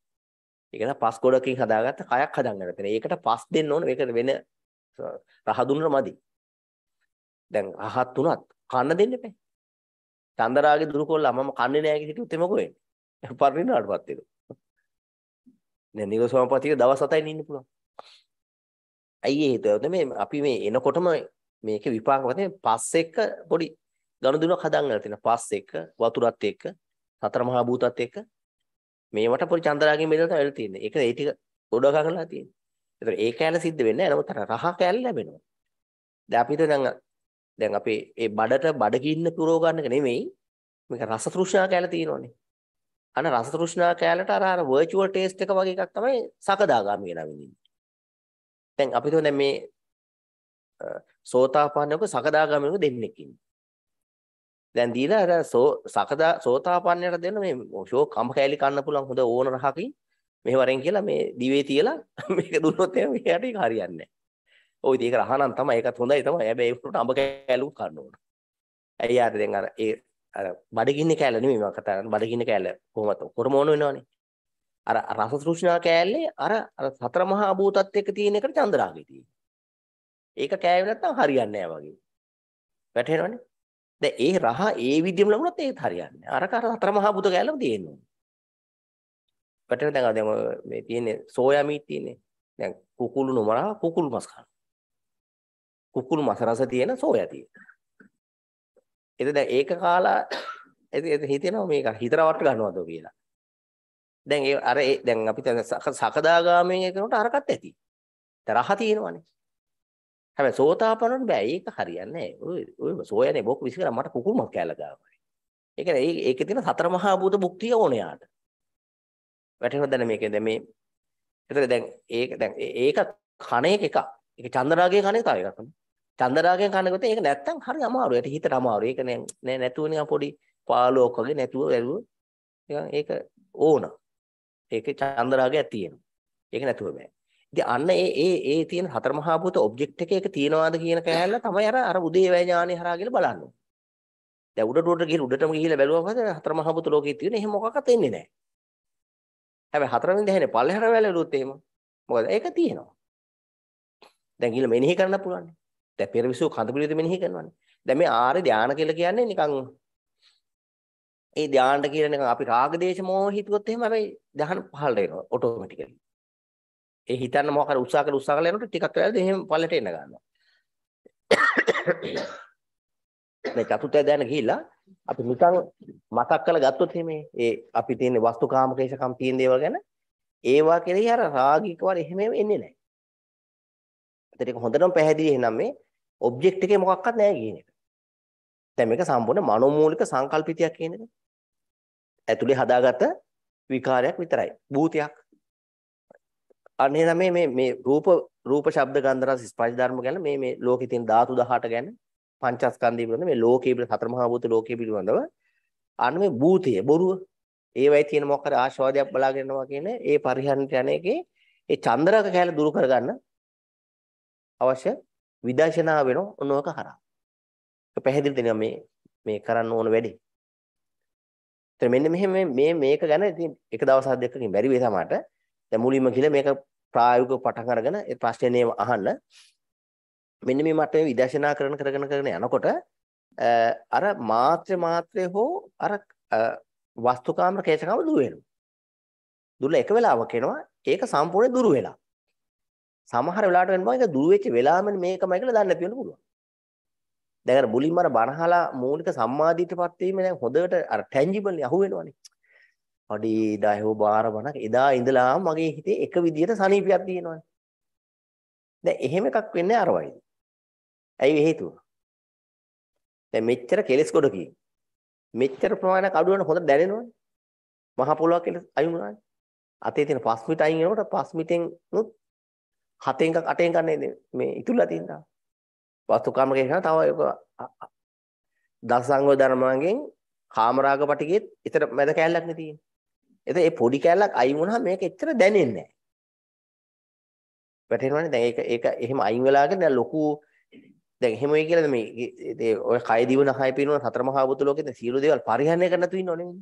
ඒක න පස් ගොඩකින් හදාගත්ත කයක් හදන්න තියෙන. ඒකට පස් දෙන්න ඕනේ. මේක වෙන රහදුන්නර මදි. දැන් අහත් උනත් කන්න දෙන්න බෑ. චන්දරාගේ දුරුකොල්ලා මම කන්නේ නෑ කියලා හිතුවොත් එමකො වෙන්නේ. පරිණාමයටපත් වෙනවා. දැන් නිවසමපතික දවස් 7යි ඉන්න පුළුවන්. ඇයි ඒ හිතුවද මේ අපි මේ එනකොටම මේක විපාක වශයෙන් පස් එක පොඩි ගනුදෙනුවක් හදන්නලා තියෙන පස් එක වතුරත් එක්ක සතර මහා භූතත් එක්ක මේවට පොඩි චන්දරාගෙන් බෙදලා තමයි තියෙන්නේ. ඒක ඒ ටික ගොඩක් කරලා තියෙන්නේ. ඒතර ඒ කැල සිද්ධ වෙන්නේ නැහැ. නමුත් රහ කැල ලැබෙනවා. දැන් අපිට දැන් දැන් අපේ ඒ බඩට බඩගින්න පුරව ගන්නක නෙමෙයි මේක රස තෘෂ්ණා කැල තියෙනෝනේ. අන්න රස තෘෂ්ණා කැලට අර අර වර්චුවල් ටේස්ට් එක වගේ එකක් තමයි සකදාගාමී කියලා වෙන්නේ. දැන් අපිට දැන් මේ සෝතාපන්නයක සකදාගාමීක දෙන්නෙක් ඉන්නේ. දැන් දීලා අර සකදා සෝතාපන්නයට දෙන මේ ෂෝ කම්බ කෑලි කන්න පුළුවන් හොඳ ඕන රහකින් මෙහෙවරෙන් කියලා මේ දිවේ තියලා මේක දුන්නොත් එහෙම එයාට ඒක හරියන්නේ නැහැ. ඔය ඉතින් ඒක රහණන් තමයි ඒකත් හොඳයි තමයි. හැබැයි ඒකට අඹ කෑලුත් කන්න ඕන. අයියාට දැන් අර ඒ අර බඩගින්නේ කෑල්ල නෙමෙයි මම කතා කරන්නේ. බඩගින්නේ කෑල්ල කොහොමද? හොර්මෝන වෙනවනේ. අර රස තෘෂ්ණා කෑල්ලේ අර අර සතර මහා භූතත් එක්ක තියෙන එකට චන්ද්‍රාගය තියෙන්නේ. ඒක කෑවේ නැත්නම් හරියන්නේ නැහැ වගේ. වැටහෙනවනේ. දැන් ඒ රහ ඒ විදිහම ලැබුණොත් ඒත් හරියන්නේ. අර කර හතර මහා බුදු කැලම තියෙනවා. පැටවෙන දැන් දැන් මේ තියෙන්නේ සෝයා මීට් තියෙන්නේ. දැන් කුකුළු නොමරා කුකුළු මස් කන. කුකුළු මස් රස තියෙන සෝයා තියෙන. එතන දැන් ඒක කාලා හිතෙනවා මේක හිතරවට ගන්නවද කියලා. දැන් ඒ අර දැන් අපි සකදාගාමීන් එකනට අරකට ඇති. තරහ තියෙනවනේ. හැබැයි සෝතාපන්නට බෑ. ඒක හරියන්නේ නැහැ. ඔය සෝයනේ බොක් විසි කරා මට කුකුල්මක් කැල ගාවා. ඒ කියන්නේ ඒකේ තියෙන සතර මහා භූත භුක්තිය ඕන යාට. වැටෙනවද දැන් මේකේ දැන් මේ එතකොට දැන් ඒක දැන් ඒක කණේක එකක්. ඒක චන්දරාගයේ කණේ තව එකක් තමයි. චන්දරාගයෙන් කනකොට ඒක නැත්තම් හරි අමාරුයි. ඒකට හිතට අමාරුයි. ඒක නෑ නැතුව නිකන් පොඩි පාලෝක වගේ නැතුව වැළුව. නිකන් ඒක ඕන. ඒකේ චන්දරාගයක් තියෙනවා. ඒක නැතුව බෑ. ඉතින් අන්න ඒ ඒ ඒ තියෙන හතර මහා භූත ඔබ්ජෙක්ට් එකේ ඒක තියනවාද කියන කෑල්ල තමයි අර අර උදේවැය ඥානෙ හරහා කියලා බලන්න ඕනේ. දැන් උඩට උඩට ගිහින් උඩටම ගිහිලා බැලුවම පස්සේ හතර මහා භූත ලෝකේ තියෙන එහෙම මොකක්වත් එන්නේ නැහැ. හැබැයි හතරවෙනි දැහැනේ පල්ලෙහාර වැලලුවොත් එහෙම මොකද ඒක තියෙනවා. දැන් ගිහින් මෙනෙහි කරන්න පුළුවන්. දැන් පෙරවිසු කඳ පිළිවෙත මෙනෙහි කරනවානේ. දැන් මේ ආර්ය ධානය කියලා කියන්නේ නිකන් ඒ ධානයට කියලා නිකන් අපි රාග දේශ මොහ හිතුවොත් එහෙම හැබැයි ධාන පහළට එනවා ඔටෝමැටිකලි. ඒ හිතන්න මොකක් හරි උත්සාහ කරලා උත්සාහ කරලා යනකොට ටිකක් වෙලාවදී එහෙම පල්ලට එන්න ගන්නවා. මේ චතුත්ථය දැන ගිහිලා අපි නිකන් මතක් කරලා ගත්තොත් එමේ ඒ අපි තියෙන වස්තුකාම කේශකම් තියෙන දේවල් ගැන ඒවා කෙරෙහි අර රාගික වල එහෙම එන්නේ නැහැ. ඒතර ඒක හොඳටම පැහැදිලි එහෙනම් මේ ඔබ්ජෙක්ට් එකේ මොකක්වත් නැහැ කියන එක. දැන් මේක සම්පූර්ණ මනෝමූලික සංකල්පිතයක් කියන එක. ඇතුලේ හදාගත්ත විකාරයක් විතරයි. භූතයක්. අනේ නම් මේ මේ රූප රූප ශබ්ද ගන්ධ රස ස්පර්ශ ධර්ම ගැන මේ මේ ලෝකේ තියෙන ධාතු 18 ගැන පංචස්කන්ධය පිළිබඳ මේ ලෝකේ පිළිබඳ සතර මහා භූත ලෝකේ පිළිබඳව අන්න මේ භූතය බොරුව ඒවයි තියෙන මොකක් හරි ආශාවදයක් බලාගෙන යනවා කියන ඒ පරිහරණයට යන එකේ ඒ චන්ද්‍රක කැල දුරු කරගන්න අවශ්‍ය විදර්ශනා වෙන ඕනෝක හරහා. ඒක පැහැදිලි දෙනවා මේ මේ කරන්න ඕන වැඩේ. ඒත් මෙන්න මෙහෙම මේ මේක ගැන ඉතින් එක දවසක් දෙකකින් බැරි වෙයි සමහරට. දැන් මුලින්ම කියලා මේක ප්‍රායෝගිකව පටන් අරගෙන ඒ ප්‍රශ්නේ අහන්න මෙන්න මේ මට්ටමේ විදර්ශනා කරන කරගෙන කරගෙන යනකොට අර මාත්‍ර මාත්‍රේ හෝ අර වස්තුකාම කේශකාම දුර වෙනවා. දුර එක වෙලාවක එනවා ඒක සම්පූර්ණයෙන් දුර වෙලා. සමහර වෙලාවට වෙනවා ඒක දුර වෙච්ච වෙලාවම මේකමයි කියලා දන්න පියන්න පුළුවන්. දැන් අර මුලින්ම අර බණහලා මූලික සම්මාදීටපත් වීම දැන් හොඳට අර ටැන්ජිබල් අහුවෙනවනේ. අඩි 10 12 එදා ඉඳලා මගේ හිතේ එක විදියට සනීපයක් තියෙනවානේ. දැන් එහෙම එකක් වෙන්නේ අර වයිද. ඇයි හේතුව? දැන් මෙච්චර කෙලස් ගොඩකින් මෙච්චර ප්‍රමාණයක් අඩු වෙන හොඳ දැනෙනවනේ. මහ පොළොවක් කියලා අයින් වුණානේ. අතේ තියෙන 5 මිට අයින් වෙනකොට 5 මිටෙන් නුත් 7 එකක් 8 එකක් නේද මේ ඉතුරුලා තියෙනවා. වස්තු කාම කියන තව දසංග ධර්මයන්ගෙන් කාමරාග පිටිකෙත් ඊතර මැද කැලලක් නේ තියෙන්නේ. එතකොට මේ පොඩි කැලලක් අයින් වුණාම මේක එච්චර දැනෙන්නේ නැහැ. වැටෙනවනේ දැන් ඒක ඒක එහෙම අයින් වෙලාගෙන දැන් ලොකු දැන් එහෙම වෙයි කියලාද මේ ඔය කය දිවන හය පිරුණ සතර මහා බුදුලෝකේ දැන් සියලු දේවල් පරිහරණය කරන්න තු ඉන්නව නෙමෙයි.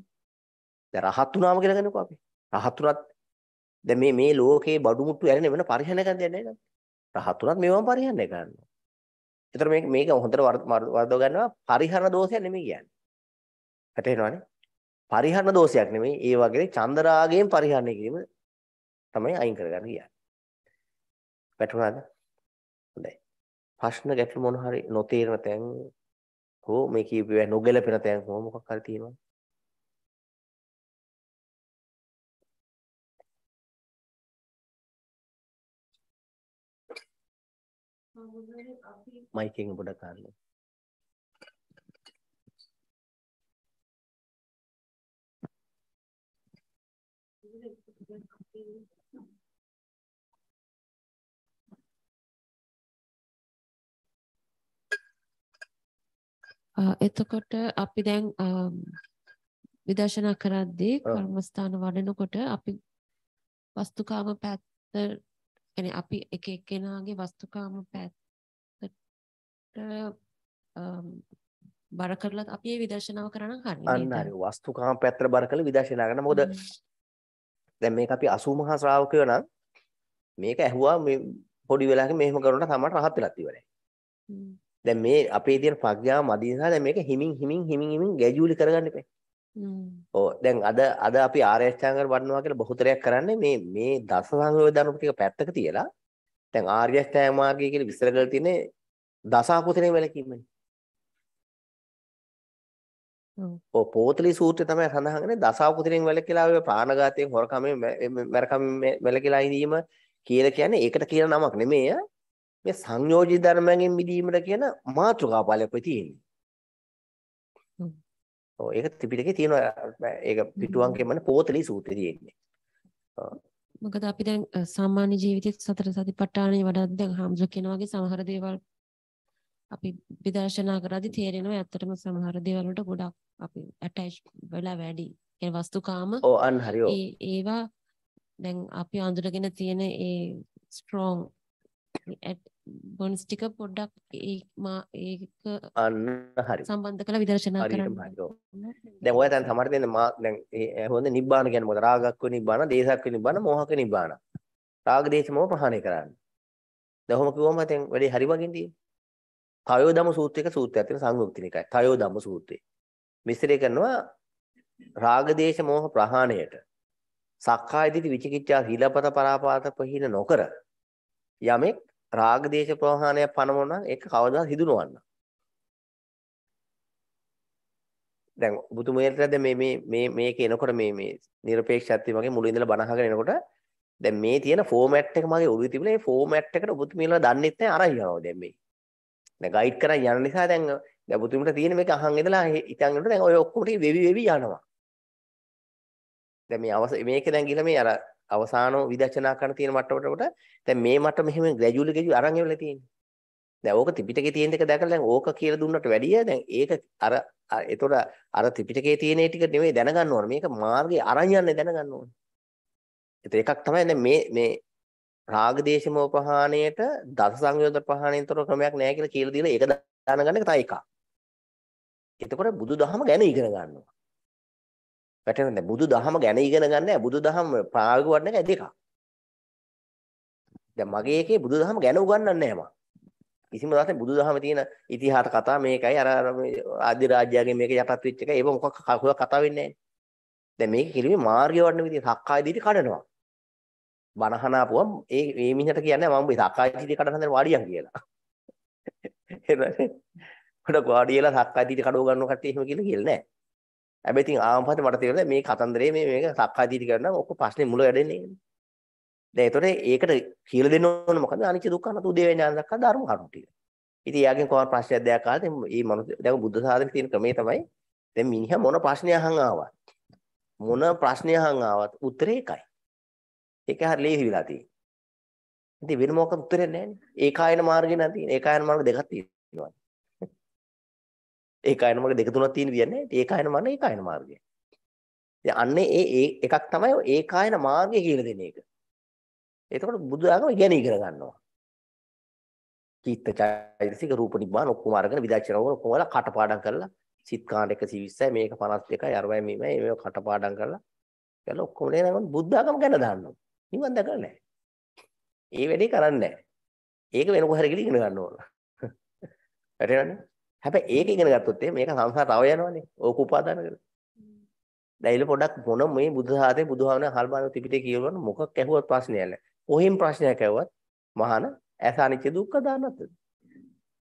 දැන් රහත් වුණාම කියලා ගන්නකෝ අපි. රහත් වුණත් දැන් මේ මේ ලෝකේ බඩු මුට්ටු ඇරෙන වෙන පරිහරණය කරන්න දෙන්නේ නැහැ. රහත් වුණත් මේවම පරිහරණය කරනවා. ඒතර මේක මේක හොඳට වර්ධව ගන්නවා පරිහරණ දෝෂයක් නෙමෙයි කියන්නේ. වැටෙනවනේ. පරිහරණ දෝෂයක් නෙමෙයි ඒ වගේ චන්දරාගයෙන් පරිහරණය කිරීම තමයි අයින් කරගන්න කියන්නේ. වැටුණාද? හොඳයි. ප්‍රශ්න ගැටළු මොන හරි නොතේරෙන තැන් හෝ මේ කියපුවා නොගැලපෙන තැන් හෝ මොකක් හරි තියෙනවද? මයිකෙන් පොඩක් අහන්න. එතකොට අපි දැන් විදර්ශනා කරද්දී කර්මස්ථාන වඩනකොට අපි වස්තුකාම පැත්ත يعني අපි එක එක්කෙනාගේ වස්තුකාම පැත්තට බර කරලා අපි ඒ විදර්ශනාව කරා නම් හරියට. අන්න හරි. වස්තුකාම පැත්තට බර කරලා විදර්ශනා කරනවා. මොකද දැන් මේක අපි 80 මහා ශ්‍රාවකයෝ නම් මේක ඇහුවා මේ පොඩි වෙලාවක මෙහෙම කරනකොට තමයි රහත් වෙලා ඉවරයි. දැන් මේ අපේ තියෙන ප්‍රඥාව මදි නිසා දැන් මේක හිමින් හිමින් හිමින් හිමින් ගැජූලි කරගන්න එපා. ඔව් දැන් අද අද අපි ආර්ය අෂ්ටාංග වඩනවා කියලා බහුතරයක් කරන්නේ මේ මේ දස සංයෝජන ටික පැත්තක තියලා දැන් ආර්ය අෂ්ටාංග මාර්ගය කියලා විස්තර කරලා තියෙන්නේ දස අකුසලෙන් වැළකීමනේ. ඔව් පොතලි සූත්‍රය තමයි සඳහන් කරන්නේ දසාවකුතිරෙන් වැළකීලා ඔය ප්‍රාණඝාතයෙන් හොරකමෙන් මරකමෙන් වැළකීලා ඉඳීම කියලා කියන්නේ ඒකට කියන නමක් නෙමෙයි මේ සංයෝජිත ධර්මයෙන් මිදීමට කියන මාතෘකා පාළයක් වෙ තියෙන්නේ. ඔව් ඒක ත්‍රිපිටකේ තියෙනවා ඒක පිටුවන්කෙම පොතලි සූත්‍රය තියෙන්නේ. මොකද අපි දැන් සාමාන්‍ය ජීවිතයේ සතර සතිපට්ඨානෙ වඩාත් දැන් හම්සු කියන වගේ සමහර දේවල් අපි විදර්ශනා කරද්දි තේරෙනවා ඇත්තටම සමහර දේවල් වලට ගොඩක් අපි ඇටච් වෙලා වැඩි. ඒ වස්තුකාම ඔව් අන් හරි ඔව්. ඒවා දැන් අපි අඳුරගෙන තියෙන ඒ ස්ට්‍රොං බොන්ස් ටික පොඩ්ඩක් ඒ මා ඒක අන්න හරි සම්බන්ධ කරලා විදර්ශනා කරන්න. දැන් ඔය දැන් සමහර දෙන මා දැන් හොඳ නිබ්බාන කියන්නේ මොකද? රාගක්ක නිබ්බාන, දේසක්ක නිබ්බාන, මෝහක නිබ්බාන. රාග දේශ මොහ ප්‍රහාණය කරන්න. දැන් ඔහොම කිව්වම දැන් වැඩේ හරි වගේ තියෙන්නේ. තයෝදම සූත්‍රයක සූත්‍රයක් තියෙන සංයුක්තින එකයි. තයෝදම සූත්‍රය. මිස්ත්‍රය කරනවා රාග දේශ මොහ ප්‍රහාණයට සක්කාය දිටි විචිකිච්ඡා හිලපත පරාපාත ප්‍රහීන නොකර යමෙක් රාග දේශ ප්‍රහාණය පනවන නම් ඒක කවදා හිදුනවන්න. දැන් බුදුමහේතරද මේ මේ මේ මේක එනකොට මේ මේ নিরপেক্ষත්වය වගේ මුලින් ඉඳලා බණ අහගෙන එනකොට දැන් මේ තියෙන ෆෝමැට් එක මගේ ඔළුවේ තිබුණා ඒ ෆෝමැට් එකට ඔබතුමීලා දන්නෙත් නැහැ අරන් යනවා දැන් මේ දැන් ගයිඩ් කරන් යන නිසා දැන් දැන් පුතුමිට තියෙන මේක අහන් ඉඳලා ඉතින් යනකොට දැන් ඔය ඔක්කොම ටික වෙවි වෙවි යනවා. දැන් මේ අවස මේක දැන් ගිහලා මේ අර අවසානෝ විදර්ශනා කරන තියෙන මට්ටමට දැන් මේ මට්ටම මෙහෙම ග්‍රැජුවලි ග්‍රැජුවලි අරන් එවලා තියෙන්නේ. දැන් ඕක ත්‍රිපිටකේ තියෙන එක දැකලා දැන් ඕක කියලා දුන්නට වැඩිය දැන් ඒක අර එතකොට අර ත්‍රිපිටකේ තියෙන ටික නෙමෙයි දැනගන්න ඕන. මේක මාර්ගයේ අරන් යන්නේ දැනගන්න ඕන. ඒත් එකක් තමයි දැන් මේ මේ රාග දේශ මොපහාණයට දස සංයෝජන ප්‍රහාණයෙන්තර ක්‍රමයක් නැහැ කියලා කියලා දීලා ඒක දැනගන්න එක තව එකක්. එතකොට බුදුදහම ගැන ඉගෙන ගන්නවා. වැටෙනවද? බුදුදහම ගැන ඉගෙන ගන්න නෑ. බුදුදහම ප්‍රායෝගික වඩන එක දෙකක්. දැන් මගේ එකේ බුදුදහම ගැන උගන්වන්නේ නැහැ මම. කිසිම දාතේ බුදුදහම තියෙන ඉතිහාස කතා මේකයි අර අර ආදි රාජ්‍යයගේ මේක යටත් වෙච්ච එක. ඒක මොකක් කතා වෙන්නේ නැහැ. දැන් මේක කිලිමේ මාර්ගය වඩන විදිහ සක්කාය දිටි කඩනවා. බනහනාපුවම් ඒ මේ මිනිහට කියන්නේ මම මේ සක්කායදිටි කඩන හන්දේ වාඩියන් කියලා. එහෙමනේ. මට වාඩියලා සක්කායදිටි කඩව ගන්න කට්ටිය එහෙම කියලා කියලා නෑ. හැබැයි ඉතින් ආවපස්සේ මට තේරෙලා මේ කතන්දරේ මේ මේක සක්කායදිටි කරනවා ඔක්කො ප්‍රශ්නේ මුල වැඩෙන්නේ. දැන් ඒතොර ඒකට කියලා දෙන්න ඕන මොකද අනිච්ච දුක්ඛ අනතු දේවඥාන දක්වා ධර්ම කරුණු ටික. ඉතින් එයාගෙන් කොහොම ප්‍රශ්නයක් දෙයක් ආවද මේ මනුස්ස දැන් බුද්ධ සාධනේ තියෙන ක්‍රමේ තමයි දැන් මිනිහා මොන ප්‍රශ්නය අහන් ආවත් මොන ප්‍රශ්නය අහන් ආවත් උත්තරේ එකයි. ඒක හරිය ලේසි වෙලා තියෙන්නේ. ඉතින් වෙන මොකක්ද උත්තරයක් නැහැනේ. ඒකායන මාර්ගේ නම් තියෙන. ඒකායන මාර්ග දෙකක් තියෙනවා. ඒකායන මාර්ග දෙක තුනක් තියෙන කියන්නේ. ඒකායන මාර්ග ඒකායන මාර්ගය. ඉතින් අන්නේ ඒ එකක් තමයි ඒකායන මාර්ගය කියලා දෙන එක. එතකොට බුදුආගම ඉගෙන ඉගෙන ගන්නවා. චිත්ත චෛතසික රූප නිබ්බාන ඔක්කොම අරගෙන විදර්ශනා ඔක්කොම වල කටපාඩම් කරලා සිත් කාණ්ඩ 120යි මේක 52යි 60යි මේමයි මේක කටපාඩම් කරලා කියලා ඔක්කොම නේද බුද්ධාගම ගැන දාන්නවා. නිවන් දකලා නැහැ. ඒ වැඩේ කරන්නේ නැහැ. ඒක වෙන කොහරි කියලා ඉගෙන ගන්න ඕන. වැටෙනවනේ. හැබැයි ඒක ඉගෙන ගත්තොත් එහේ මේක සංසාර තව යනවනේ. ඕක උපාදාන කරලා. දැයිල පොඩක් මොන මේ බුද්ධ සාතේ බුදුහාමන හල්බාන ත්‍රිපිටකය කියවලන මොකක් ඇහුවත් ප්‍රශ්නයක් නැහැ. කොහෙන් ප්‍රශ්නයක් ඇහුවත් මහාන ඇස අනිච්ච දුක්ඛ දානත්.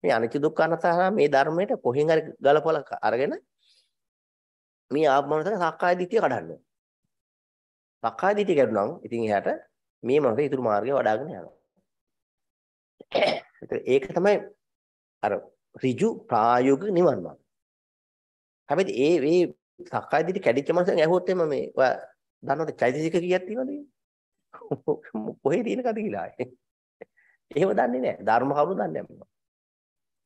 මේ අනිච්ච දුක්ඛ අනතහා මේ ධර්මයට කොහෙන් හරි ගලපලා අරගෙන මේ ආත්මමනතර සක්කාය දිට්ඨිය කඩන්න. පක්කා දිටි කරුණා නම් ඉතින් එයාට මේ මොනද ඊතුරු මාර්ගය වඩාගෙන යනවා. ඒක තමයි අර ඍජු ප්‍රායෝගික නිවන් මාර්ගය. හැබැයි ඒ මේ සක්කාය දිටි කැඩිච්ච මනුස්සයන් ඇහුවොත් එම මේ ඔයා දන්නවද චෛතසික කීයක් තියෙනවද කියලා? කොහේ තියෙන කද කියලා ආයේ. එහෙම දන්නේ නැහැ. ධර්ම කරුණු දන්නේ නැහැ.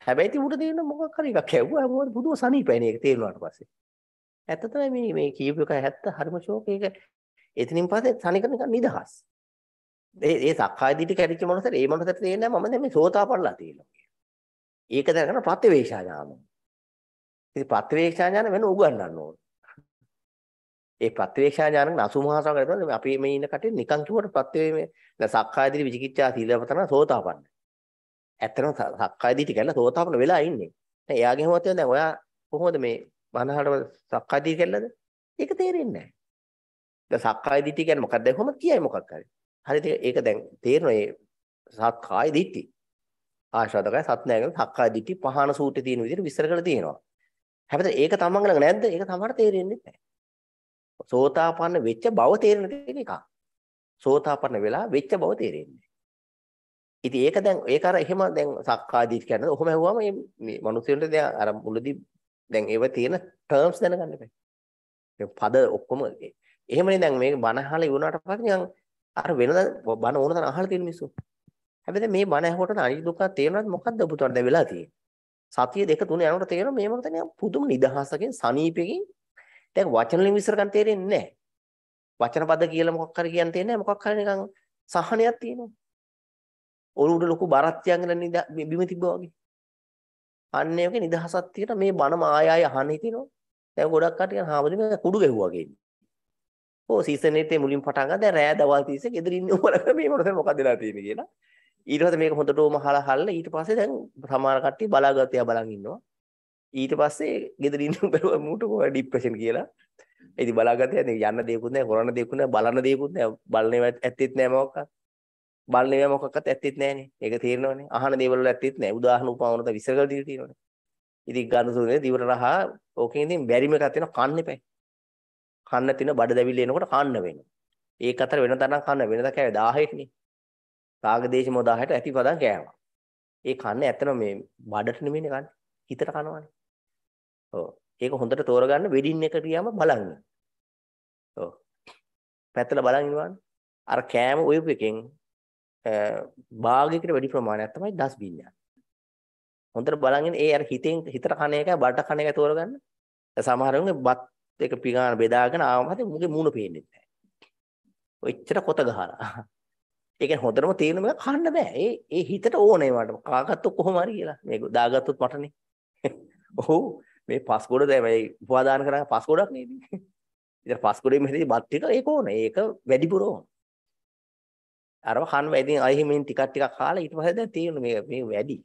හැබැයි ඉතින් උඩ තියෙන මොකක් හරි එකක් ඇහුවා මොකද බුදුව සනීපයිනේ ඒක තේරුණාට පස්සේ. ඇත්ත තමයි මේ මේ කියපු එක ඇත්ත හරිම ෂෝක් ඒක එතනින් පස්සේ තනිකර නිකන් නිදහස්. ඒ ඒ සක්කාය දිටි කැඩිච්ච මනසට ඒ මනසට තේරෙන්නේ මම දැන් මේ සෝතාපන්නලා තියෙනවා කියලා. ඒක දැනගන්න ප්‍රතිවේක්ෂා ඥානය. ඉතින් ප්‍රතිවේක්ෂා ඥාන වෙන උගන්වන්න ඕන. ඒ ප්‍රතිවේක්ෂා ඥානක අසුමහාසව කරද්දී අපි මේ ඉන්න කටේ නිකන් කිව්වට ප්‍රතිවේ මේ දැන් සක්කාය දිටි විචිකිච්ඡා සීලවතන සෝතාපන්න. ඇත්තටම සක්කාය දිටි කැඩලා සෝතාපන්න වෙලා ඉන්නේ. දැන් එයාගේ හොතෙන් දැන් ඔයා කොහොමද මේ බණහට සක්කාය දිටි කැඩලාද? ඒක තේරෙන්නේ නැහැ. දැන් සක්කාය දිට්ඨිය කියන්නේ මොකක්ද? දැන් කොහොමද කියයි මොකක් හරි. හරිද? ඒක දැන් තේරෙනවා මේ සක්කාය දිට්ඨිය. ආශ්‍රදකයි සත්‍යයන් සක්කාය දිට්ඨිය පහන සූටේ තියෙන විදිහට විස්තර කරලා තියෙනවා. හැබැයි ඒක තමන් ළඟ නැද්ද? ඒක තමන්ට තේරෙන්නේ නැහැ. සෝතාපන්න වෙච්ච බව තේරෙන තියෙන එකක්. සෝතාපන්න වෙලා වෙච්ච බව තේරෙන්නේ. ඉතින් ඒක දැන් ඒක අර එහෙම දැන් සක්කාදිට කියන්නේ ඔහොම ඇහුවම මේ මේ මිනිස්සුන්ට දැන් අර මුලදී දැන් ඒව තියෙන ටර්ම්ස් දැනගන්න බෑ. දැන් පද ඔක්කොම එහෙමනේ දැන් මේක බණ අහලා ඉවුණාට පස්සේ නිකන් අර වෙනද බණ ඕන තරම් අහලා තියෙන මිනිස්සු. හැබැයි මේ බණ ඇහුවට අනිත් දුක තේරෙනවද මොකද්ද පුතුන්ට දැන් වෙලා තියෙන්නේ? සතිය දෙක තුන යනකොට තේරෙන මේ මොකද නිකන් පුදුම නිදහසකින් සනීපෙකින් දැන් වචන වලින් විස්තර ගන්න තේරෙන්නේ නැහැ. වචන පද කියලා මොකක් හරි කියන්න තේරෙන්නේ නැහැ. මොකක් හරි නිකන් සහනයක් තියෙනවා. ඔළුවට ලොකු බරක් තියගෙන බිම තිබ්බා වගේ. අන්න ඒකේ නිදහසක් තියෙන මේ බණ මායය අහන්න හිතිනවා. දැන් ගොඩක් කටියන් හාමුදුරුවෝ කුඩු ගැහුවා වගේ. ඕ සීසන් එකේ මුලින් පටන් ගන්න දැන් රෑ දවල් තිස්සේ ගෙදර ඉන්න ඕනක මේ මොකද මොකක්ද වෙලා තියෙන්නේ කියලා ඊට පස්සේ මේක හොඳටම අහලා හල්ලා ඊට පස්සේ දැන් සමහර කට්ටිය බලාගත්තියා බලන් ඉන්නවා ඊට පස්සේ ගෙදර ඉන්න බැරුව මූට ડિප්‍රෙෂන් කියලා ඉතින් බලාගත්තියා දැන් යන්න දෙයක්වත් නැහැ කරන්න දෙයක්වත් නැහැ බලන්න දෙයක්වත් නැහැ බලන්නේ ඇත්තෙත් නැහැ මොකක්වත් බලන්නේ නැහැ මොකක්වත් ඇත්තෙත් නැහනේ ඒක තේරෙනවනේ අහන දේවල් වල ඇත්තෙත් නැහැ උදාහරණ උපමාන තමයි විසරකල් දීලා තියෙනවනේ ඉතින් ගන්න සුනේ දිවර රහා ඕකෙන් ඉතින් බැරිම එකක් තියෙනවා කන්න එපැයි කන්න තින බඩ දැවිලි එනකොට කන්න වෙනවා. ඒක අතර වෙන තරම් කන්න වෙනද කෑවේ 1000ටනේ. රාගදේශ මොදාහයට ඇති පදන් කෑවා. ඒ කන්නේ ඇත්තම මේ බඩට නෙමෙයිනේ කන්නේ. හිතට කනවනේ. ඔව්. ඒක හොඳට තෝරගන්න වෙඩින් එක කියම බලන්න. ඔව්. පැත්තල බලන් ඉන්නවානේ. අර කෑම උයපු එකෙන් භාගයකට වැඩි ප්‍රමාණයක් තමයි දස් බින්න. හොඳට බලන් ඒ අර හිතෙන් හිතට කන එකයි බඩට කන එකයි තෝරගන්න. සමහර වෙලාවට බත් ඒක පිඟාන බෙදාගෙන ආවම හරි මුගේ මූණ පේන්නේ නැහැ. ඔච්චර කොත ගහලා. ඒ කියන්නේ හොඳටම තේරෙන මේක කන්න බෑ. ඒ ඒ හිතට ඕනේ මට. කාගත්තොත් කොහොම හරි කියලා. මේක දාගත්තොත් මටනේ. ඔව් මේ පස් ගොඩ දැන් මේ උපවාදාන කරා පස් ගොඩක් නේද? ඉතින් පස් ගොඩේ මෙහෙදි බත් ටික ඒක ඕනේ. ඒක වැඩිපුර ඕන. අරව කන්න වැඩිින් අයිහිමින් ටිකක් ටිකක් කාලා ඊට පස්සේ දැන් තේරෙන මේ මේ වැඩි.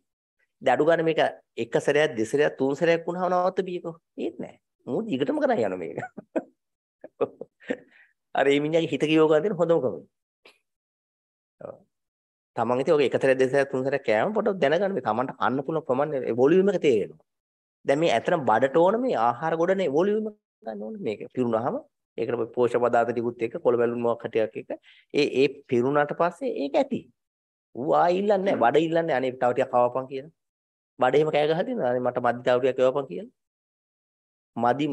දැන් අඩු ගන්න මේක එක සැරයක් දෙසරයක් තුන් සැරයක් වුණාම නවත්ත බීකෝ. ඒත් නෑ. මූ දිගටම කරන් යනවා මේක. අර මේ මිනිහාගේ හිත කියෝ ගන්න දෙන හොඳම කම. ඔව්. තමන් ඉතින් ඔක එකතරේ දෙසයක් තුන්සරයක් කෑම පොඩක් දැනගන්න මේ තමන්ට අන්න පුළුවන් ප්‍රමාණය වොලියුම් එක තේරෙනවා. දැන් මේ ඇත්තටම බඩට ඕන මේ ආහාර ගොඩනේ වොලියුම් ගන්න ඕනේ මේක. පිරුණාම ඒකට අපි පෝෂක පදාර්ථ ටිකුත් එක්ක කොළ බැලුම් මොකක් හටියක් එක ඒ ඒ පිරුණාට පස්සේ ඒක ඇති. ඌ ආයෙ ඉල්ලන්නේ නැහැ. බඩ ඉල්ලන්නේ අනේ තව ටිකක් කවපන් කියලා. බඩ එහෙම කෑ ගහලා තියෙනවා. අනේ මට මද්දි තව ටිකක් කවපන් කියලා. මදි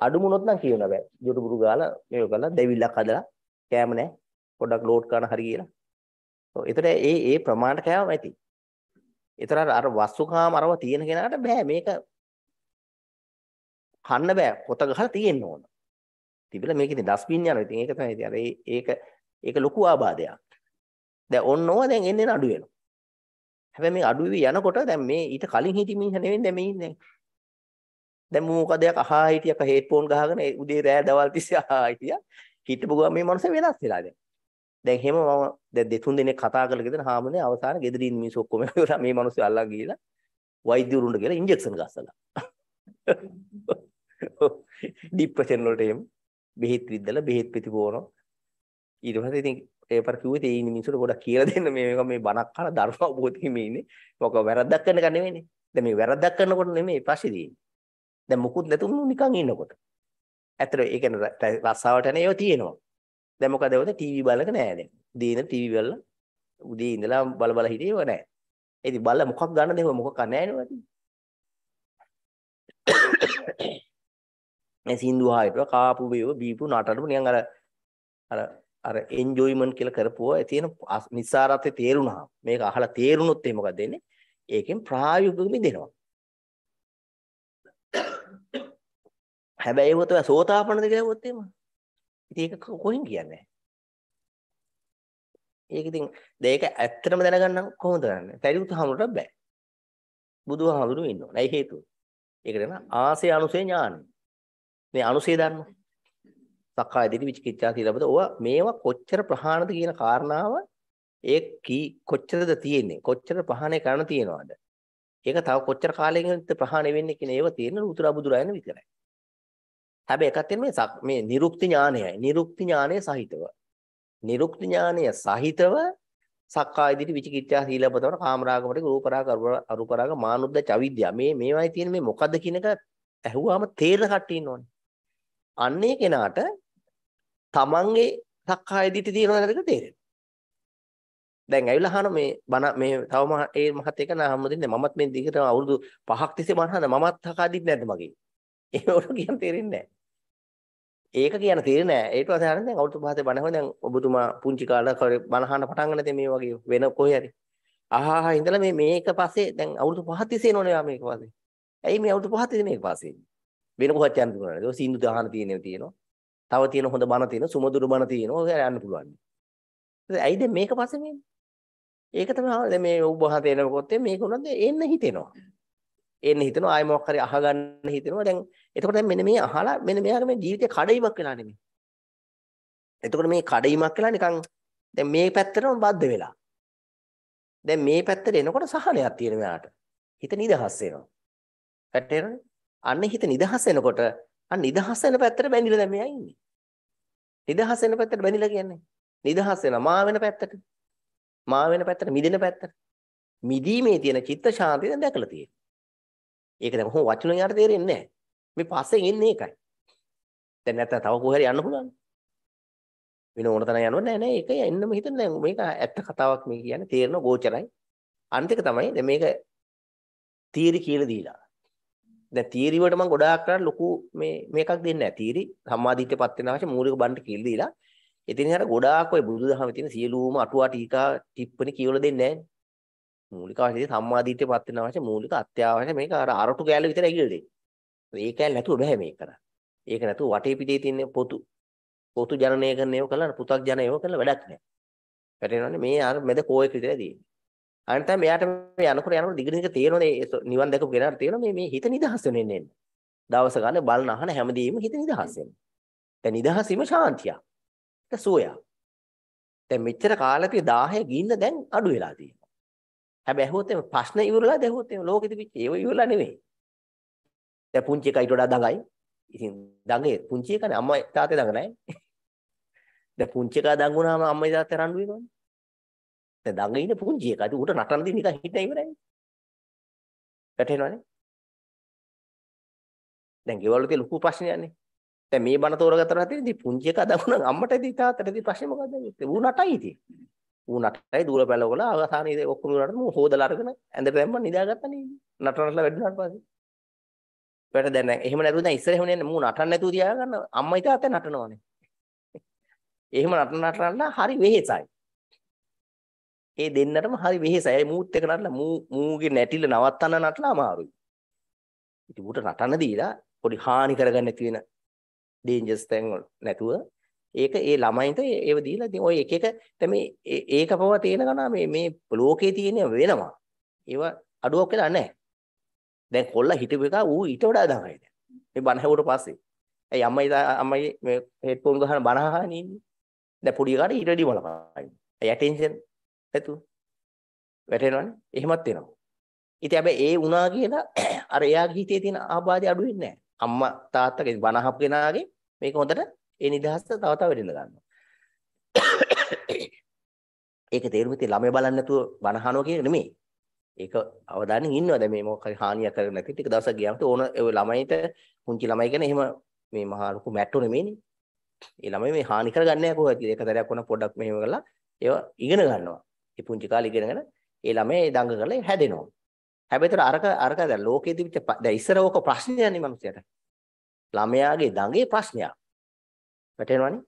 අඩුමුණොත් නම් කියන්න බෑ. ජොටු බුරු ගාලා මේක කරලා දෙවිලක් හදලා කෑම නැහැ. පොඩ්ඩක් ලෝඩ් කරන හරි කියලා. ඔව් ඒතර ඒ ඒ ප්‍රමාණයට කෑම ඇති. ඒතර අර වස්සුකාම අරව තියෙන කෙනාට බෑ මේක කන්න බෑ. පොත ගහලා තියෙන්න ඕන. තිබිලා මේක ඉතින් ඩස්බින් යනවා. ඉතින් ඒක තමයි ඉතින් අර ඒක ඒක ලොකු ආබාධයක්. දැන් ඔන්න ඕවා දැන් එන්නේ අඩු වෙනවා. හැබැයි මේ අඩු වෙවි යනකොට දැන් මේ ඊට කලින් හිටි මිනිහ නෙවෙයි දැන් මේ දැන් දැන් මම මොකද යක් අහා හිටියක හෙඩ්ෆෝන් ගහගෙන උදේ රෑ දවල් තිස්සේ අහා හිටියා හිටපු ගමන් මේ මනුස්සයා වෙනස් වෙලා දැන් දැන් එහෙම මම දැන් දෙතුන් දිනේ කතා කරලා ගෙදර හාමුදුරනේ අවසාන ගෙදර ඉන්න මිනිස්සු ඔක්කොම මේ මනුස්සයා අල්ලන් ගිහලා වෛද්‍යවරුන්ට කියලා ඉන්ජෙක්ෂන් ගස්සලා ડિප්‍රෙෂන් වලට එම් බෙහෙත් විද්දලා බෙහෙත් ප්‍රතිපෝරන ඊට පස්සේ ඉතින් ඒපර කිව්වේ ඒ ඉන්න මිනිස්සුන්ට ගොඩක් කියලා දෙන්න මේ මේක මේ බණක් අහලා ධර්ම අවබෝධයෙන් මේ ඉන්නේ මොකක් වැරද්දක් කරන එක නෙමෙයිනේ දැන් මේ වැරද්දක් කරනකොට නෙමෙයි ප්‍රශ්නේ තියෙන්නේ දැන් මුකුත් නැතුණු නිකන් ඉන්නකොට. ඇත්තට ඒ කියන්නේ රස්සාවට යන ඒවා තියෙනවා. දැන් මොකද ඒවද ටීවී බලක නෑ දැන්. දින ටීවී වල උදේ ඉඳලා බල බල හිටියේව නෑ. ඉතින් බල්ලා මොකක් ගන්නද ඒව මොකක් නැහැ මේ සින්දු ආයතන කාපු වේව බීපු නටනපු නිකන් අර අර අර එන්ජොයිමන්ට් කියලා කරපුවා ඒ තියෙන නිස්සාරත්තේ තේරුණා මේක අහලා තේරුණොත් එහෙම මොකද වෙන්නේ ඒකෙන් ප්‍රායෝගිකව මිදෙනවා හැබැයි ඒකත් ඔය සෝතාපන්නද කියලා වොත් එහෙම. ඉතින් ඒක කොහෙන් කියන්නේ? ඒක ඉතින් දෙයක ඇත්තටම දැනගන්න කොහොමද කරන්නේ? පරිඋත්හාමරට බෑ. බුදුහාමුදුරුවෝ ඉන්න ඕනේ. ඒ හේතුව. ඒකට නම් ආසේ අනුසේ ඥාන. මේ අනුසේ දන්න. සක්කාය දිට්ඨි විචිකිච්ඡා සීලබද ඔය මේවා කොච්චර ප්‍රහාණද කියන කාරණාව ඒ කී කොච්චරද තියෙන්නේ? කොච්චර ප්‍රහාණය කරන්න තියෙනවද? ඒක තව කොච්චර කාලයකින්ද ප්‍රහාණය වෙන්නේ කියන ඒව තියෙන උතුරා බුදුරයන් විතරයි. හැබැයි එකක් තියෙන මේ මේ නිරුක්ති ඥානයයි. නිරුක්ති ඥානය සහිතව. නිරුක්ති ඥානය සහිතව සක්කාය දිටි විචිකිච්ඡා සීලපතවන කාමරාගමට රූපරාග අරූපරාග මානුද්ද චවිද්‍යා මේ මේවයි තියෙන මේ මොකද්ද කියන එක ඇහුවාම තේරෙන කට්ටිය ඉන්නෝනේ. අන්නේ කෙනාට තමන්ගේ සක්කාය දිටි තියෙනවද නැද්ද තේරෙන්නේ. දැන් ඇවිල්ලා අහන මේ බණ මේ තව මහ ඒ මහත් එක නාම දෙන්නේ මමත් මේ දිගට අවුරුදු 5ක් තිස්සේ බණ අහන මමත් සක්කාය දිටි නැද්ද මගේ? ඒ වරු කියන තේරෙන්නේ ඒක කියන තේරෙන්නේ නැහැ. ඊට පස්සේ හරියට දැන් අවුරුදු පහේ බණහම දැන් ඔබතුමා පුංචි කාලේ බණහන්න පටන් ගන්න තේ මේ වගේ වෙන කොහේ හරි. අහහා ඉඳලා මේ මේක පස්සේ දැන් අවුරුදු පහ තිස්සේ නෝනේ යා මේක පස්සේ. ඇයි මේ අවුරුදු පහ තිස්සේ මේක පස්සේ වෙන කොහොත් යන්න පුළුවන්. ඒක සින්දු දාහන තියෙනව තියෙනවා. තව තියෙන හොඳ බණ තියෙන සුමදුරු බණ තියෙනවා. ඔය යන්න පුළුවන්. ඇයිද මේක පස්සේ මේන්නේ? ඒක තමයි මේ ඔබ හතේනකොත් මේක උනත් එන්න හිතෙනවා. එන්න හිතෙනවා ආයෙ මොකක් හරි අහගන්න හිතෙනවා දැන් එතකොට දැන් මෙන්න මේ අහලා මෙන්න මෙයාගේ මේ ජීවිතේ කඩයිමක් වෙලා නෙමෙයි එතකොට මේ කඩයිමක් වෙලා නිකන් දැන් මේ පැත්තටම බද්ධ වෙලා දැන් මේ පැත්තට එනකොට සහනයක් තියෙන මෙයාට හිත නිදහස් වෙනවා පැටේරනේ අන්න හිත නිදහස් වෙනකොට අන්න නිදහස් වෙන පැත්තට බැඳිලා දැන් මෙයා ඉන්නේ නිදහස් වෙන පැත්තට බැඳිලා කියන්නේ නිදහස් වෙනවා මා වෙන පැත්තට මා වෙන පැත්තට මිදෙන පැත්තට මිදීමේ තියෙන චිත්ත ශාන්තිය දැන් දැකලා තියෙනවා ඒක දැන් කොහොම වචන යාට තේරෙන්නේ නැහැ. මේ පස්සෙන් එන්නේ ඒකයි. දැන් නැත්තම් තව කොහේ හරි යන්න පුළුවන්. වෙන ඕන තැන යනව නෑ නෑ ඒක එන්නම හිතන්නේ දැන් මේක ඇත්ත කතාවක් මේ කියන්නේ තේරෙන ගෝචරයි. අනිත් එක තමයි දැන් මේක තීරි කියලා දීලා. දැන් තීරි වලට මම ගොඩාක් කරලා ලොකු මේ මේකක් දෙන්නේ නැහැ. තීරි සම්මාදිට්ඨියපත් වෙන අවශ්‍ය මූලික බණ්ඩ කියලා දීලා. ඉතින් අර ගොඩාක් ඔය බුදුදහමේ තියෙන සියලුම අටුවා ටීකා ටිප්පනේ කියලා දෙන්නේ නැහැ. මූලික අවශ්‍යදී සම්මාදීත්‍යපත් වෙන අවශ්‍ය මූලික අත්‍යවශ්‍ය මේක අර අරටු කෑල්ල විතර ඇගිලට එන්නේ. ඒක ඇල් නැතුව බෑ මේක කරා. ඒක නැතුව වටේ පිටේ තියෙන පොතු පොතු ජනනය කරන ඒවා කළා පුතක් ජන ඒවා කළා වැඩක් නැහැ. වැටෙනවනේ මේ අර මෙද කෝයක විතරයි තියෙන්නේ. අනිත් තමයි මෙයාට මේ යනකොට යනකොට දිගින් දිගට තේරෙනවා නිවන් දැකපු කෙනාට තේරෙනවා මේ මේ හිත නිදහස් වෙන්නේ නැහැ. දවස ගන්න බලන අහන හැමදේම හිත නිදහස් වෙනවා. දැන් නිදහසීම ශාන්තියක්. ඒක සෝයා. දැන් මෙච්චර කාලෙක 10 ගින්න දැන් අඩු වෙලා තියෙනවා. හැබැයි ඇහුවොත් එම ප්‍රශ්න ඉවරලා දැහුවොත් එම ලෝකෙ තිබිච්ච ඒව ඉවරලා නෙමෙයි. දැන් පුංචි එකයිට වඩා දඟයි. ඉතින් දඟේ පුංචි එකනේ අම්මා තාත්තේ දඟ නැහැ. දැන් පුංචි එකා දඟ වුණාම අම්මයි තාත්තේ රණ්ඩු වෙනවනේ. දැන් දඟ ඉන්න පුංචි එකා. ඉතින් උට නටන දේ නිකන් හිටින්න ඉවරයි. වැටෙනවනේ. දැන් ගෙවල් වලදී ලොකු ප්‍රශ්නයක්නේ. දැන් මේ බණ තෝරගත්තා නම් ඉතින් පුංචි එකා දඟ වුණා අම්මට ඉතින් තාත්තට ඉතින් ප්‍රශ්නේ මොකද්ද? ඌ නටයි ඉතින්. ඌ නටයි දූල පැලවලා අවසානයේ ඔක්කොම උරට මූ හොදලා අරගෙන ඇඳට දැම්ම නිදාගත්තා නේද නටනටලා වැඩුණාට පස්සේ වැඩ දැන් දැන් එහෙම නැතුව දැන් ඉස්සර එහෙම නෙන්නේ මූ නටන්න නැතුව තියාගන්න අම්මයි තාත්තා නටනවනේ එහෙම නටන නටනලා හරි වෙහෙසයි ඒ දෙන්නටම හරි වෙහෙසයි මූත් එක නටලා මූ මූගේ නැටිල නවත්තන්න නටලා අමාරුයි ඉතින් ඌට නටන්න දීලා පොඩි හානි කරගන්න තියෙන ඩේන්ජර්ස් තැන් වල නැතුව ඒක ඒ ළමයින්ට ඒව දීලා ඉතින් ඔය එක එක දැන් මේ ඒකපව තේන ගණා මේ මේ ලෝකේ තියෙන වෙනවා. ඒව අඩුවක් වෙලා නැහැ. දැන් කොල්ලා හිටපු එක ඌ ඊට වඩා දඟයි දැන්. මේ බණ හැවුවට පස්සේ. ඇයි අම්මයි අම්මයි මේ හෙඩ්ෆෝන් ගහන බණ අහන ඉන්නේ. දැන් පොඩි කාට ඊට වැඩි බලපෑයි. ඇයි ඇටෙන්ෂන් නැතුව. වැටෙනවනේ. එහෙමත් වෙනවා. ඉතින් හැබැයි ඒ වුණා කියලා අර එයාගේ හිතේ තියෙන ආබාධය අඩු වෙන්නේ නැහැ. අම්මා තාත්තගේ බණ අහපු කෙනාගේ මේක හොඳට ඒ නිදහස තව තව වැඩිෙන ගන්නවා. ඒක තේරුම තියෙ ළමයි බලන්නේ නැතුව වනහනවා කියන නෙමෙයි. ඒක අවධානයෙන් ඉන්නවා. දැන් මේ මොකක් හරි හානියක් කරගෙන නැති ටික දවසක් ගියාම ඕන ඔය ළමයිට පුංචි ළමයි ගැන එහෙම මේ මහා ලොකු මැට්ටෝ නෙමෙයිනේ. ඒ ළමයි මේ හානි කරගන්නේ නැහැ කොහොමද කියලා. එක දරයක් වුණ පොඩක් මෙහෙම කරලා ඒව ඉගෙන ගන්නවා. ඒ පුංචි කාලේ ඉගෙනගෙන ඒ ළමයි දඟ කරලා හැදෙනවා. හැබැයි අරක අරක දැන් ලෝකයේ තිබිච්ච දැන් ඉස්සර ඕක ප්‍රශ්නයන්නේ මිනිස්සුන්ට. ළමයාගේ දඟේ ප්‍රශ්නයක්. වැටෙනවනේ.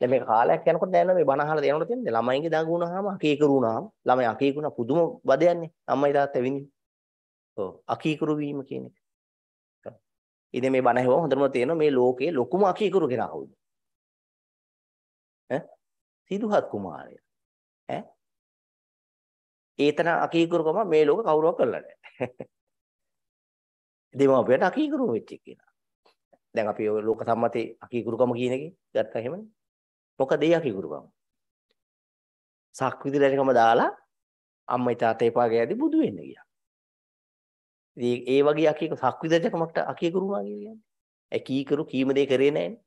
දැන් මේක කාලයක් යනකොට දැනෙනවා මේ බණ අහලා දෙනකොට තියෙන්නේ ළමයින්ගේ දඟ වුණාම අකීකරු වුණාම ළමයි අකීකුණා පුදුම වදයන්නේ අම්මයි තාත්තා විඳින්නේ. ඔව් අකීකරු වීම කියන එක. ඉතින් මේ බණ ඇහුවම හොඳටම තේරෙනවා මේ ලෝකයේ ලොකුම අකීකරු කෙනා කවුද? ඈ සිදුහත් කුමාරයා. ඈ ඒතන අකීකරුකම මේ ලෝක කවුරුවක් කරලා නැහැ. දෙමාපියට අකීකරු වෙච්ච කෙනා. දැන් අපි ඔය ලෝක සම්මතේ අකීකුරුකම කියන එකේ ගත්තා එහෙමනේ. මොකද ඒ අකීකුරුකම? සක්විතිලැණිකම දාලා අම්මයි තාත්තයි පාගේ යදී බුදු වෙන්න ගියා. ඉතින් ඒ වගේ අකීක සක්විතිලැණිකමකට අකීකුරු වුණා කියන්නේ. ඇකීකරු කීම දේ කරේ නැහැනේ.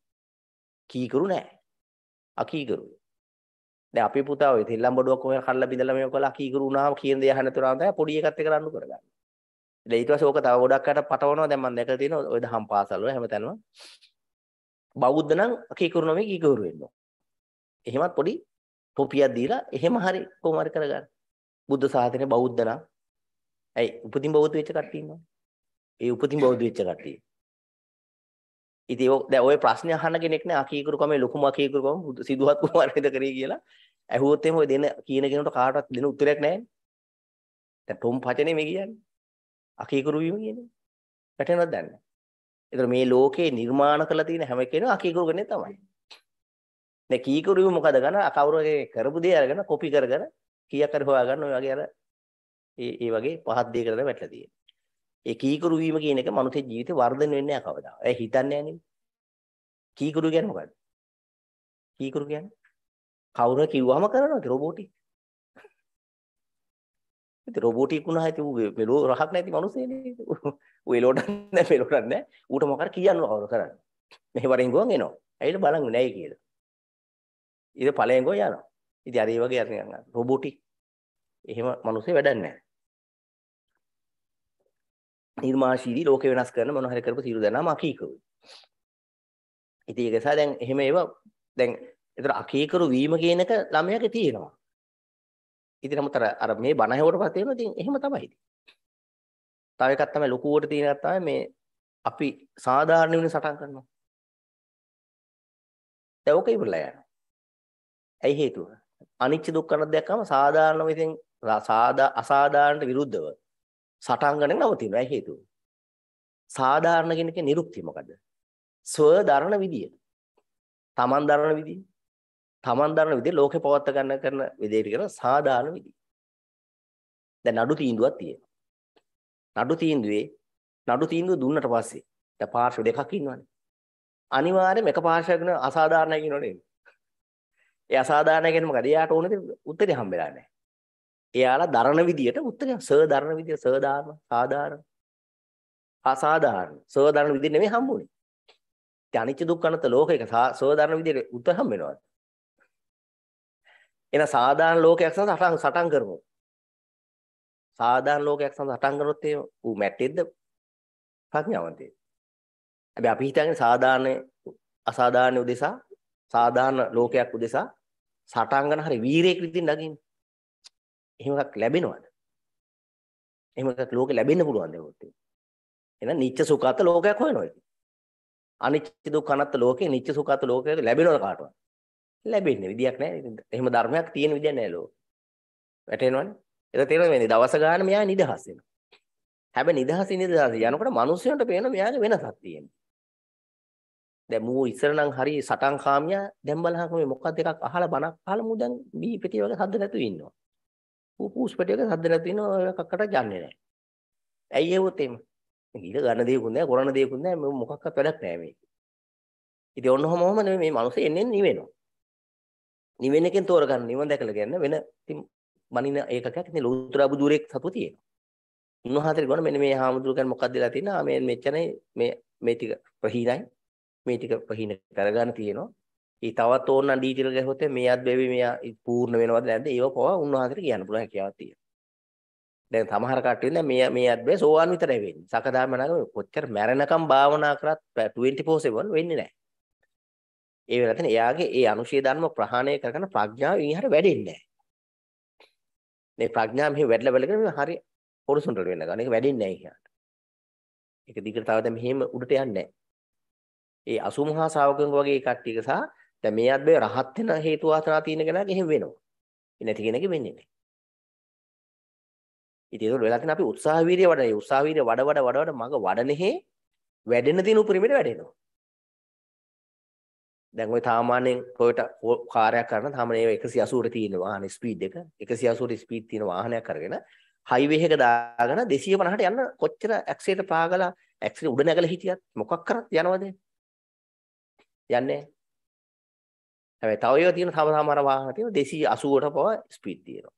කීකරු නැහැ. අකීකරුයි. දැන් අපේ පුතා ඔය තෙල්ලම් බඩුවක් කොහෙන් කල්ලා බිඳලා මේක කළා අකීකරු වුණාම කියන දේ අහන තුරාම තමයි පොඩි එකත් එක්ක රණ්ඩු කරගන්නේ. ඉතින් ඊට පස්සේ ඕක තව ගොඩක් අයට පටවනවා දැන් මම දැකලා තියෙනවා ওই දහම් පාසල් වල හැමතැනම බෞද්ධ නම් කීකරු නොමේ කීකරු වෙන්න එහෙමත් පොඩි පොපියක් දීලා එහෙම හරි කොහොම හරි කරගන්න බුද්ධ සාසනේ බෞද්ධ නම් ඇයි උපතින් බෞද්ධ වෙච්ච කට්ටිය ඉන්නවා ඒ උපතින් බෞද්ධ වෙච්ච කට්ටිය ඉතින් ඔය දැන් ඔය ප්‍රශ්නේ අහන කෙනෙක් නෑ අකීකරුකමේ ලොකුම අකීකරුකම සිදුවත් කුමාරේද කරේ කියලා ඇහුවොත් එහෙම ඔය දෙන කියන කෙනට කාටවත් දෙන උත්තරයක් නෑනේ. දැන් ටොම් පචනේ මේ කියන්නේ. අකීකරු වීම කියන්නේ. වැටෙනවද දන්නේ? ඒතර මේ ලෝකේ නිර්මාණ කරලා තියෙන හැම කෙනා අකීකරු කෙනෙක් තමයි. දැන් කීකරු වීම මොකද ගන්න? කවුරුගේ කරපු දේ අරගෙන කොපි කරගෙන කීයක් හරි හොයාගන්න ඔය වගේ අර ඒ ඒ වගේ පහත් දේ කරලා වැටලා තියෙනවා. ඒ කීකරු වීම කියන එක මනුස්ස ජීවිතේ වර්ධනය වෙන්නේ නැහැ කවදා. ඒ හිතන්නේ නැහැ කීකරු කියන්නේ මොකද්ද? කීකරු කියන්නේ කවුරු කිව්වම කරනවා රොබෝටි. ඉතින් රොබෝටික් වුණා ඉතින් ඌ මෙලෝ රහක් නැති මිනිස්සෙනේ. ඌ එලෝට නැහැ මෙලෝට නැහැ. ඌට මොකක් කියන්න ඕන කරන්නේ. මෙහෙ වරෙන් ගුවන් එනවා. ඇවිල්ලා බලන්නේ නැහැ කියලා. ඉතින් ඵලයෙන් ගෝ යනවා. ඉතින් අර ඒ වගේ අර නිකන් රොබෝටික්. එහෙම මිනිස්සේ වැඩක් නැහැ. නිර්මාශීලී ලෝක වෙනස් කරන මොන හරි කරපු සියලු දෙනාම අකීකරු. ඉතින් ඒක නිසා දැන් එහෙම ඒවා දැන් ඒතර අකීකරු වීම කියන එක ළමයාගේ තියෙනවා. ඉතින් නමුත් අර අර මේ බණ ඇහුවට පස්සේ එනවා ඉතින් එහෙම තමයි ඉතින්. තව එකක් තමයි ලොකුවට තියෙන එකක් තමයි මේ අපි සාධාරණ වෙන සටන් කරනවා. දැන් ඕක ඉවරලා යනවා. ඇයි හේතුව? අනිච්ච දුක්ඛන දැක්කම සාධාරණව ඉතින් සාදා අසාධාරණට විරුද්ධව සටන් ගන්න නවතිනවා. ඇයි හේතුව? සාධාරණ කෙනකේ නිරුක්තිය මොකද? ස්ව දරණ විදිය. තමන් දරණ විදිය. තමන් දරන විදිහ ලෝකෙ පවත්ත ගන්න කරන විදිහට කියන සාධාරණ විදිහ. දැන් නඩු තීන්දුවක් තියෙනවා. නඩු තීන්දුවේ නඩු තීන්දුව දුන්නට පස්සේ දැන් පාර්ශ්ව දෙකක් ඉන්නවනේ. අනිවාර්යයෙන්ම එක පාර්ශ්වයකින් අසාධාරණයි කියනෝ නේද? ඒ අසාධාරණයි කියන්නේ මොකද? එයාට ඕනේ උත්තරේ හම්බෙලා නැහැ. එයාලා දරන විදියට උත්තරේ සර් දරන විදිය සර් දාන සාධාරණ අසාධාරණ සර් දරන විදිය නෙමෙයි හම්බුනේ. ඉතින් අනිත්‍ය දුක්ඛ අනත්ත ලෝකයක සර් දරන විදියට උත්තර හම්බෙනවද? එන සාධාරණ ලෝකයක් සඳහා සටන් සටන් කරමු. සාධාරණ ලෝකයක් සඳහා සටන් කරනොත් එහෙම ඌ මැට්ටෙද්ද ප්‍රඥාවන්තයෙක්. හැබැයි අපි හිතන්නේ සාධාරණ අසාධාරණ උදෙසා සාධාරණ ලෝකයක් උදෙසා සටන් ගන්න හරි වීරයෙක් විදිහින් නගින්න. එහෙම එකක් ලැබෙනවද? එහෙම එකක් ලෝකෙ ලැබෙන්න පුළුවන්ද ඒකත්? එහෙනම් නිච්ච සුඛාත ලෝකයක් හොයනවා ඉතින්. අනිච්ච දුක්ඛ අනත්ත ලෝකේ නිච්ච සුඛාත ලෝකයක් ලැබෙනවද කාටවත්? ලැබෙන්නේ විදියක් නැහැ. එහෙම ධර්මයක් තියෙන විදියක් නැහැ ලෝකෙ. වැටෙනවනේ. ඒක තේරෙන්නේ මේ දවස ගන්න මෙයා නිදහස් වෙනවා. හැබැයි නිදහස නිදහස යනකොට මිනිස්සුන්ට පේන මෙයාගේ වෙනසක් තියෙනවා. දැන් මූ ඉස්සර නම් හරි සටන් කාමියා දැන් බලහන් මේ මොකක්ද එකක් අහලා බණක් අහලා මූ දැන් බී පෙටි වගේ හද්ද නැතුව ඉන්නවා. ඌ පූස් පෙටි වගේ හද්ද නැතුව ඉන්නවා ඔය කක්කට යන්නේ නැහැ. ඇයි ඒවොත් එහෙම? ඊට ගන්න දෙයක්ුත් නැහැ, කරන දෙයක්ුත් නැහැ, මොකක්වත් වැඩක් නැහැ මේක. ඉතින් ඔන්නෝම ඔහම මේ මිනිස්සු එන්නේ නිවෙනවා. නිවෙන එකෙන් තෝරගන්න නිවන් දැකලා ගන්න වෙන ඉතින් බනින ඒකකයක් ඉතින් ලෝතර බුදුරෙක් සතුව තියෙනවා. උන්වහන්සේ ගොන මෙන්න මේ හාමුදුරු ගැන මොකක්ද දෙලා තියෙනවා? ආ මේ මෙච්චරයි මේ මේ ටික ප්‍රහීනයි. මේ ටික ප්‍රහීන කරගන්න තියෙනවා. ඒ තවත් ඕන ඩීටේල් ගහුවොත් මේ අද්වැවි මෙයා පූර්ණ වෙනවද නැද්ද? ඒව පවා උන්වහන්සේට කියන්න පුළුවන් හැකියාවක් තියෙනවා. දැන් සමහර කට්ටිය දැන් මේ මේ අද්වැය සෝවාන් විතරයි වෙන්නේ. සකදාම නැගම කොච්චර මැරෙනකම් භාවනා කරත් 24/7 වෙන්නේ නැහැ. ඒ වෙලා තියෙන එයාගේ ඒ අනුශේ ධර්ම ප්‍රහාණය කරගෙන ප්‍රඥාව ඉහර වැඩෙන්නේ නැහැ. මේ ප්‍රඥාව මෙහෙ වැඩිලා බලගෙන හරි හොරිසොන්ටල් වෙන්න ගන්න. ඒක වැඩෙන්නේ නැහැ ඉහට. ඒක දිගට තව දැන් මෙහෙම උඩට යන්නේ ඒ අසුමහා ශාවකයන් වගේ කට්ටියක සහ දැන් මේ අද්දේ රහත් වෙන හේතු වාසනා තියෙන කෙනාගේ එහෙම වෙනවා. ඒ නැති කෙනෙක්ගේ වෙන්නේ නැහැ. ඉතින් ඒක වෙලා තියෙන අපි උත්සාහ වීරිය වඩන. ඒ උත්සාහ වීරිය වඩ වඩ වඩ වඩ මඟ වඩනෙහි වැඩෙන දින උපරිමයට වැඩෙනවා. දැන් ওই සාමාන්‍යයෙන් Toyota කාර්යයක් කරන සාමාන්‍යයෙන් 180 ට තියෙන වාහන ස්පීඩ් එක 180 ට ස්පීඩ් තියෙන වාහනයක් කරගෙන හයිවේ එක දාගෙන 250ට යන්න කොච්චර ඇක්සිඩන්ට් පාගලා ඇක්සිඩන්ට් උඩ නැගලා හිටියත් මොකක් කරත් යනවද යන්නේ හැබැයි තව ඒවා තියෙන තම සමහර වාහන තියෙන 280ට පවා ස්පීඩ් තියෙනවා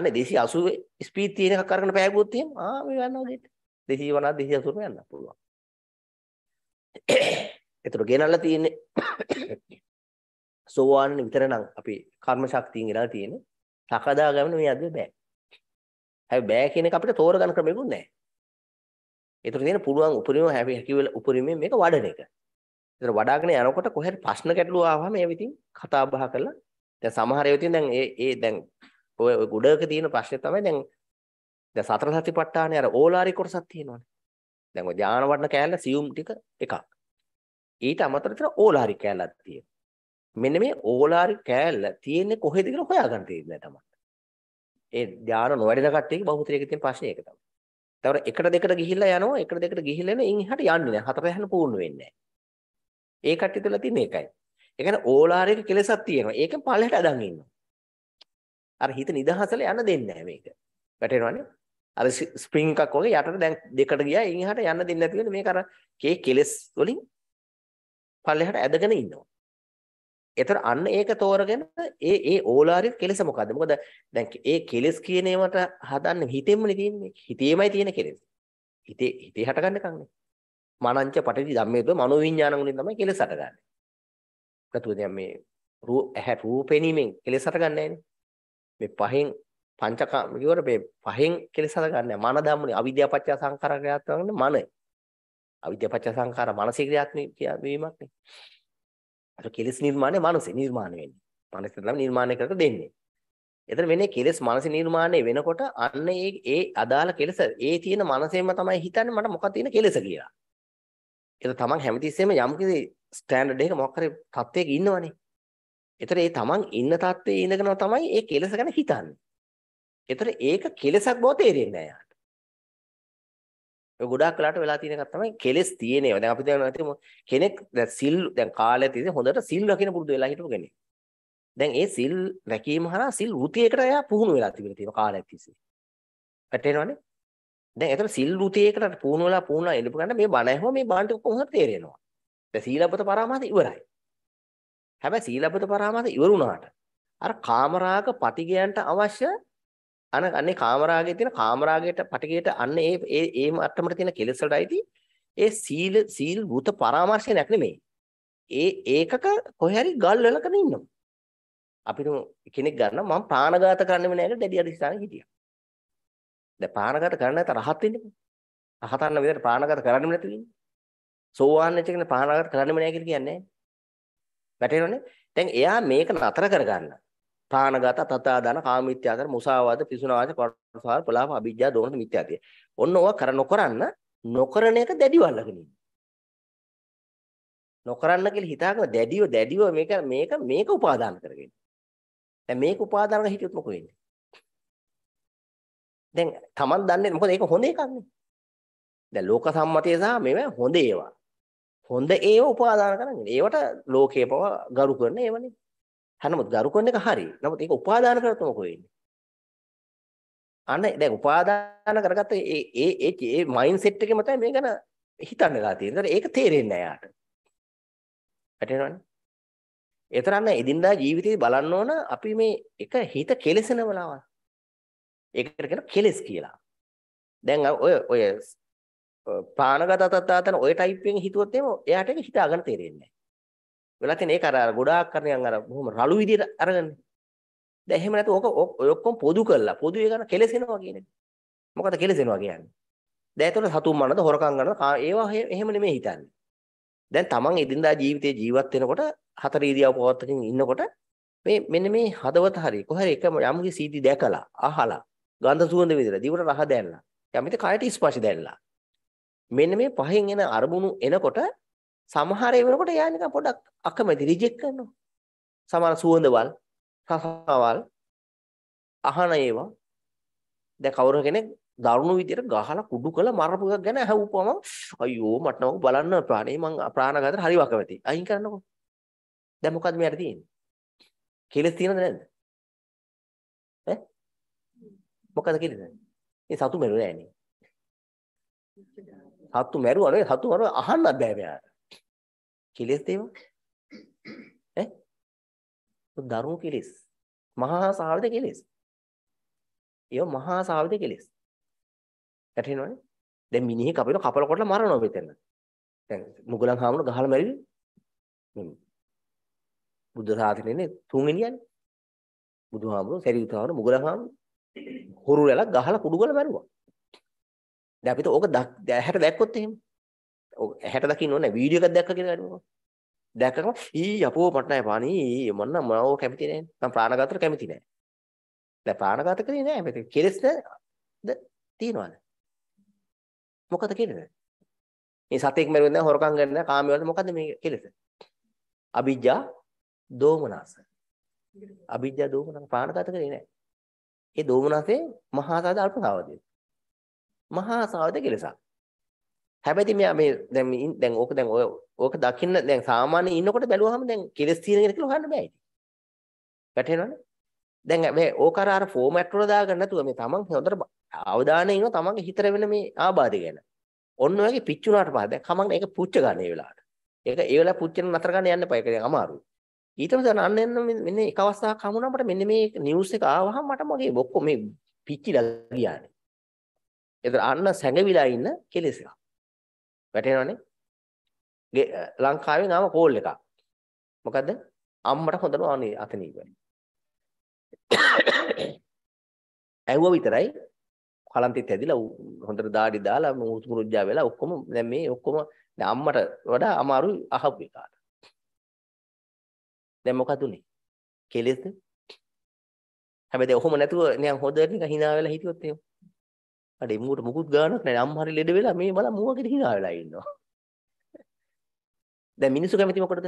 අනේ 280 ස්පීඩ් තියෙන එකක් අරගෙන පෑගුවොත් එහෙම ආ මේ යනවා දෙට 250 280 යන්න පුළුවන් ඒතර ගෙනල්ලා තියෙන්නේ සෝවාන් විතර නම් අපි කර්ම ශක්තියෙන් ගෙනලා තියෙන්නේ. තකදා ගමන මේ අද බෑ. හැබැයි බෑ කියන එක අපිට තෝරගන්න ක්‍රමයක්වත් නැහැ. ඒතර තියෙන පුළුවන් උපරිම හැපි හැකිවල උපරිමයෙන් මේක වඩන එක. ඒතර වඩාගෙන යනකොට කොහෙද ප්‍රශ්න ගැටලුව ආවම ඒව ඉතින් කතා බහ කරලා දැන් සමහර ඒවා ඉතින් දැන් ඒ ඒ දැන් ඔය ගොඩක තියෙන ප්‍රශ්නේ තමයි දැන් දැන් සතර සතිපට්ඨානේ අර ඕලාරික කොටසක් තියෙනවානේ. දැන් ඔය ධාන වඩන කෑල්ල සියුම් ටික එකක්. ඊට අමතරව තියෙන ඕලාරි කෑල්ලක් තියෙනවා. මෙන්න මේ ඕලාරි කෑල්ල තියෙන්නේ කොහෙද කියලා හොයාගන්න තියෙන්නේ තමයි. ඒ ධාන නොවැඩෙන කට්ටියගේ බහුතරයක තියෙන ප්‍රශ්නේ ඒක තමයි. ඒතවර එකට දෙකට ගිහිල්ලා යනවා එකට දෙකට ගිහිල්ලා එන ඉන් එහාට යන්නේ නැහැ. හතර පැහැන පූර්ණ වෙන්නේ නැහැ. ඒ කට්ටිය තුළ තියෙන එකයි. ඒ කියන්නේ ඕලාරික කෙලසක් තියෙනවා. ඒකෙන් පල්ලෙහාට අදන් ඉන්නවා. අර හිත නිදහසල යන්න දෙන්නේ නැහැ මේක. වැටෙනවනේ. අර ස්ප්‍රින්ග් එකක් වගේ යටට දැන් දෙකට ගියා ඉන් එහාට යන්න දෙන්නේ නැති වෙන මේක අර කේ කෙලස් වලින් පල්ලෙහාට ඇදගෙන ඉන්නවා. ඒතර අන්න ඒක තෝරගෙන ඒ ඒ ඕලාරික කෙලෙස මොකද්ද? මොකද දැන් ඒ කෙලෙස් කියන ඒවට හදන්නේ හිතෙන්මනේ තියෙන්නේ. හිතේමයි තියෙන කෙලෙස්. හිතේ හිතේ හටගන්න එකක් නේ. මනංච පටිති ධම්මේද මනෝවිඤ්ඤාණ වලින් තමයි කෙලෙස් හටගන්නේ. නැතුව දැන් මේ රූප ඇහැ රූපෙනීමෙන් කෙලෙස් හටගන්නේ නැහැනේ. මේ පහෙන් පංචකාම කිවර මේ පහෙන් කෙලෙස් හදගන්නේ මන ධම්මනේ අවිද්‍යාව පත්‍ය සංකාරකයත් වගේ මනයි අවිද්‍යාපච්ච සංඛාර මානසික ක්‍රියාත්මක වීමක්නේ. අර කෙලෙස් නිර්මාණය මානසික නිර්මාණය වෙන්නේ. මානසික තමයි නිර්මාණය කරලා දෙන්නේ. එතන වෙන්නේ කෙලෙස් මානසික නිර්මාණය වෙනකොට අන්න ඒ ඒ අදාළ කෙලෙස ඒ තියෙන මනසෙම තමයි හිතන්නේ මට මොකක්ද තියෙන කෙලෙස කියලා. ඒක තමන් හැමතිස්සෙම යම් කිසි ස්ටෑන්ඩඩ් එකක මොකක් හරි තත්වයක ඉන්නවනේ. එතන ඒ තමන් ඉන්න තත්වයේ ඉඳගෙන තමයි ඒ කෙලෙස ගැන හිතන්නේ. එතන ඒක කෙලෙසක් බව තේරෙන්නේ නැහැ ඔය ගොඩාක් වෙලාට වෙලා තියෙන එකක් තමයි කෙලස් තියෙන ඒවා. දැන් අපි දැන් හිතමු කෙනෙක් දැන් සිල් දැන් කාලය තිස්සේ හොඳට සිල් රකින්න පුරුදු වෙලා හිටපු කෙනෙක්. දැන් ඒ සිල් රැකීම හරහා සිල් වෘතියකට එයා පුහුණු වෙලා තිබෙන තියෙන කාලයක් තිස්සේ. වැටෙනවනේ. දැන් ඒතර සිල් වෘතියකට පුහුණු වෙලා පුහුණුලා ඉඳපු ගන්න මේ බණ ඇහුවා මේ බණට ඔක්කොම හොඳට තේරෙනවා. දැන් සීලබ්බත පරාමාස ඉවරයි. හැබැයි සීලබ්බත පරාමාස ඉවරුණාට අර කාමරාග පටිගයන්ට අවශ්‍ය අන අන්නේ කාමරාගයේ තියෙන කාමරාගයට පටකයට අන්න ඒ ඒ ඒ මට්ටමට තියෙන කෙලෙස් වලටයිදී ඒ සීල සීල් වූත පරාමර්ශනයක් නෙමෙයි. ඒ ඒකක කොහේ ගල්වලකන ඉන්නවා. අපිට කෙනෙක් ගන්න මම ප්‍රාණඝාත කරන්නෙම නෑ කියලා දැඩි අධිෂ්ඨාන හිටියා. දැන් ප්‍රාණඝාත කරන්න නැත රහත් වෙන්නේ. රහතන්න විතර ප්‍රාණඝාත කරන්නෙම නැති වෙන්නේ. සෝවාන් වෙච්ච කෙනෙක් ප්‍රාණඝාත කරන්නෙම නෑ කියලා කියන්නේ නෑනේ. වැටේනවනේ. දැන් එයා මේක නතර කරගන්න. ප්‍රාණගත තථාදාන කාමීත්‍යාසන මුසාවාද පිසුනාවාද පරසාර ප්‍රලාප අභිජ්ජා දෝමන මිත්‍යාතිය. ඔන්න ඕවා කර නොකරන්න නොකරන එක දැඩිව අල්ලගෙන ඉන්න. නොකරන්න කියලා හිතාගෙන දැඩිව දැඩිව මේක මේක මේක උපාදාන කරගෙන. දැන් මේක උපාදාන කරගෙන හිටියොත් මොකද වෙන්නේ? දැන් Taman දන්නේ මොකද ඒක හොඳ එකක් නේ. දැන් ලෝක සම්මතය සහ මේවා හොඳ ඒවා. හොඳ ඒවා උපාදාන කරගෙන. ඒවට ලෝකේ පව ගරු කරන ඒවනේ. හැනමුත් ගරු කරන එක හරි. නමුත් ඒක උපාදාන කරත් මොකෝ වෙන්නේ? අන්න දැන් උපාදාන කරගත්ත ඒ ඒ ඒ ඒ මයින්ඩ් සෙට් එකෙම තමයි මේ ගැන හිතන්නලා තියෙන්නේ. ඒක තේරෙන්නේ නැහැ යාට. වැටෙනවනේ. ඒතර අන්න එදින්දා ජීවිතේ බලන්න ඕන අපි මේ එක හිත කෙලසෙන වෙලාවල්. ඒකට කියන කෙලස් කියලා. දැන් ඔය ඔය ප්‍රාණගත තත්තාතන ඔය ටයිප් එකෙන් හිතුවොත් එහෙම එයාට ඒක හිතාගන්න තේරෙන්නේ නැහැ. වෙලා තියෙන ඒක අර අර ගොඩාක් කරණියන් අර බොහොම රළු විදියට අරගන්නේ. දැන් එහෙම නැතු ඕක ඔක්කොම පොදු කළා. පොදු ඒ ගන්න කෙලසෙනවා කියන එක. මොකද කෙලසෙනවා කියන්නේ. දැන් ඒතකොට සතුම් මනද හොරකම් කරනවා ඒවා එහෙම නෙමෙයි හිතන්නේ. දැන් තමන් එදිනදා ජීවිතේ ජීවත් වෙනකොට හතර ඉරියව් පවත්තකින් ඉන්නකොට මේ මෙන්න මේ හදවත හරි කොහරි එක යම්කි සීති දැකලා අහලා ගන්ධ සුවඳ විඳලා දිවට රහ දැනලා යම්ිට කයට ස්පර්ශ දැනලා මෙන්න මේ පහෙන් එන අරමුණු එනකොට සමහර වෙනකොට එයා නිකන් පොඩක් අකමැති රිජෙක්ට් කරනවා. සමහර සුවඳවල්, රසවල් අහන ඒවා දැන් කවුරු කෙනෙක් දරුණු විදියට ගහලා කුඩු කළ මරපු එකක් ගැන අහුවපම අයියෝ මට නමක බලන්න ප්‍රාණේ මං ප්‍රාණඝාතයට හරි වකවති. අයින් කරන්නකො. දැන් මොකද්ද මෙයාට තියෙන්නේ? කෙලස් තියෙනවද නැද්ද? ඈ? මොකද කියන්නේ? මේ සතු මෙරුවේ නෑනේ. සතු මැරුවා නේ සතු මරුවා අහන්නත් බෑ මෙයාට. කෙලෙස් දේවල් ඈ දරුණු කෙලෙස් මහා සාවිත කෙලෙස් ඒව මහා සාවිත කෙලෙස් වැටෙනවනේ දැන් මිනිහෙක් අපිට කපල කොටලා මරනවා මෙතන දැන් මුගලන් හාමුදුර ගහලා මැරිලි මේ බුද්ධ සාසනයේනේ තුන්වෙනියනේ බුදුහාමුදුර සරියුතාවන මුගලන් හාමුදුර හොරු රැලක් ගහලා කුඩු කරලා මැරුවා දැන් අපිට ඕක දැහැට දැක්කොත් එහෙම හැට දකින්න ඕනේ වීඩියෝ එකක් දැක්ක කියලා ගන්නවා. දැක්කම ඊ අපෝ මට නෑ පානී මොන්න මම කැමති නෑ. මම ප්‍රාණඝාතර කැමති නෑ. දැන් ප්‍රාණඝාත කරේ නෑ. මේක කෙලස් නේද? තියනවාද? මොකද කෙලෙස? මේ සතෙක් මරුවේ නෑ හොරකම් කරන්නේ නෑ කාමයේ මොකද මේ කෙලෙස? අවිජ්ජා දෝමනස. අවිජ්ජා දෝමනස ප්‍රාණඝාත කරේ නෑ. ඒ දෝමනසේ මහා සාද අල්ප සාවදේ. මහා සාවද කෙලසක්. හැබැයි මෙයා මේ දැන් මේ දැන් ඕක දැන් ඔය ඕක දකින්න දැන් සාමාන්‍ය ඉන්නකොට බැලුවාම දැන් කෙලස් තියෙන කෙනෙක් කියලා හොයන්න බෑ ඉතින්. වැටහෙනවනේ. දැන් මේ ඕක අර අර ෆෝමැට් වල දාගන්න නැතුව මේ තමන් හොඳට අවධානය ඉන්න තමන්ගේ හිතර වෙන මේ ආබාධය ගැන. ඔන්න ඔයගේ පිච්චුණාට පස්සේ දැන් කමන්න ඒක පුච්ච ගන්න ඒ වෙලාවට. ඒක ඒ වෙලාව පුච්චන නතර ගන්න යන්න එපා. ඒක දැන් අමාරුයි. ඊට පස්සේ අන්න එන්න මෙන්න එක අවස්ථාවක් හමුණා මට මෙන්න මේ නිවුස් එක ආවහම මට මගේ ඔක්කොම මේ පිච්චිලා ගියානේ. ඒතර අන්න සැඟවිලා ඉන්න කෙලස් එකක්. වැටෙනවනේ. ලංකාවෙන් ආව කෝල් එකක්. මොකද්ද? අම්මට හොඳම අනේ අතනීපයි. ඇහුවා විතරයි කලන්තිත් ඇදිලා හොඳට දාඩි දාලා මුරුජ්ජා වෙලා ඔක්කොම දැන් මේ ඔක්කොම දැන් අම්මට වඩා අමාරුයි අහපු එකට. දැන් මොකද උනේ? කෙලෙස්ද? හැබැයි ඔහොම නැතුව නිකන් හොදට නිකන් hina වෙලා හිටියොත් එහෙම අඩේ මූට මුකුත් ගානක් නැහැ අම්ම හරි ලෙඩ වෙලා මේ බලන් මූවකට hina වෙලා ඉන්නවා දැන් මිනිස්සු කැමති මොකටද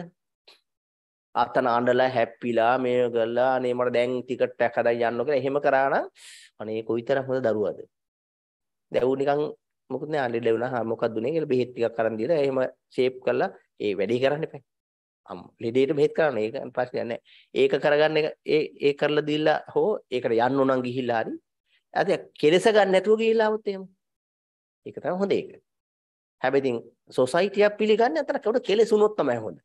අතන අඬලා හැප්පිලා මේ ගල්ලා අනේ මට දැන් ටිකට් එකක් හදා යන්න කියලා එහෙම කරා නම් අනේ කොයිතරම් හොඳ දරුවද දැන් නිකන් මොකද නෑ අඬ ලැබුණා හා මොකක්ද උනේ කියලා බෙහෙත් ටිකක් අරන් දීලා එහෙම ෂේප් කරලා ඒ වැඩේ කරන්න එපා. අම් ලෙඩේට බෙහෙත් කරන්න ඒක ප්‍රශ්නයක් නෑ. ඒක කරගන්න එක ඒ ඒ කරලා දීලා හෝ ඒකට යන්න උනන් ගිහිල්ලා හරි අද කෙලස ගන්න නැතුව ගිහිලා આવොත් එහෙම. ඒක තමයි හොඳ එක. හැබැයි ඉතින් සොසයිටියක් පිළිගන්නේ අතන කවුද කෙලෙසුනොත් තමයි හොඳ.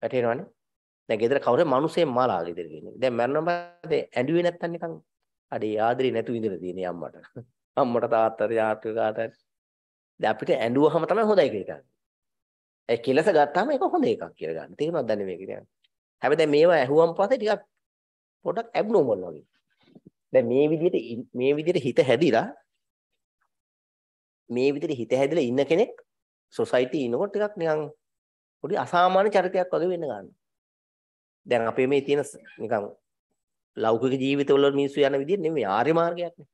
වැටේනවනේ. දැන් ගෙදර කවුරු මිනිස්සේ මාලා ගෙදර කියන්නේ. දැන් මරණ පස්සේ ඇඬුවේ නැත්තම් නිකන් අඩේ ආදරේ නැතු ඉඳලා තියෙන අම්මට. අම්මට තාත්තට යාත්‍රා කාටට. දැන් අපිට ඇඬුවහම තමයි හොඳයි කියලා හිතන්නේ. ඒ කෙලස ගත්තාම ඒක හොඳ එකක් කියලා ගන්න. තේරෙනවද දැන් මේක කියන්නේ? හැබැයි දැන් මේවා ඇහුවම් පස්සේ ටිකක් පොඩක් ඇබ්නෝමල් වගේ. දැන් මේ විදිහට මේ විදිහට හිත හැදිලා මේ විදිහට හිත හැදිලා ඉන්න කෙනෙක් සොසයිටි ඉනකොට ටිකක් නිකන් පොඩි අසාමාන්‍ය චරිතයක් වගේ වෙන්න ගන්නවා. දැන් අපේ මේ තියෙන නිකන් ලෞකික ජීවිතවල මිනිස්සු යන විදිහ නෙමෙයි ආර්ය මාර්ගයක්නේ.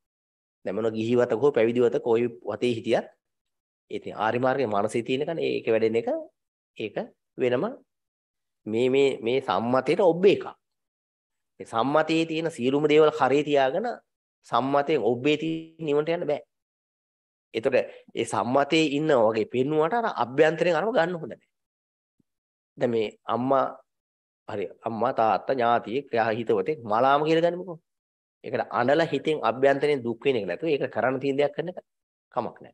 දැන් මොන ගිහිවත කොහොම පැවිදිවත කොයි වතේ හිටියත් ඒ තියෙන ආර්ය මාර්ගයේ මානසික තියෙනකන් ඒක වැඩෙන එක ඒක වෙනම මේ මේ මේ සම්මතයට ඔබ එකක්. සම්මතයේ තියෙන සියලුම දේවල් කරේ තියාගෙන සම්මතයෙන් ඔබ්බේ තියෙන නිවනට යන්න බෑ. ඒතකොට ඒ සම්මතයේ ඉන්න වගේ පෙන්නුවට අර අභ්‍යන්තරයෙන් අරම ගන්න හොඳ නෑ. දැන් මේ අම්මා හරි අම්මා තාත්තා ඥාතියෙක් යා හිතවතෙක් මලාම කියලා ගන්නකො. ඒකට අඬලා හිතෙන් අභ්‍යන්තරයෙන් දුක් වෙන එක නැතුව ඒක කරන්න තියෙන දෙයක් කරන එක කමක් නෑ.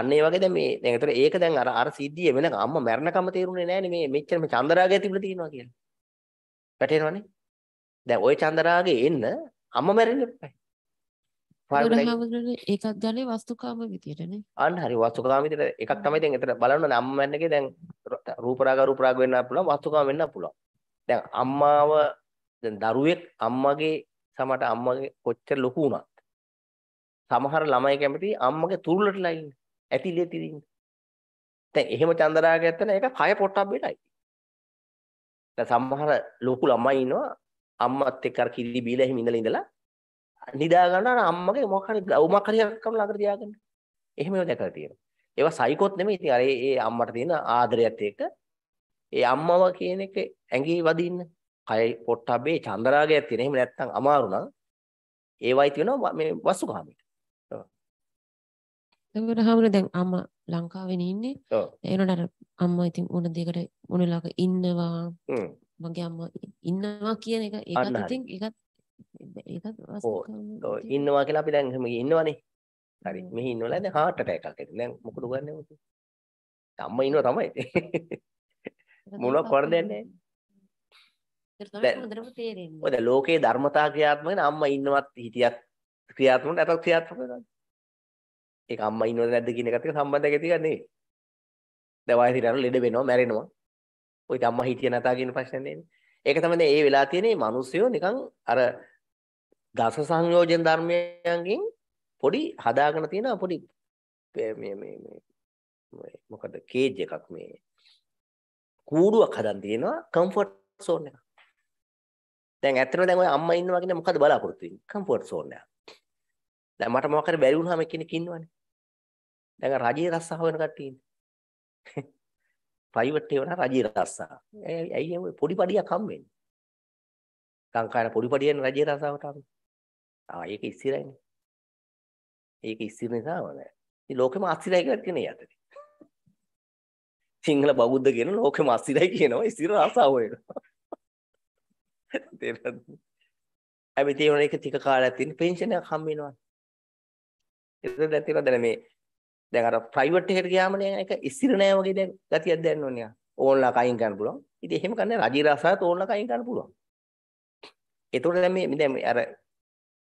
අන්න ඒ වගේ දැන් මේ දැන් ඒතර ඒක දැන් අර අර සිද්ධිය වෙනකම් අම්මා මැරණකම තේරුනේ නැහනේ මේ මෙච්චර මේ චන්දරාගය තිබුණා තියෙනවා කියලා. වැටේනවනේ. දැන් ওই චන්දරාගේ එන්න අම්ම මැරෙන්න එපා. ඒකත් ගලේ වස්තුකාම විදියටනේ අන්න හරි වස්තුකාම විදියට එකක් තමයි දැන් එතන බලන්න නම් මැන්නකේ දැන් රූපරාග රූපරාග වෙන්න පුළුවන් වස්තුකාම වෙන්න පුළුවන් දැන් අම්මාව දැන් දරුවෙක් අම්මගේ සමට අම්මගේ කොච්චර ලොකු වුණත් සමහර ළමයි කැමති අම්මගේ තුරුලටලා ඉන්න ඇතිලේ තිරින්න දැන් එහෙම චන්දරාග ඇත්තන ඒක කය පොට්ටක් වෙලා ඉතින් දැන් සමහර ලොකු ළමයි ඉනවා අම්මත් එක්ක අර කිරි බීලා එහෙම ඉඳලා ඉඳලා නිදා ගන්න අර අම්මගේ මොකක් හරි උමක් හරි කරලා ළඟට තියාගන්න. එහෙම ඒවා දැකලා තියෙනවා. ඒවා සයිකොත් නෙමෙයි. ඉතින් අර ඒ අම්මට තියෙන ආදරයත් එක්ක ඒ අම්මව කියන එක ඇඟේ වදින්න. කය පොට්ටබ්බේ චන්දරාගයක් තියෙන. එහෙම නැත්නම් අමාරු නම් ඒවයි තියෙනවා මේ වස්තුකාමී. එතකොට හාමුදුර දැන් අම්මා ලංකාවේ ඉන්නේ. ඒ වෙනකොට අම්මා ඉතින් උන දෙකට උනලක ඉන්නවා. මගේ අම්මා ඉන්නවා කියන එක ඒකත් ඉතින් ඒකත් ඒකත් ඉන්නවා කියලා අපි දැන් එහෙම ඉන්නවනේ හරි මෙහි ඉන්නවලා දැන් heart attack එකක් එන්නේ දැන් මොකද උගන්නේ මොකද අම්මා ඉන්නවා තමයි මොනවා කරදන්නේ නැහැ ඔද ලෝකයේ ධර්මතා ක්‍රියාත්මකන අම්මා ඉන්නවත් හිටියත් ක්‍රියාත්මක නැතත් ක්‍රියාත්මක වෙනවා. ඒක අම්මා ඉන්නවද නැද්ද කියන එකට සම්බන්ධයක් ඇති ගන්නේ. දැන් වයසින් යන ලෙඩ වෙනවා, මැරෙනවා. ඔය අම්මා හිටිය නැතා කියන ප්‍රශ්නේ ඒක තමයි ඒ වෙලා තියෙන්නේ මිනිස්සුયો නිකන් අර දස සංයෝජන ධර්මයන්ගෙන් පොඩි හදාගෙන තියෙන පොඩි මේ මේ මේ මොකද කේජ් එකක් මේ කූඩුවක් හදන් තියෙනවා කම්ෆර්ට් සෝන් එක. දැන් ඇත්තටම දැන් ඔය අම්මා ඉන්නවා කියන්නේ මොකද බලාපොරොත්තු වෙන්නේ? කම්ෆර්ට් සෝන් එක. දැන් මට මොකක් හරි බැරි වුණාම කෙනෙක් ඉන්නවනේ. දැන් රජයේ රස්සාව වෙන කට්ටිය ඉන්නේ. ප්‍රයිවට් ඒවා නම් රජයේ රස්සා. ඇයි ඒ පොඩි පඩියක් හම්බෙන්නේ? ලංකාවේ පොඩි පඩියෙන් රජයේ රස්සාවට හම්බෙන්නේ. ආ ඒක ඉස්සිරයිනේ. ඒක ඉස්සිර නිසාම නෑ. ඉතින් ලෝකෙම අස්සිරයි කියලා කියන්නේ යතේ. සිංහල බෞද්ධ කියන ලෝකෙම අස්සිරයි කියනවා ඉස්සිර රස්සාව වෙනවා. තේරෙනවද? හැබැයි තේරෙන එක ටික කාලයක් තියෙන පෙන්ෂන් එකක් හම්බ වෙනවා. ඒක දැන් තේරෙනවද මේ දැන් අර ප්‍රයිවට් එකට ගියාම නේ ඒක ඉස්සිර නෑ වගේ දැන් ගතියක් දැනෙන්න ඕනේ. ඕන්ලා කයින් ගන්න පුළුවන්. ඉතින් එහෙම කරන්නේ රජී රසායත් ඕන්ලා කයින් ගන්න පුළුවන්. ඒතකොට දැන් මේ දැන් අර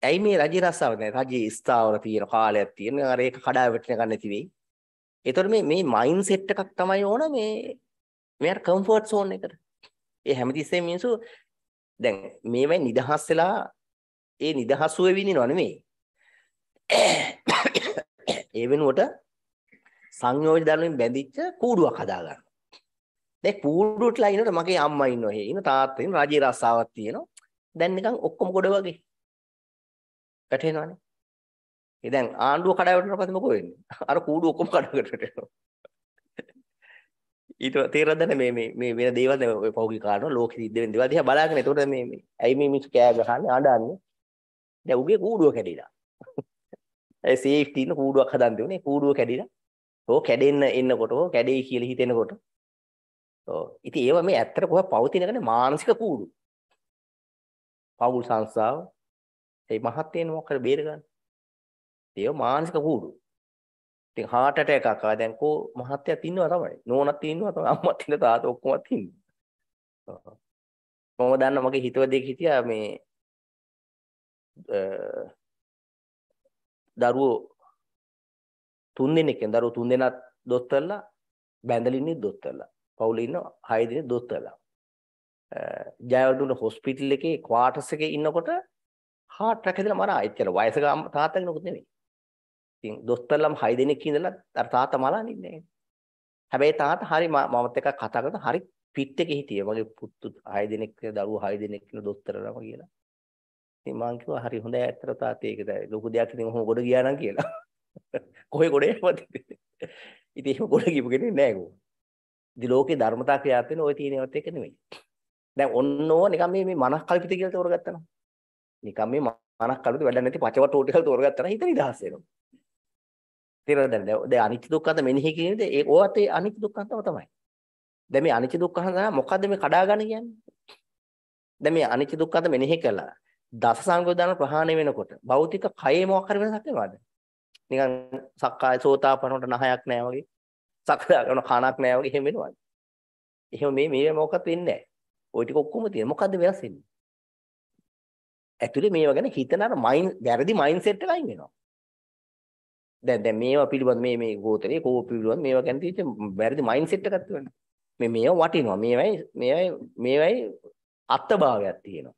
ඇයි මේ රජී රසාව දැන් රජී ස්ථාවර තියෙන කාලයක් තියෙන අර ඒක කඩා වැටෙන ගන්න නැති වෙයි. ඒතකොට මේ මේ මයින්ඩ් සෙට් එකක් තමයි ඕන මේ මෙයාට කම්ෆර්ට් සෝන් එකට. ඒ හැමතිස්සෙම මිනිස්සු දැන් මේවයි නිදහස් වෙලා ඒ නිදහසුවේ විඳිනව නෙමෙයි. ඒ වෙනුවට සංයෝජන ධර්මයෙන් බැඳිච්ච කූඩුවක් හදා ගන්නවා. දැන් කූඩුවටලා ඉන්නකොට මගේ අම්මා ඉන්නවා හේ ඉන්න තාත්තා ඉන්න රාජ්‍ය රස්සාවක් තියෙනවා. දැන් නිකන් ඔක්කොම ගොඩ වගේ. වැටෙනවනේ. ඒ දැන් ආණ්ඩුව කඩාවැටෙන පස්සේ මොකෝ වෙන්නේ? අර කූඩුව ඔක්කොම කඩාවැටෙට යනවා. ඊට තේරෙන්නේ මේ මේ මේ වෙන දේවල් නේ ඔය පෞගි කාරණා ලෝකෙ සිද්ධ වෙන දේවල් දිහා බලාගෙන ඒතකොට මේ මේ ඇයි මේ මිනිස්සු කෑ ගහන්නේ අඬන්නේ දැන් උගේ කූඩුව කැඩිලා ඒ සේෆ්ටි ඉන්න කූඩුවක් හදන් දෙන්නේ කූඩුව කැඩිලා ඕ කැඩෙන්න එන්නකොට ඕ කැඩෙයි කියලා හිතෙනකොට ඕ ඉතින් ඒව මේ ඇත්තට කොහොම පවතින එකනේ මානසික කූඩු පවුල් සංස්ථාව ඒ මහත්යෙන් මොකද බේර ගන්න ඒව මානසික කූඩු ඉතින් heart attack එකක් ආ දැන් කෝ මහත්යත් ඉන්නවා තමයි නෝනත් ඉන්නවා තමයි අම්මත් ඉන්න තාත්තා ඔක්කොමත් ඉන්නවා මම දන්න මගේ හිතවදෙක් හිටියා මේ දරුවෝ තුන් දෙනෙක්ෙන් දරුවෝ තුන් දෙනාත් දොස්තරලා බැඳලින්නේ දොස්තරලා. පවුලේ ඉන්න හය දෙනෙක් දොස්තරලා. ජයවර්ධන හොස්පිටල් එකේ ක්වාටර්ස් එකේ ඉන්නකොට heart attack හැදලා මරා. එච්චර වයසක තාත්තා කෙනෙකුත් නෙමෙයි. ඉතින් දොස්තරලම හය දෙනෙක් ඉඳලා අර තාත්තා මරන්නේ නැහැ. හැබැයි තාත්තා හරි මමත් එක්ක කතා කරලා හරි පිට එකේ හිටියේ. මගේ පුතු හය දෙනෙක් දරුවෝ හය දෙනෙක් ඉන්න දොස්තරලම කියලා. ඉතින් මං කිව්වා හරි හොඳයි ඇත්තට තාත්තේ ඒක ලොකු දෙයක් ඉතින් ඔහොම ගොඩ ගියා නම් කියලා. කොහෙ ගොඩේ යවද ඉතින් එහෙම ගොඩ කිපු කෙනෙක් නෑ කෝ ඉතින් ලෝකේ ධර්මතා ක්‍රියාත් වෙන ওই තියෙනවත් එක නෙමෙයි දැන් ඔන්න ඕවා නිකන් මේ මේ මනස් කල්පිත කියලා තෝරගත්තා නම් නිකන් මේ මනස් කල්පිත වැඩ නැති පචවට ටෝටි කියලා තෝරගත්තා නම් හිත නිදහස් වෙනවා තේරෙනවද දැන් දැන් අනිත්‍ය දුක්ඛන්ත මෙනෙහි කියන්නේ ඒ ඕවත් ඒ අනිත්‍ය දුක්ඛන්තම තමයි දැන් මේ අනිත්‍ය දුක්ඛන්ත මොකද්ද මේ කඩාගන්න කියන්නේ දැන් මේ අනිත්‍ය දුක්ඛන්ත මෙනෙහි කළා දස සංයෝජන ප්‍රහාණය වෙනකොට භෞතික කයේ මොකක් හරි වෙනසක් වෙනවද? නිකන් සක්කාය සෝතාපනට නහයක් නැහැ වගේ. සක්කාය කරන කණක් නැහැ වගේ එහෙම වෙනවා. එහෙම මේ මේ මොකක්වත් වෙන්නේ නැහැ. ওই ටික ඔක්කොම තියෙන. මොකද්ද වෙනස් වෙන්නේ? ඇතුලේ මේවා ගැන හිතන අර මයින් වැරදි මයින්ඩ් සෙට් එකකින් වෙනවා. දැන් දැන් මේවා පිළිබඳ මේ මේ ගෝතරේ කෝප පිළිබඳ මේවා ගැන තියෙච්ච වැරදි මයින්ඩ් සෙට් එකක් තියෙනවා. මේ මේවා වටිනවා. මේවයි මේවයි මේවයි අත්භාවයක් තියෙනවා.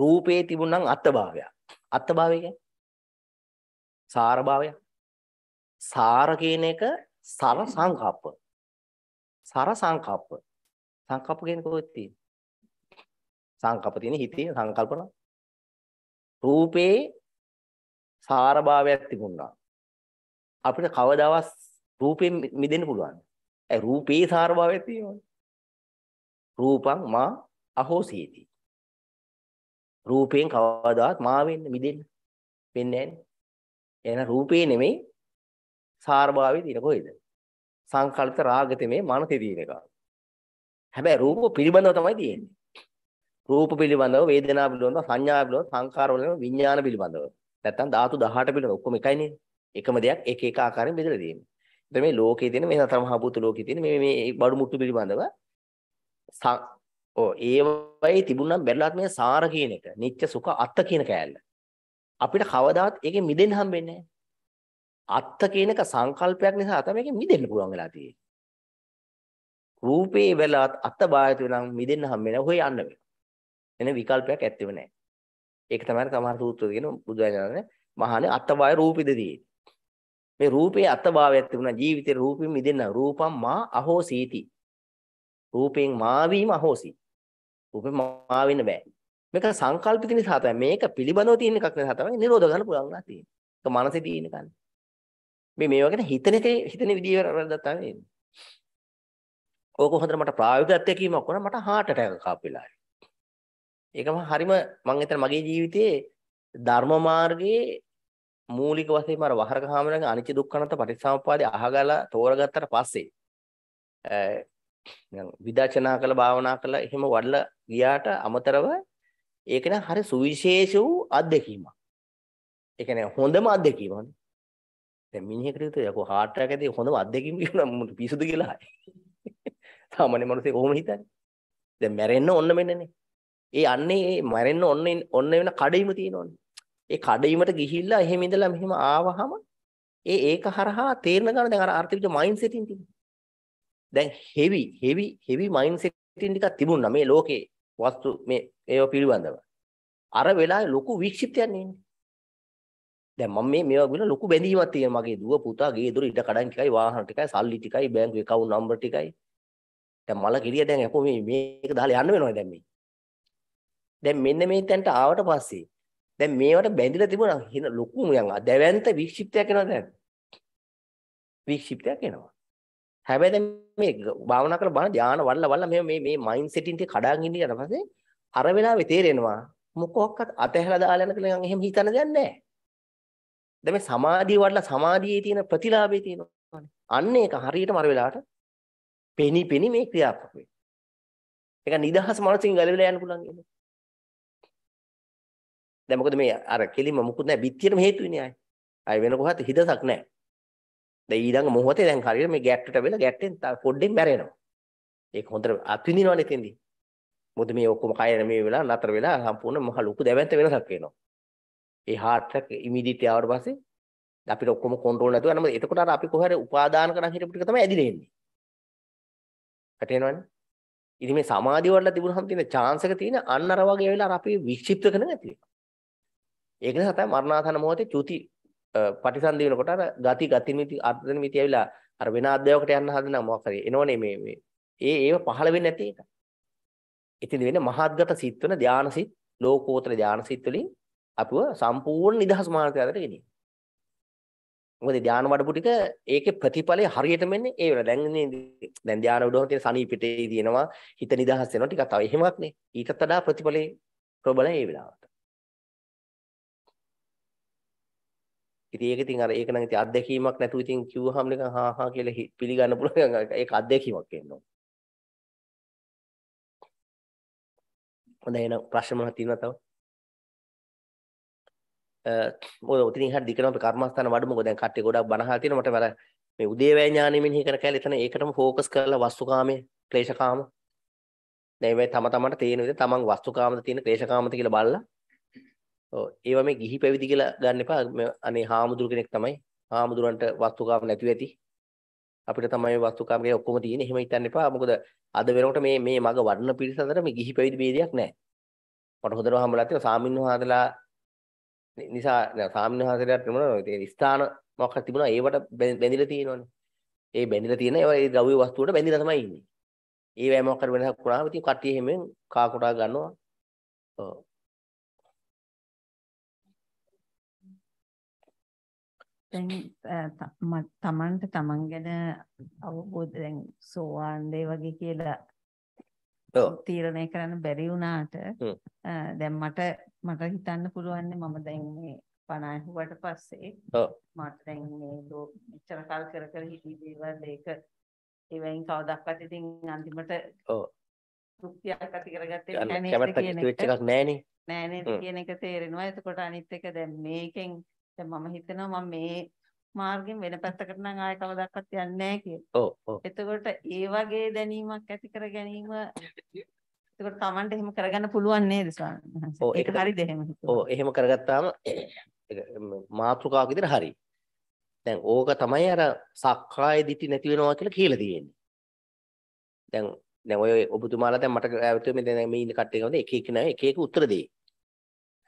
රූපේ තිබුණනම් අත්භාවයක්. අත්භාවය කියන්නේ සාරභාවය. සාර කියන එක සර සංකප්ප. සර සංකප්ප. සංකප්ප කියන්නේ කොහෙද තියෙන්නේ? සංකප්ප තියෙන්නේ හිතේ සංකල්පන. රූපේ සාරභාවයක් තිබුණා. අපිට කවදාවත් රූපයෙන් මිදෙන්න පුළුවන්. ඒ රූපේ සාරභාවයක් තියෙනවා. රූපං මා අහෝසීති. රූපයෙන් කවදාවත් මා වෙන්න මිදෙන්න වෙන්නේ නැහැ. එහෙනම් රූපේ නෙමෙයි සාරභාවයේ තියෙන කොහෙද? සංකල්ප රාගතමේ මනසේ තියෙන එක. හැබැයි රූප පිළිබඳව තමයි තියෙන්නේ. රූප පිළිබඳව, වේදනා පිළිබඳව, සංඥා පිළිබඳව, සංකාර වලින් විඥාන පිළිබඳව. නැත්තම් ධාතු 18 පිළිබඳව ඔක්කොම එකයිනේ. එකම දෙයක් එක එක ආකාරයෙන් බෙදලා තියෙන්නේ. ඒතර මේ ලෝකයේ තියෙන මේ සතර මහා භූත ලෝකයේ තියෙන මේ මේ බඩු මුට්ටු පිළිබඳව ඔව් ඒ වගේ තිබුණනම් බැලුවත් මේ සාර කියන එක, නිත්‍ය සුඛ අත්ත කියන කෑල්ල. අපිට කවදාත් ඒකෙන් මිදෙන්න හම්බෙන්නේ නැහැ. අත්ත කියන එක සංකල්පයක් නිසා තමයි මේකෙන් මිදෙන්න පුළුවන් වෙලා තියෙන්නේ. රූපේ වෙලත් අත්ත බායතු නම් මිදෙන්න හම්බෙන්නේ නැහැ. ඔහේ යන්න වෙනවා. එන විකල්පයක් ඇත්තෙම නැහැ. ඒක තමයි සමහර සූත්‍ර කියන බුදුරජාණන් මහානේ අත්ත බාය රූපෙද තියෙන්නේ. මේ රූපේ අත්ත භාවයක් තිබුණා ජීවිතේ රූපෙන් මිදෙන්න. රූපම් මා අහෝසීති. රූපෙන් මාවීම අහෝසී. රූපෙන් මා වෙන්න බෑ. මේක සංකල්පිත නිසා තමයි මේක පිළිබඳව තියෙන එකක් නිසා තමයි නිරෝධ ගන්න පුළුවන් වෙලා තියෙන්නේ. ඒක මනසේ තියෙන කන්නේ. මේ මේ වගේ හිතන එකේ හිතන විදිය වැරද්දක් තමයි එන්නේ. ඕක හොඳට මට ප්‍රායෝගික අත්දැකීමක් වුණා මට heart attack එකක් වෙලාවේ. ඒක මම හරිම මම හිතන මගේ ජීවිතයේ ධර්ම මාර්ගයේ මූලික වශයෙන්ම අර වහරක හාමුදුරන්ගේ අනිච්ච දුක්ඛනත පටිච්චසමුප්පාදේ අහගලා තෝරගත්තට පස්සේ නිකන් විදර්ශනා කළ භාවනා කළ එහෙම වඩලා ගියාට අමතරව ඒක නම් හරි සුවිශේෂ වූ අත්දැකීමක්. ඒ කියන්නේ හොඳම අත්දැකීමක්. දැන් මිනිහෙකුට හිතුව යකෝ heart attack ඇදී හොඳම අත්දැකීම කියනවා මට පිසුදු කියලා. සාමාන්‍ය මිනිස්සේ කොහොම හිතන්නේ? දැන් මැරෙන්න ඔන්න මෙන්නනේ. ඒ අන්නේ ඒ මැරෙන්න ඔන්න ඔන්න වෙන කඩයිම තියෙනවනේ. ඒ කඩයිමට ගිහිල්ලා එහෙම ඉඳලා මෙහෙම ආවහම ඒ ඒක හරහා තේරෙන ගන්න දැන් අර අර්ථිවිච මයින්ඩ් සෙටින් තිබුණා. දැන් heavy heavy heavy mind setting ටිකක් තිබුණා මේ ලෝකේ වස්තු මේ ඒව පිළිබඳව. අර වෙලාවේ ලොකු වික්ෂිප්තයක් නෙන්නේ. දැන් මම මේ මේවා ගිහලා ලොකු බැඳීමක් තියෙන මගේ දුව පුතා ගේ දොර ඉඩ කඩන් ටිකයි වාහන ටිකයි සල්ලි ටිකයි බැංකු account number ටිකයි. දැන් මල කිරිය දැන් අපෝ මේ මේක දාලා යන්න වෙනවා දැන් මේ. දැන් මෙන්න මේ තැනට ආවට පස්සේ දැන් මේවට බැඳිලා තිබුණා හින ලොකු නිකන් දැවැන්ත වික්ෂිප්තයක් එනවා දැන්. වික්ෂිප්තයක් එනවා. හැබැයි දැන් මේ භාවනා කරලා බලන ධානා වල්ලා වල්ලා මේ මේ මේ මයින්ඩ් සෙටින් ටික කඩාගෙන ඉන්න ඊට පස්සේ අර වෙලාවේ තේරෙනවා මොකක්වත් අතහැරලා දාලා යන කියලා එහෙම හිතන දෙයක් නැහැ. දැන් මේ සමාධිය වඩලා සමාධියේ තියෙන ප්‍රතිලාභේ තියෙනවානේ. අන්න ඒක හරියටම අර වෙලාවට පෙනි පෙනි මේ ක්‍රියාත්මක වෙනවා. ඒක නිදහස් මනසින් ගලවිලා යන්න පුළුවන් කියන්නේ. දැන් මොකද මේ අර කෙලින්ම මුකුත් නැහැ බිත්තියටම හේතු වෙන්නේ ආයි. ආයි වෙන කොහත් හිතසක් නැහැ. දැන් ඊළඟ මොහොතේ දැන් හරියට මේ ගැට්ටට වෙලා ගැට්ටෙන් පොඩ්ඩෙන් මැරෙනවා. ඒක හොඳට අත්විඳිනවනේ තෙන්දී. මොකද මේ ඔක්කොම කය මේ වෙලා නතර වෙලා සම්පූර්ණ මහ ලොකු දැවැන්ත වෙනසක් වෙනවා. ඒ heart එක ඉමීඩියට් ආවට පස්සේ අපිට ඔක්කොම කන්ට්‍රෝල් නැතුව යනවා. එතකොට අර අපි කොහරි උපාදාන කරන් හිටපු ටික තමයි ඇදිලා එන්නේ. වැටෙනවනේ. ඉතින් මේ සමාධිය වල තිබුණාම තියෙන chance එක තියෙන අන්න අර වගේ වෙලා අර අපි වික්ෂිප්ත කරන නැති වෙනවා. ඒක නිසා තමයි මරණාසන්න මොහොතේ චුති පටිසන්ධි වෙනකොට අර ගති ගති මිති අර්ධන මිති ඇවිලා අර වෙන අධ්‍යයනකට යන්න හදනවා මොකක් හරි. එනෝනේ මේ මේ ඒ ඒව පහළ වෙන්නේ නැති එක. ඉතින් වෙන මහත්ගත සිත් වෙන ධානසිත ලෝකෝත්තර ධානසිත වලින් අපිව සම්පූර්ණ නිදහස් මාර්ගයට ගෙනියන. මොකද ධාන වඩපු ටික ඒකේ ප්‍රතිඵලය හරියටම එන්නේ ඒ වෙලාව. දැන් ඉන්නේ දැන් ධාන උඩහම තියෙන සනීපිටේ දිනනවා හිත නිදහස් වෙනවා ටිකක් තව එහෙමවත් නේ. ඊටත් වඩා ප්‍රතිඵලේ ප්‍රබලයි ඒ වෙලාවට. ඉතින් ඒක ඉතින් අර ඒක නම් ඉතින් අත්දැකීමක් නැතුව ඉතින් කිව්වහම නිකන් හා හා කියලා පිළිගන්න පුළුවන් ඒක අත්දැකීමක් වෙනවා. හොඳයි එහෙනම් ප්‍රශ්න මොනවද තියෙනවද තව? ඔය උතින් හරියට දිගටම අපි කර්මස්ථාන වඩමු. මොකද දැන් කට්ටිය ගොඩක් බනහලා තියෙනවා. මට මර මේ උදේවැය ඥානෙමින් හි කරන කැලේ එතන ඒකටම ෆෝකස් කරලා වස්තුකාමයේ ක්ලේශකාම දැන් මේ තම තමන්ට තේන විදිහ තමන් වස්තුකාමද තියෙන ක්ලේශකාමද කියලා බලලා ඔව් ඒවා මේ ගිහි පැවිදි කියලා ගන්න එපා. අනේ හාමුදුරු කෙනෙක් තමයි හාමුදුරන්ට වස්තුකාම නැතුව ඇති. අපිට තමයි වස්තුකාමගේ ඔක්කොම තියෙන්නේ. එහෙම හිතන්න එපා. මොකද අද වෙනකොට මේ මේ මග වඩන පිරිස අතර මේ ගිහි පැවිදි ભેදයක් නැහැ. මට හොඳටම හම්බලා තියෙනවා සාමින්වහන්සලා නිසා සාමින්වහන්සලාට මොනවා ස්ථාන මොකක් හරි තිබුණා ඒවට බැඳිලා තියෙනවනේ. ඒ බැඳිලා තියෙන ඒවා ඒ ද්‍රව්‍ය වස්තුවට බැඳිලා තමයි ඉන්නේ. ඒ වෑමක් කර වෙනසක් වුණාම ඉතින් කට්ටිය හැමෙන් කා කොටා ගන්නවා. ඔව්. දැන් තමන්ට තමන් ගැන අවබෝධ දැන් සෝවාන් දේ වගේ කියලා තීරණය කරන්න බැරි වුණාට දැන් මට මට හිතන්න පුළුවන් මම දැන් මේ 50 වට පස්සේ මට දැන් මේ මෙච්චර කල් කර කර හිටි දේවල් ඒක ඒවෙන් කවදාවත් ඉතින් අන්තිමට ඔව් තෘප්තියක් ඇති කරගත්තේ නැහැ නේද කියන එක නෑ නේද කියන එක තේරෙනවා එතකොට අනිත් එක දැන් මේකෙන් දැන් මම හිතනවා මම මේ මාර්ගයෙන් වෙන පැත්තකට නම් ආය කවදාවත් යන්නේ නැහැ කියලා. ඔව් ඔව්. එතකොට ඒ වගේ දැනීමක් ඇති කර ගැනීම එතකොට Tamanට එහෙම කරගන්න පුළුවන් නේද ස්වාමීන් ඔව් ඒක හරිද එහෙම ඔව් එහෙම කරගත්තාම මාත්‍රකාවක් විදිහට හරි. දැන් ඕක තමයි අර සක්කාය දිටි නැති වෙනවා කියලා කියලා තියෙන්නේ. දැන් දැන් ඔය ඔබතුමාලා දැන් මට ඇවිත් මේ දැන් මේ ඉන්න කට්ටිය එක එක නෑ එක එක උත්තර දෙයි.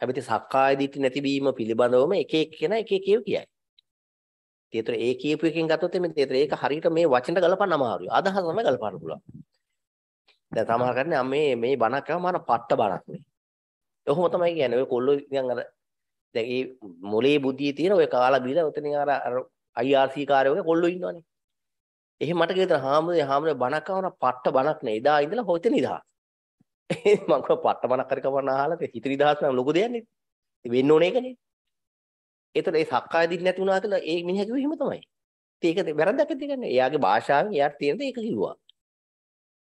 හැබැයි සක්කාය දිට්ඨි නැතිවීම පිළිබඳවම එක එක කෙනා එක එක කියයි. ඒතර ඒ කියපු එකෙන් ගත්තොත් මේ ඒතර ඒක හරියට මේ වචනට ගලපන්න අමාරුයි. අදහස තමයි ගලපන්න පුළුවන්. දැන් සමහර කරන්නේ මේ මේ බණක් කරා මාන පට්ට බණක් මේ. ඔහොම තමයි කියන්නේ. ඔය කොල්ලෝ නිකන් අර දැන් මේ මොලේ බුද්ධිය තියෙන ඔය කාලා බීලා උතනින් අර අර IRC කාර්යෝගේ කොල්ලෝ ඉන්නවනේ. එහෙම මට කියතන හාමුදුරේ හාමුදුරේ බණක් කරන පට්ට බණක් නේ. එදා ඉඳලා හොතේ නිදහස්. මම කව පට්ටමනක් හරි කමන්න අහලා හිතරි දහස් නම් ලොකු දෙයක් නේ. වෙන්න ඕනේ ඒකනේ. ඒතර ඒ සක්කාය දිට නැති වුණා කියලා ඒ මිනිහා කිව්වේ එහෙම තමයි. ඉතින් ඒක වැරද්දක් ඇති කියන්නේ. එයාගේ භාෂාවෙන් එයාට තියෙන දේ ඒක කිව්වා.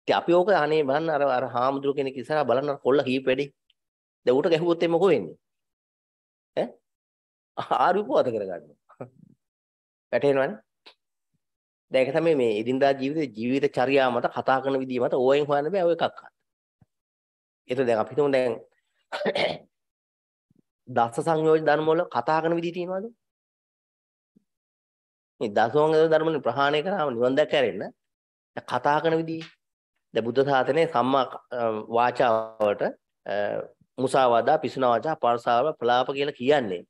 ඉතින් අපි ඕක අනේ බලන්න අර අර හාමුදුරු කෙනෙක් ඉස්සරහා බලන්න අර කොල්ල කීප වැඩි. දැන් ඌට ගැහුවොත් එන්නේ මොකෝ වෙන්නේ? ඈ? ආරුපෝත කරගන්නවා. වැටේනවනේ. දැන් ඒක තමයි මේ එදින්දා ජීවිතේ ජීවිත චර්යාව මත කතා කරන විදිය මත ඕයෙන් හොයන්න බෑ ඔය එකක් අහන්න. ඒතර දැන් අපි හිතමු දැන් දස සංයෝජ ධර්ම වල කතා කරන විදිහ තියෙනවද? මේ දසෝංග ධර්මනේ ප්‍රහාණය කරාම නිවන් දැක හැරෙන්න කතා කරන විදිහ. දැන් බුද්ධ සාසනේ සම්මා වාචාවට මුසාවාදා පිසුනවාචා පාරසාව ප්‍රලාප කියලා කියන්නේ.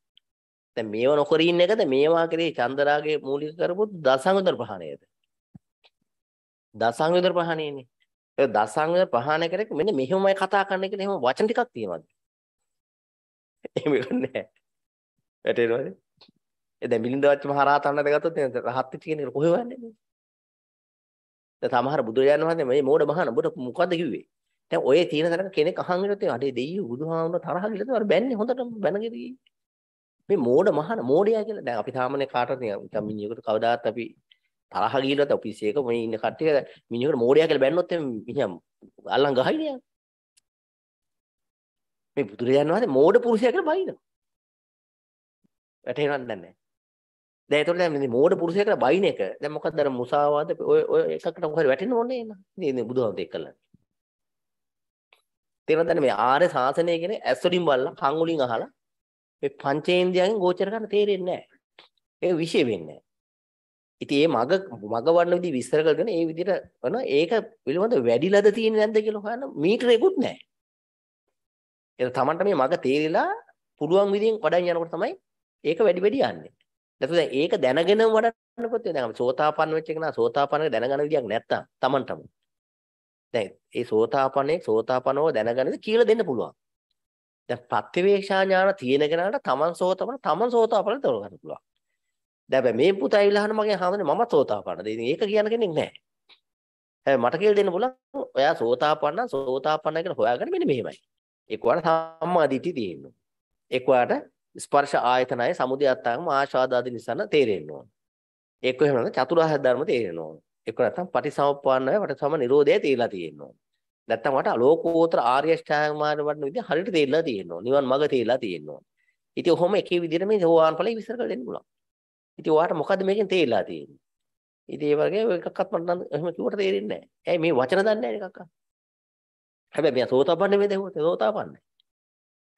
දැන් මේව නොකර ඉන්න එකද මේවා කරේ චන්දරාගේ මූලික කරපු දසංයෝජ ප්‍රහාණයද? දසංයෝජ ප්‍රහාණයනේ. දසංග ප්‍රහාණය කරේක මෙන්න මෙහෙමයි කතා කරන්න කියලා එහෙම වචන ටිකක් තියෙනවාද? එහෙම නෑ. වැටේනවද? ඒ දැන් මිලින්ද වච්ච මහ රහතන් වහන්සේ ගත්තොත් නේද රහත් වෙච්ච කෙනෙක් කොහෙ වන්නේ? දැන් සමහර බුදුරජාණන් වහන්සේ මේ මෝඩ මහාන ඔබට මොකද්ද කිව්වේ? දැන් ඔය තියෙන තරක කෙනෙක් අහන් ඉරතේ අඩේ දෙයියෝ බුදුහාමුදුර තරහ ගිලද අර බැන්නේ හොඳටම බැනගෙන මේ මෝඩ මහාන මෝඩයා කියලා දැන් අපි සාමාන්‍ය කාටද නිකන් මිනිහෙකුට කවදාත් අපි තරහ ගිහිල්ලත් ඔෆිස් එක මේ ඉන්න කට්ටිය මිනිහෙකුට මෝඩයා කියලා බැන්නොත් එහෙනම් මිනිහා අල්ලන් ගහයිනේ යන්නේ. මේ බුදුරජාණන් වහන්සේ මෝඩ පුරුෂයා කියලා බයිනවා. වැටේනවද නැහැ. දැන් ඒතකොට දැන් මේ මෝඩ පුරුෂයා කියලා බයින එක දැන් මොකක්ද අර මුසාවාද ඔය ඔය එකකට මොකද වැටෙන්න ඕනේ නේද? ඉතින් බුදුහාමුදුරේ එක්කලා. තේරෙනවද මේ ආර්ය ශාසනය කියන්නේ ඇස් වලින් බලලා කන් වලින් අහලා මේ පංචේන්ද්‍රයන්ගෙන් ගෝචර කරන්න තේරෙන්නේ නැහැ. ඒක විශේෂ වෙන්නේ නැහැ. ඉතින් මේ මග මග වඩන විදිහ විස්තර කරගෙන ඒ විදිහට වෙන ඒක පිළිබඳ වැඩිලද තියෙන්නේ නැද්ද කියලා හොයන්න මීටරේකුත් නැහැ. ඒක තමන්ට මේ මග තේරිලා පුළුවන් විදිහෙන් වඩන් යනකොට තමයි ඒක වැඩි වැඩි යන්නේ. නැතු දැන් ඒක දැනගෙන වඩනකොට දැන් අපි සෝතාපන්න වෙච්ච එක නා සෝතාපන්නක දැනගන්න විදියක් නැත්තම් තමන්ටම. දැන් ඒ සෝතාපන්නේ සෝතාපනව දැනගන්නද කියලා දෙන්න පුළුවන්. දැන් ප්‍රත්‍යවේක්ෂා ඥාන තියෙන කෙනාට තමන් සෝතපන තමන් සෝතාපන තෝරගන්න පුළුවන්. දැන් හැබැයි මේ පුතා ඇවිල්ලා අහන මගෙන් හඳනේ මම සෝතාපන්නද? ඉතින් ඒක කියන කෙනෙක් නැහැ. හැබැයි මට කියලා දෙන්න පුළුවන් ඔයා සෝතාපන්න සෝතාපන්න කියලා හොයාගන්න මෙන්න මෙහෙමයි. ඒක වල සම්මාදිටි තියෙන්න ඕන. ඒක වලට ස්පර්ශ ආයතනයේ සමුදය අත්තාගම ආශාදාදී නිසන තේරෙන්න ඕන. ඒක එහෙම නැත්නම් චතුරාර්ය ධර්ම තේරෙන්න ඕන. ඒක නැත්නම් පටිසමුප්පන්නය වටසම නිරෝධය තේරලා තියෙන්න ඕන. නැත්තම් මට අලෝකෝත්තර ආර්ය ශ්‍රාංග මාර්ග වඩන විදිහ හරියට තේරලා තියෙනවා. නිවන් මඟ තේරලා තියෙනවා. ඉතින් ඔහොම එකේ විදිහට මේ සෝවාන් ඵලය විස්තර කරලා දෙන්න පුළුවන්. ඉතින් ඔයාට මොකද්ද මේකෙන් තේරිලා තියෙන්නේ? ඉතින් ඒ වගේ එකක්වත් මට නම් එහෙම කිව්වට තේරෙන්නේ නැහැ. ඇයි මේ වචන දන්නේ නැහැ එකක්වත්? හැබැයි මෙයා සෝතාපන්න නෙමෙයි දැන් සෝතාපන්නයි.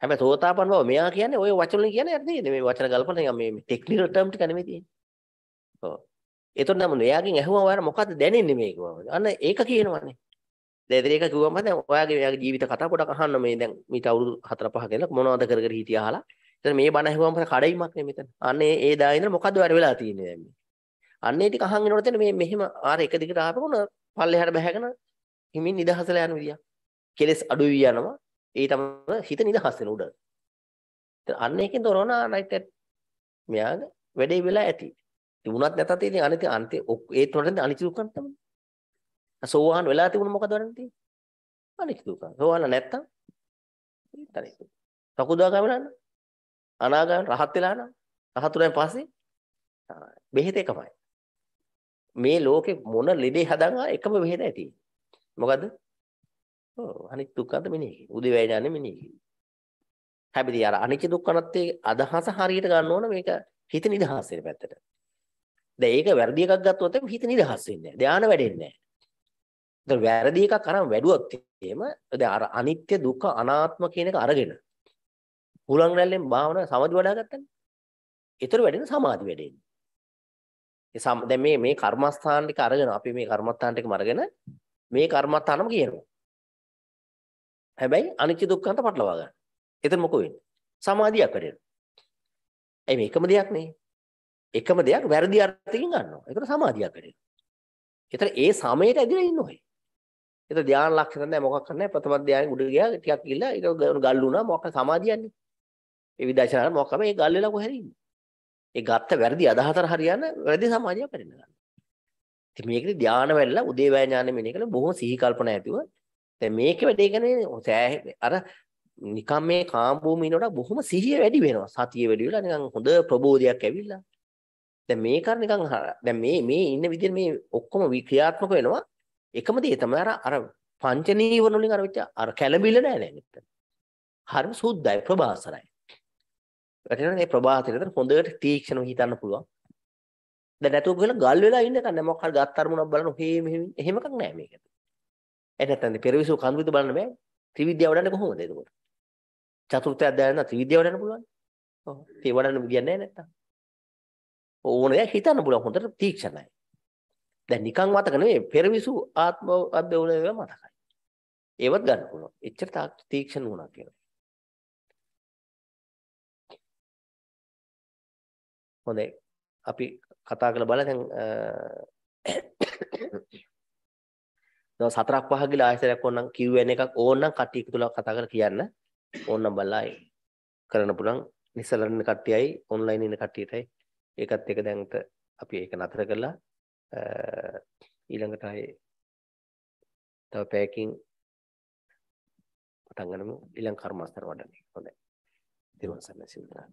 හැබැයි සෝතාපන්න බව මෙයා කියන්නේ ওই වචන වලින් කියන්නේ නේද? මේ වචන ගල්පන නිකන් මේ ටෙක්නිකල් ටර්ම් ටික නෙමෙයි තියෙන්නේ. ඔව්. ඒතොර නම් එයාගෙන් ඇහුවා ඔයාට මොකද්ද දැනෙන්නේ මේක? අන්න ඒක කියනවනේ. දැන් ඒක කිව්වම දැන් ඔයාගේ ඔයාගේ ජීවිත කතා පොඩක් අහන්න මේ දැන් මීට අවුරුදු 4 5 කියලා මොනවද කර කර හිටියා අහලා දැන් මේ බණ ඇහුවම කඩයිමක් නේ මෙතන. අනේ ඒ දා ඉඳලා මොකද්ද වැඩ වෙලා තියෙන්නේ දැන් මේ. අන්නේ ටික අහන් එනකොට තේන මේ මෙහෙම ආර එක දිගට ආපහුන පල්ලෙහාට බැහැගෙන හිමින් නිදහසලා යන විදියක්. කෙලස් අඩු වී යනවා. ඒ තමයි හිත නිදහස් වෙන උඩ. දැන් අන්න එකෙන් තොරවන අනිත් මෙයාගේ වැඩේ වෙලා ඇති. තිබුණත් නැතත් ඉතින් අනිත් අන්ති ඒ තුනට අනිත් දුකන් තමයි. සෝවාන් වෙලා තිබුණ මොකද වරන් තියෙන්නේ? අනිත් දුක. සෝවාන් නැත්තම් ඒත් අනිත් දුක. සකුදාගාමී වෙලා නැහැ. අනාගාම රහත් වෙලා නම් රහතුණන් පස්සේ බෙහෙත එකමයි. මේ ලෝකේ මොන ලෙඩේ හදන් ආ එකම බෙහෙත ඇති. මොකද්ද? ඔව් අනිත් දුක්ඛන්ත මෙනෙහි. උදේවැය ඥානෙ මෙනෙහි. හැබැයි අර අනිච්ච දුක්ඛනත්තේ අදහස හරියට ගන්න ඕන මේක හිත නිදහස් වෙන පැත්තට. දැන් ඒක වැරදි එකක් ගත්තොත් හිත නිදහස් වෙන්නේ නැහැ. ධානය වැඩෙන්නේ නැහැ. දැන් වැරදි එකක් අරන් වැඩුවොත් එහෙම දැන් අර අනිත්‍ය දුක්ඛ අනාත්ම කියන එක අරගෙන හුලං රැල්ලෙන් භාවනා සමාධි වඩා ගත්තනේ. ඒතර වැඩෙන සමාධි වැඩෙන්නේ. ඒ සම දැන් මේ මේ කර්මස්ථාන ටික අරගෙන අපි මේ කර්මස්ථාන ටිකම අරගෙන මේ කර්මස්ථානම කියනවා. හැබැයි අනිත්‍ය දුක්ඛන්ත පටලවා ගන්න. එතන මොකෝ වෙන්නේ? සමාධියක් වැඩෙනවා. ඒ මේ එකම දෙයක් නේ. එකම දෙයක් වැරදි අර්ථකින් ගන්නවා. ඒතර සමාධියක් වැඩෙනවා. ඒතර ඒ සමයට ඇදිලා ඉන්න ඔය. ඒතර ධානය ලක්ෂණ නැහැ මොකක් කරන්නේ ප්‍රථම ධානයෙන් උඩ ගියා ටිකක් ගිහලා ඒක ගල් වුණා මොකක් සමාධියන්නේ. ඒ විදර්ශනාර මොකක්ම ඒ ගල් වෙලා කොහෙද ඉන්නේ. ඒ ගත්ත වැරදි අදහතර හරියන වැරදි සමාජය පරිණ ගන්න. ඉතින් මේකේ ධානය වෙලා උදේවැය ඥානෙ මෙන්න කියලා බොහොම සිහි කල්පනා ඇතුව දැන් මේකේ වැඩේ කියන්නේ අර නිකම් මේ කාම භූමිය වල බොහොම සිහිය වැඩි වෙනවා. සතිය වැඩි වෙලා නිකන් හොඳ ප්‍රබෝධයක් ඇවිල්ලා. දැන් මේක නිකන් දැන් මේ මේ ඉන්න විදිහට මේ ඔක්කොම ක්‍රියාත්මක වෙනවා. එකම දේ තමයි අර අර පංච නීවරණ වලින් අර වෙච්ච අර කැළඹිල්ල නෑ නේද? හරිම සුද්ධයි ප්‍රබාසරයි. වැටෙනවා මේ ප්‍රභාතේ නේද හොඳට තීක්ෂණව හිතන්න පුළුවන්. දැන් නැතුව ගිහලා ගල් වෙලා ඉන්න කන්නේ මොකක් හරි ගත් අරමුණක් බලන ඔහේ මෙහෙම එහෙම එකක් නෑ මේකට. ඒ නැත්තම් පෙරවිසු කඳුරිත බලන්න බෑ. ත්‍රිවිද්‍යාව වඩන්න කොහොමද එතකොට? චතුර්ථය අධ්‍යයනන ත්‍රිවිද්‍යාව වඩන්න පුළුවන්. ඔව්. ඒ වඩන්න විදියක් නෑ නැත්තම්. ඕන දෙයක් හිතන්න පුළුවන් හොඳට තීක්ෂණයි. දැන් නිකන් මතක නෙමෙයි පෙරවිසු ආත්ම අධ්‍යයනය මතකයි. ඒවත් ගන්න පුළුවන්. එච්චර තාක්ෂණ වුණා කියලා. හොඳයි. අපි කතා කරලා බලලා දැන් දවස් හතරක් පහක් ගිහලා ආයෙසරයක් ඕනනම් Q&A එකක් ඕනනම් කට්ටිය එකතු වෙලා කතා කරලා කියන්න. ඕනනම් බලලා කරන්න පුළුවන්. නිසලන කට්ටියයි ඔන්ලයින් ඉන්න කට්ටියටයි ඒකත් එක දැන්ට අපි ඒක නතර කරලා ඊළඟට ආයේ තව පැකින් පටන් ගන්නමු ඊළඟ කර්මස්තර වඩන්නේ හොඳයි දිරුවන් සරණයි සින්දනාට